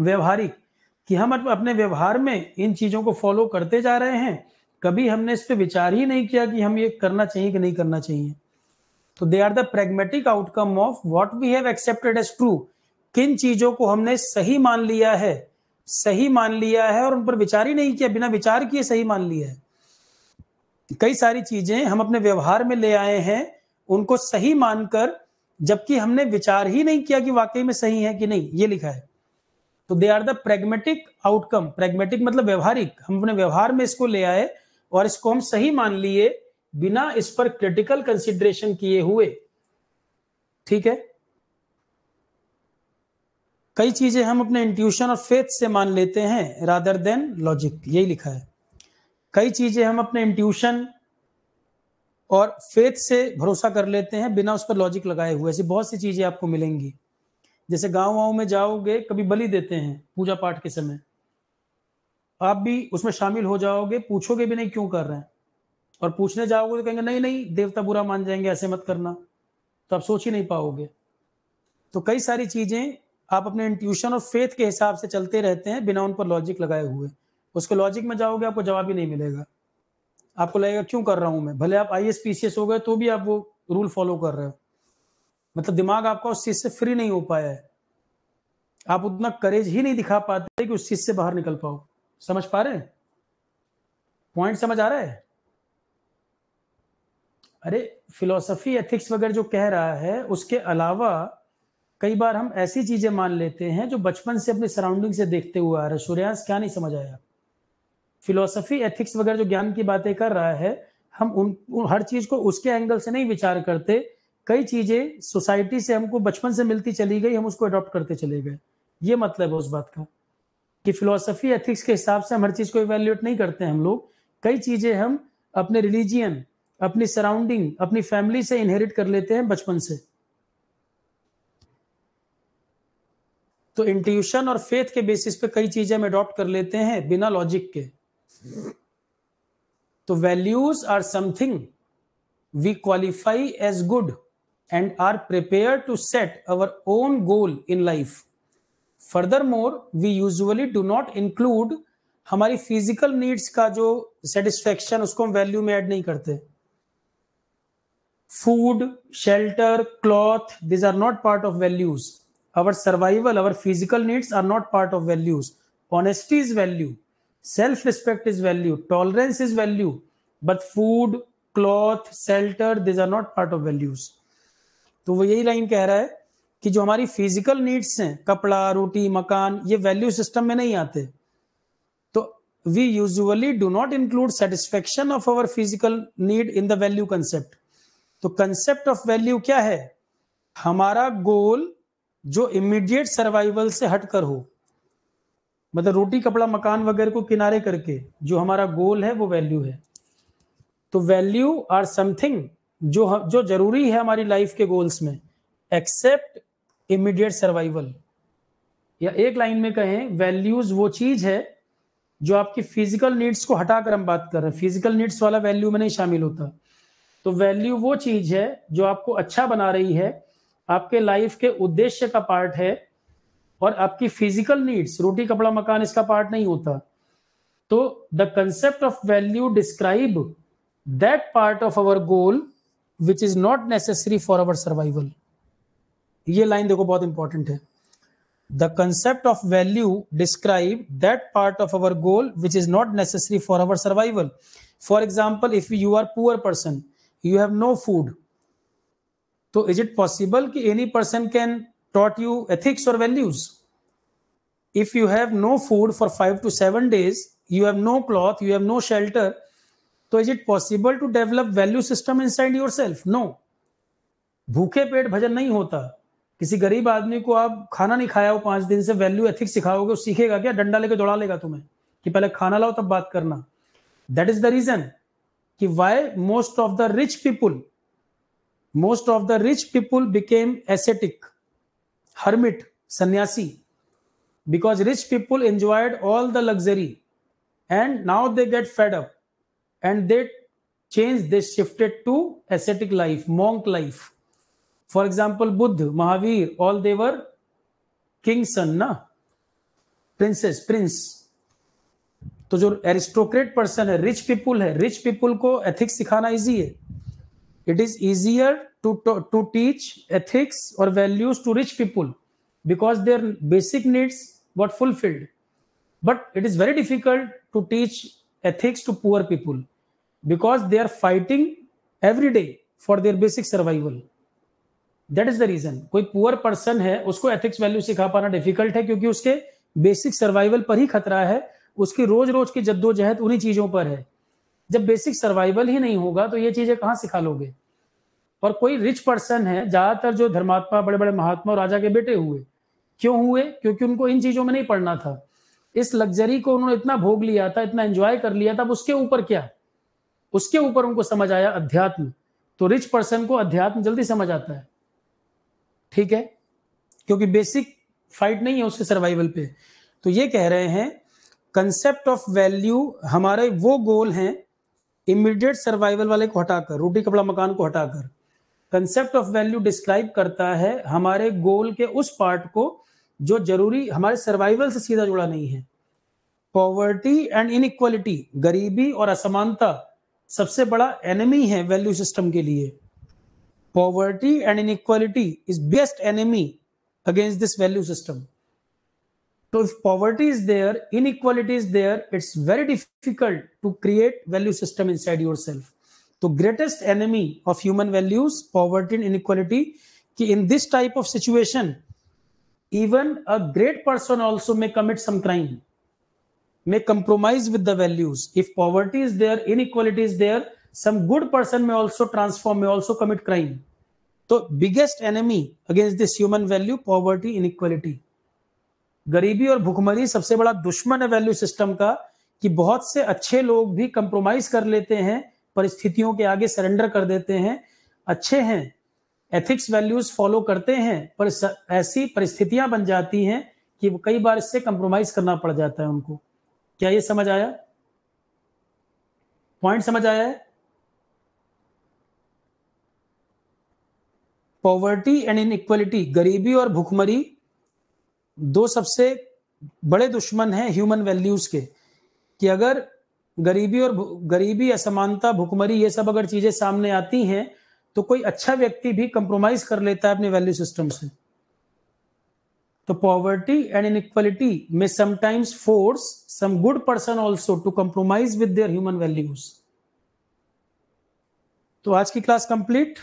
व्यवहारिक कि हम अपने व्यवहार में इन चीजों को फॉलो करते जा रहे हैं कभी हमने इस पर विचार ही नहीं किया कि हम ये करना चाहिए कि नहीं करना चाहिए तो they are the pragmatic outcome of what we have accepted as true किन चीजों को हमने सही मान लिया है सही मान लिया है और उन पर विचार ही नहीं किया बिना विचार किए सही मान लिया है कई सारी चीजें हम अपने व्यवहार में ले आए हैं उनको सही मानकर जबकि हमने विचार ही नहीं किया कि वाकई में सही है कि नहीं ये लिखा है तो they are the pragmatic outcome pragmatic मतलब व्यवहारिक हम अपने व्यवहार में इसको ले आए और इसको हम सही मान लिए बिना इस पर क्रिटिकल कंसिडरेशन किए हुए ठीक है कई चीजें हम अपने इंट्यूशन और फेथ से मान लेते हैं रादर देन लॉजिक यही लिखा है कई चीजें हम अपने इंट्यूशन और फेथ से भरोसा कर लेते हैं बिना उस पर लॉजिक लगाए हुए ऐसी बहुत सी चीजें आपको मिलेंगी जैसे गाँव वाव में जाओगे कभी बलि देते हैं पूजा पाठ के समय आप भी उसमें शामिल हो जाओगे पूछोगे भी नहीं क्यों कर रहे हैं और पूछने जाओगे तो कहेंगे नहीं नहीं देवता बुरा मान जाएंगे ऐसे मत करना तो आप सोच ही नहीं पाओगे तो कई सारी चीजें आप अपने इंट्यूशन और फेथ के हिसाब से चलते रहते हैं बिना उन पर लॉजिक लगाए हुए उसके लॉजिक में जाओगे आपको जवाब ही नहीं मिलेगा आपको लगेगा क्यों कर रहा हूं मैं भले आप I S P C S हो गए तो भी आप वो रूल फॉलो कर रहे हो मतलब दिमाग आपका उस चीज़ से फ्री नहीं हो पाया है आप उतना करेज ही नहीं दिखा पाते कि उस चीज़ से बाहर निकल पाओ समझ पा रहे पॉइंट समझ आ रहा है अरे फिलोसफी एथिक्स वगैरह जो कह रहा है उसके अलावा कई बार हम ऐसी चीज़ें मान लेते हैं जो बचपन से अपने सराउंडिंग से देखते हुए आ रहे सूर्यांश क्या नहीं समझ आया फिलोसफी एथिक्स वगैरह जो ज्ञान की बातें कर रहा है हम उन, उन हर चीज को उसके एंगल से नहीं विचार करते कई चीजें सोसाइटी से हमको बचपन से मिलती चली गई हम उसको अडॉप्ट करते चले गए ये मतलब है उस बात का कि फिलोसफी एथिक्स के हिसाब से हम हर चीज को इवेल्युएट नहीं करते हम लोग कई चीजें हम अपने रिलीजियन अपनी सराउंडिंग अपनी फैमिली से इनहेरिट कर लेते हैं बचपन से तो इंट्यूशन और फेथ के बेसिस पे कई चीजें हम अडॉप्ट कर लेते हैं बिना लॉजिक के तो values are something we qualify as good and are prepare to set our own goal in life furthermore we usually do not include हमारी फिजिकल नीड्स का जो सेटिस्फेक्शन उसको हम वैल्यू में एड नहीं करते food shelter cloth these are not part of values our survival our physical needs are not part of values honesty is value self respect is value tolerance is value but food cloth shelter these are not part of values तो वो यही line कह रहा है कि जो हमारी physical needs हैं कपड़ा रोटी मकान ये वैल्यू सिस्टम में नहीं आते तो we usually do not include satisfaction of our physical need in the value concept तो कंसेप्ट ऑफ वैल्यू क्या है हमारा गोल जो इमीडिएट सर्वाइवल से हटकर हो मतलब रोटी कपड़ा मकान वगैरह को किनारे करके जो हमारा गोल है वो वैल्यू है तो वैल्यू आर समथिंग जो जो जरूरी है हमारी लाइफ के गोल्स में एक्सेप्ट इमीडिएट सर्वाइवल या एक लाइन में कहें वैल्यूज वो चीज है जो आपकी फिजिकल नीड्स को हटाकर हम बात कर रहे हैं फिजिकल नीड्स वाला वैल्यू में नहीं शामिल होता तो वैल्यू वो चीज है जो आपको अच्छा बना रही है आपके लाइफ के उद्देश्य का पार्ट है और आपकी फिजिकल नीड्स रोटी कपड़ा मकान इसका पार्ट नहीं होता तो the concept of value describe that part of our goal which is not necessary for our survival ये लाइन देखो बहुत इंपॉर्टेंट है the concept of value describe that part of our goal which is not necessary for our survival for example if you are poor person you have no food तो is it possible कि any person can taught you ethics or values. If you have no food for five to seven days, you have no cloth, you have no shelter, तो is it possible to develop value system inside your self no भूखे पेट भजन नहीं होता किसी गरीब आदमी को आप खाना नहीं खाया हो पांच दिन से वैल्यू एथिक्स सिखाओगे सीखेगा क्या डंडा लेके दौड़ा लेगा तुम्हें कि पहले खाना लाओ तब बात करना दैट इज द रीजन कि why most of the rich people most of the rich people became ascetic hermit सन्यासी because rich people enjoyed all the luxury and now they get fed up and they change they shifted to ascetic life monk life for example Buddha Mahavir all they were king son ना princes prince तो जो aristocrat person है rich people है rich people को ethics सिखाना easy है it is easier to, to teach ethics or values to rich people because their basic needs got fulfilled. But it is very difficult to teach ethics to poor people because they are fighting every day for their basic survival. That is the reason कोई poor person है उसको ethics value सिखा पाना difficult है क्योंकि उसके basic survival पर ही खतरा है उसकी रोज रोज की जद्दोजहद उन्हीं चीजों पर है जब बेसिक सर्वाइवल ही नहीं होगा तो ये चीजें कहाँ सिखा लोगे और कोई रिच पर्सन है ज्यादातर जो धर्मात्मा बड़े बड़े महात्मा राजा के बेटे हुए क्यों हुए क्योंकि उनको इन चीजों में नहीं पढ़ना था इस लग्जरी को उन्होंने इतना भोग लिया था इतना एंजॉय कर लिया था अब उसके ऊपर क्या उसके ऊपर उनको समझ आया अध्यात्म तो रिच पर्सन को अध्यात्म जल्दी समझ आता है ठीक है क्योंकि बेसिक फाइट नहीं है उसके सर्वाइवल पे तो ये कह रहे हैं कंसेप्ट ऑफ वैल्यू हमारे वो गोल हैं इमीडिएट सर्वाइवल वाले को हटाकर रोटी कपड़ा मकान को हटाकर कंसेप्ट ऑफ वैल्यू डिस्क्राइब करता है हमारे गोल के उस पार्ट को जो जरूरी हमारे सर्वाइवल से सीधा जुड़ा नहीं है पॉवर्टी एंड इनइक्वालिटी गरीबी और असमानता सबसे बड़ा एनिमी है वैल्यू सिस्टम के लिए poverty and equality is best enemy against this value system तो if poverty is there inequality is there it's very difficult to create value system inside your yourself तो greatest enemy of human values poverty and inequality कि in this type of situation even a great person also may commit some crime may compromise with the values if poverty is there inequality is there some good person may also transform may also commit crime तो biggest enemy against this human value poverty inequality गरीबी और भुखमरी सबसे बड़ा दुश्मन है value system का कि बहुत से अच्छे लोग भी कंप्रोमाइज कर लेते हैं परिस्थितियों के आगे सरेंडर कर देते हैं अच्छे हैं एथिक्स वैल्यूज फॉलो करते हैं पर ऐसी परिस्थितियां बन जाती हैं कि कई बार इससे कंप्रोमाइज करना पड़ जाता है उनको क्या ये समझ आया पॉइंट समझ आया है पॉवर्टी एंड इनइक्वलिटी गरीबी और भुखमरी दो सबसे बड़े दुश्मन हैं ह्यूमन वैल्यूज के कि अगर गरीबी और गरीबी असमानता भुखमरी ये सब अगर चीजें सामने आती हैं तो कोई अच्छा व्यक्ति भी कंप्रोमाइज कर लेता है अपने वैल्यू सिस्टम से तो पॉवर्टी एंड इक्वलिटी में sometimes force some good person also to compromise with their human values तो आज की class complete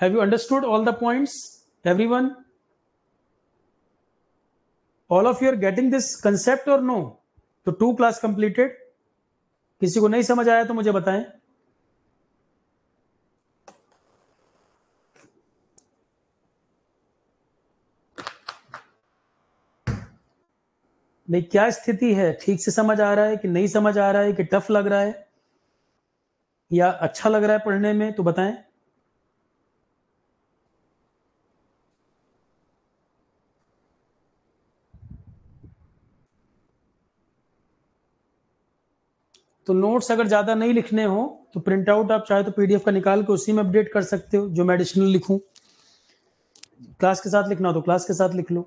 have you understood all the points one all of you are getting this concept और no तो to class completed किसी को नहीं समझ आया तो मुझे बताएं नहीं क्या स्थिति है ठीक से समझ आ रहा है कि नहीं समझ आ रहा है कि टफ लग रहा है या अच्छा लग रहा है पढ़ने में तो बताएं तो नोट्स अगर ज़्यादा नहीं लिखने हो तो प्रिंट आउट आप चाहे तो पीडीएफ का निकाल के उसी में अपडेट कर सकते हो जो मैं एडिशनल लिखूँ क्लास के साथ लिखना हो तो क्लास के साथ लिख लो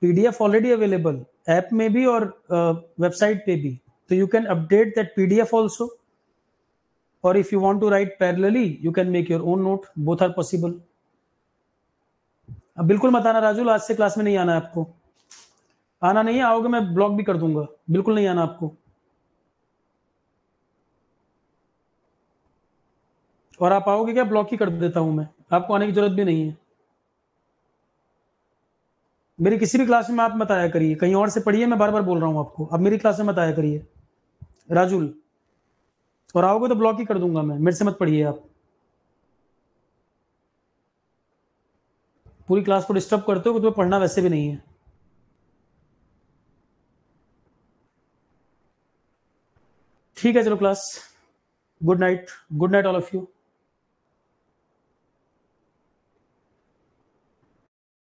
पीडीएफ ऑलरेडी अवेलेबल ऐप में भी और वेबसाइट पे भी तो you can update that PDF also और if you want to write parallelly you can make your own note both are possible अब बिल्कुल मत आना राजू आज से क्लास में नहीं आना है आपको आना नहीं है आओगे मैं ब्लॉक भी कर दूंगा बिल्कुल नहीं आना आपको और आप आओगे क्या ब्लॉक ही कर देता हूं मैं आपको आने की जरूरत भी नहीं है मेरी किसी भी क्लास में आप मत आया करिए कहीं और से पढ़िए मैं बार बार बोल रहा हूं आपको अब मेरी क्लास में मत आया करिए राजुल और आओगे तो ब्लॉक ही कर दूंगा मैं मेरे से मत पढ़िए आप पूरी क्लास को डिस्टर्ब करते हो तुम्हें पढ़ना वैसे भी नहीं है ठीक है चलो class good night good night all of you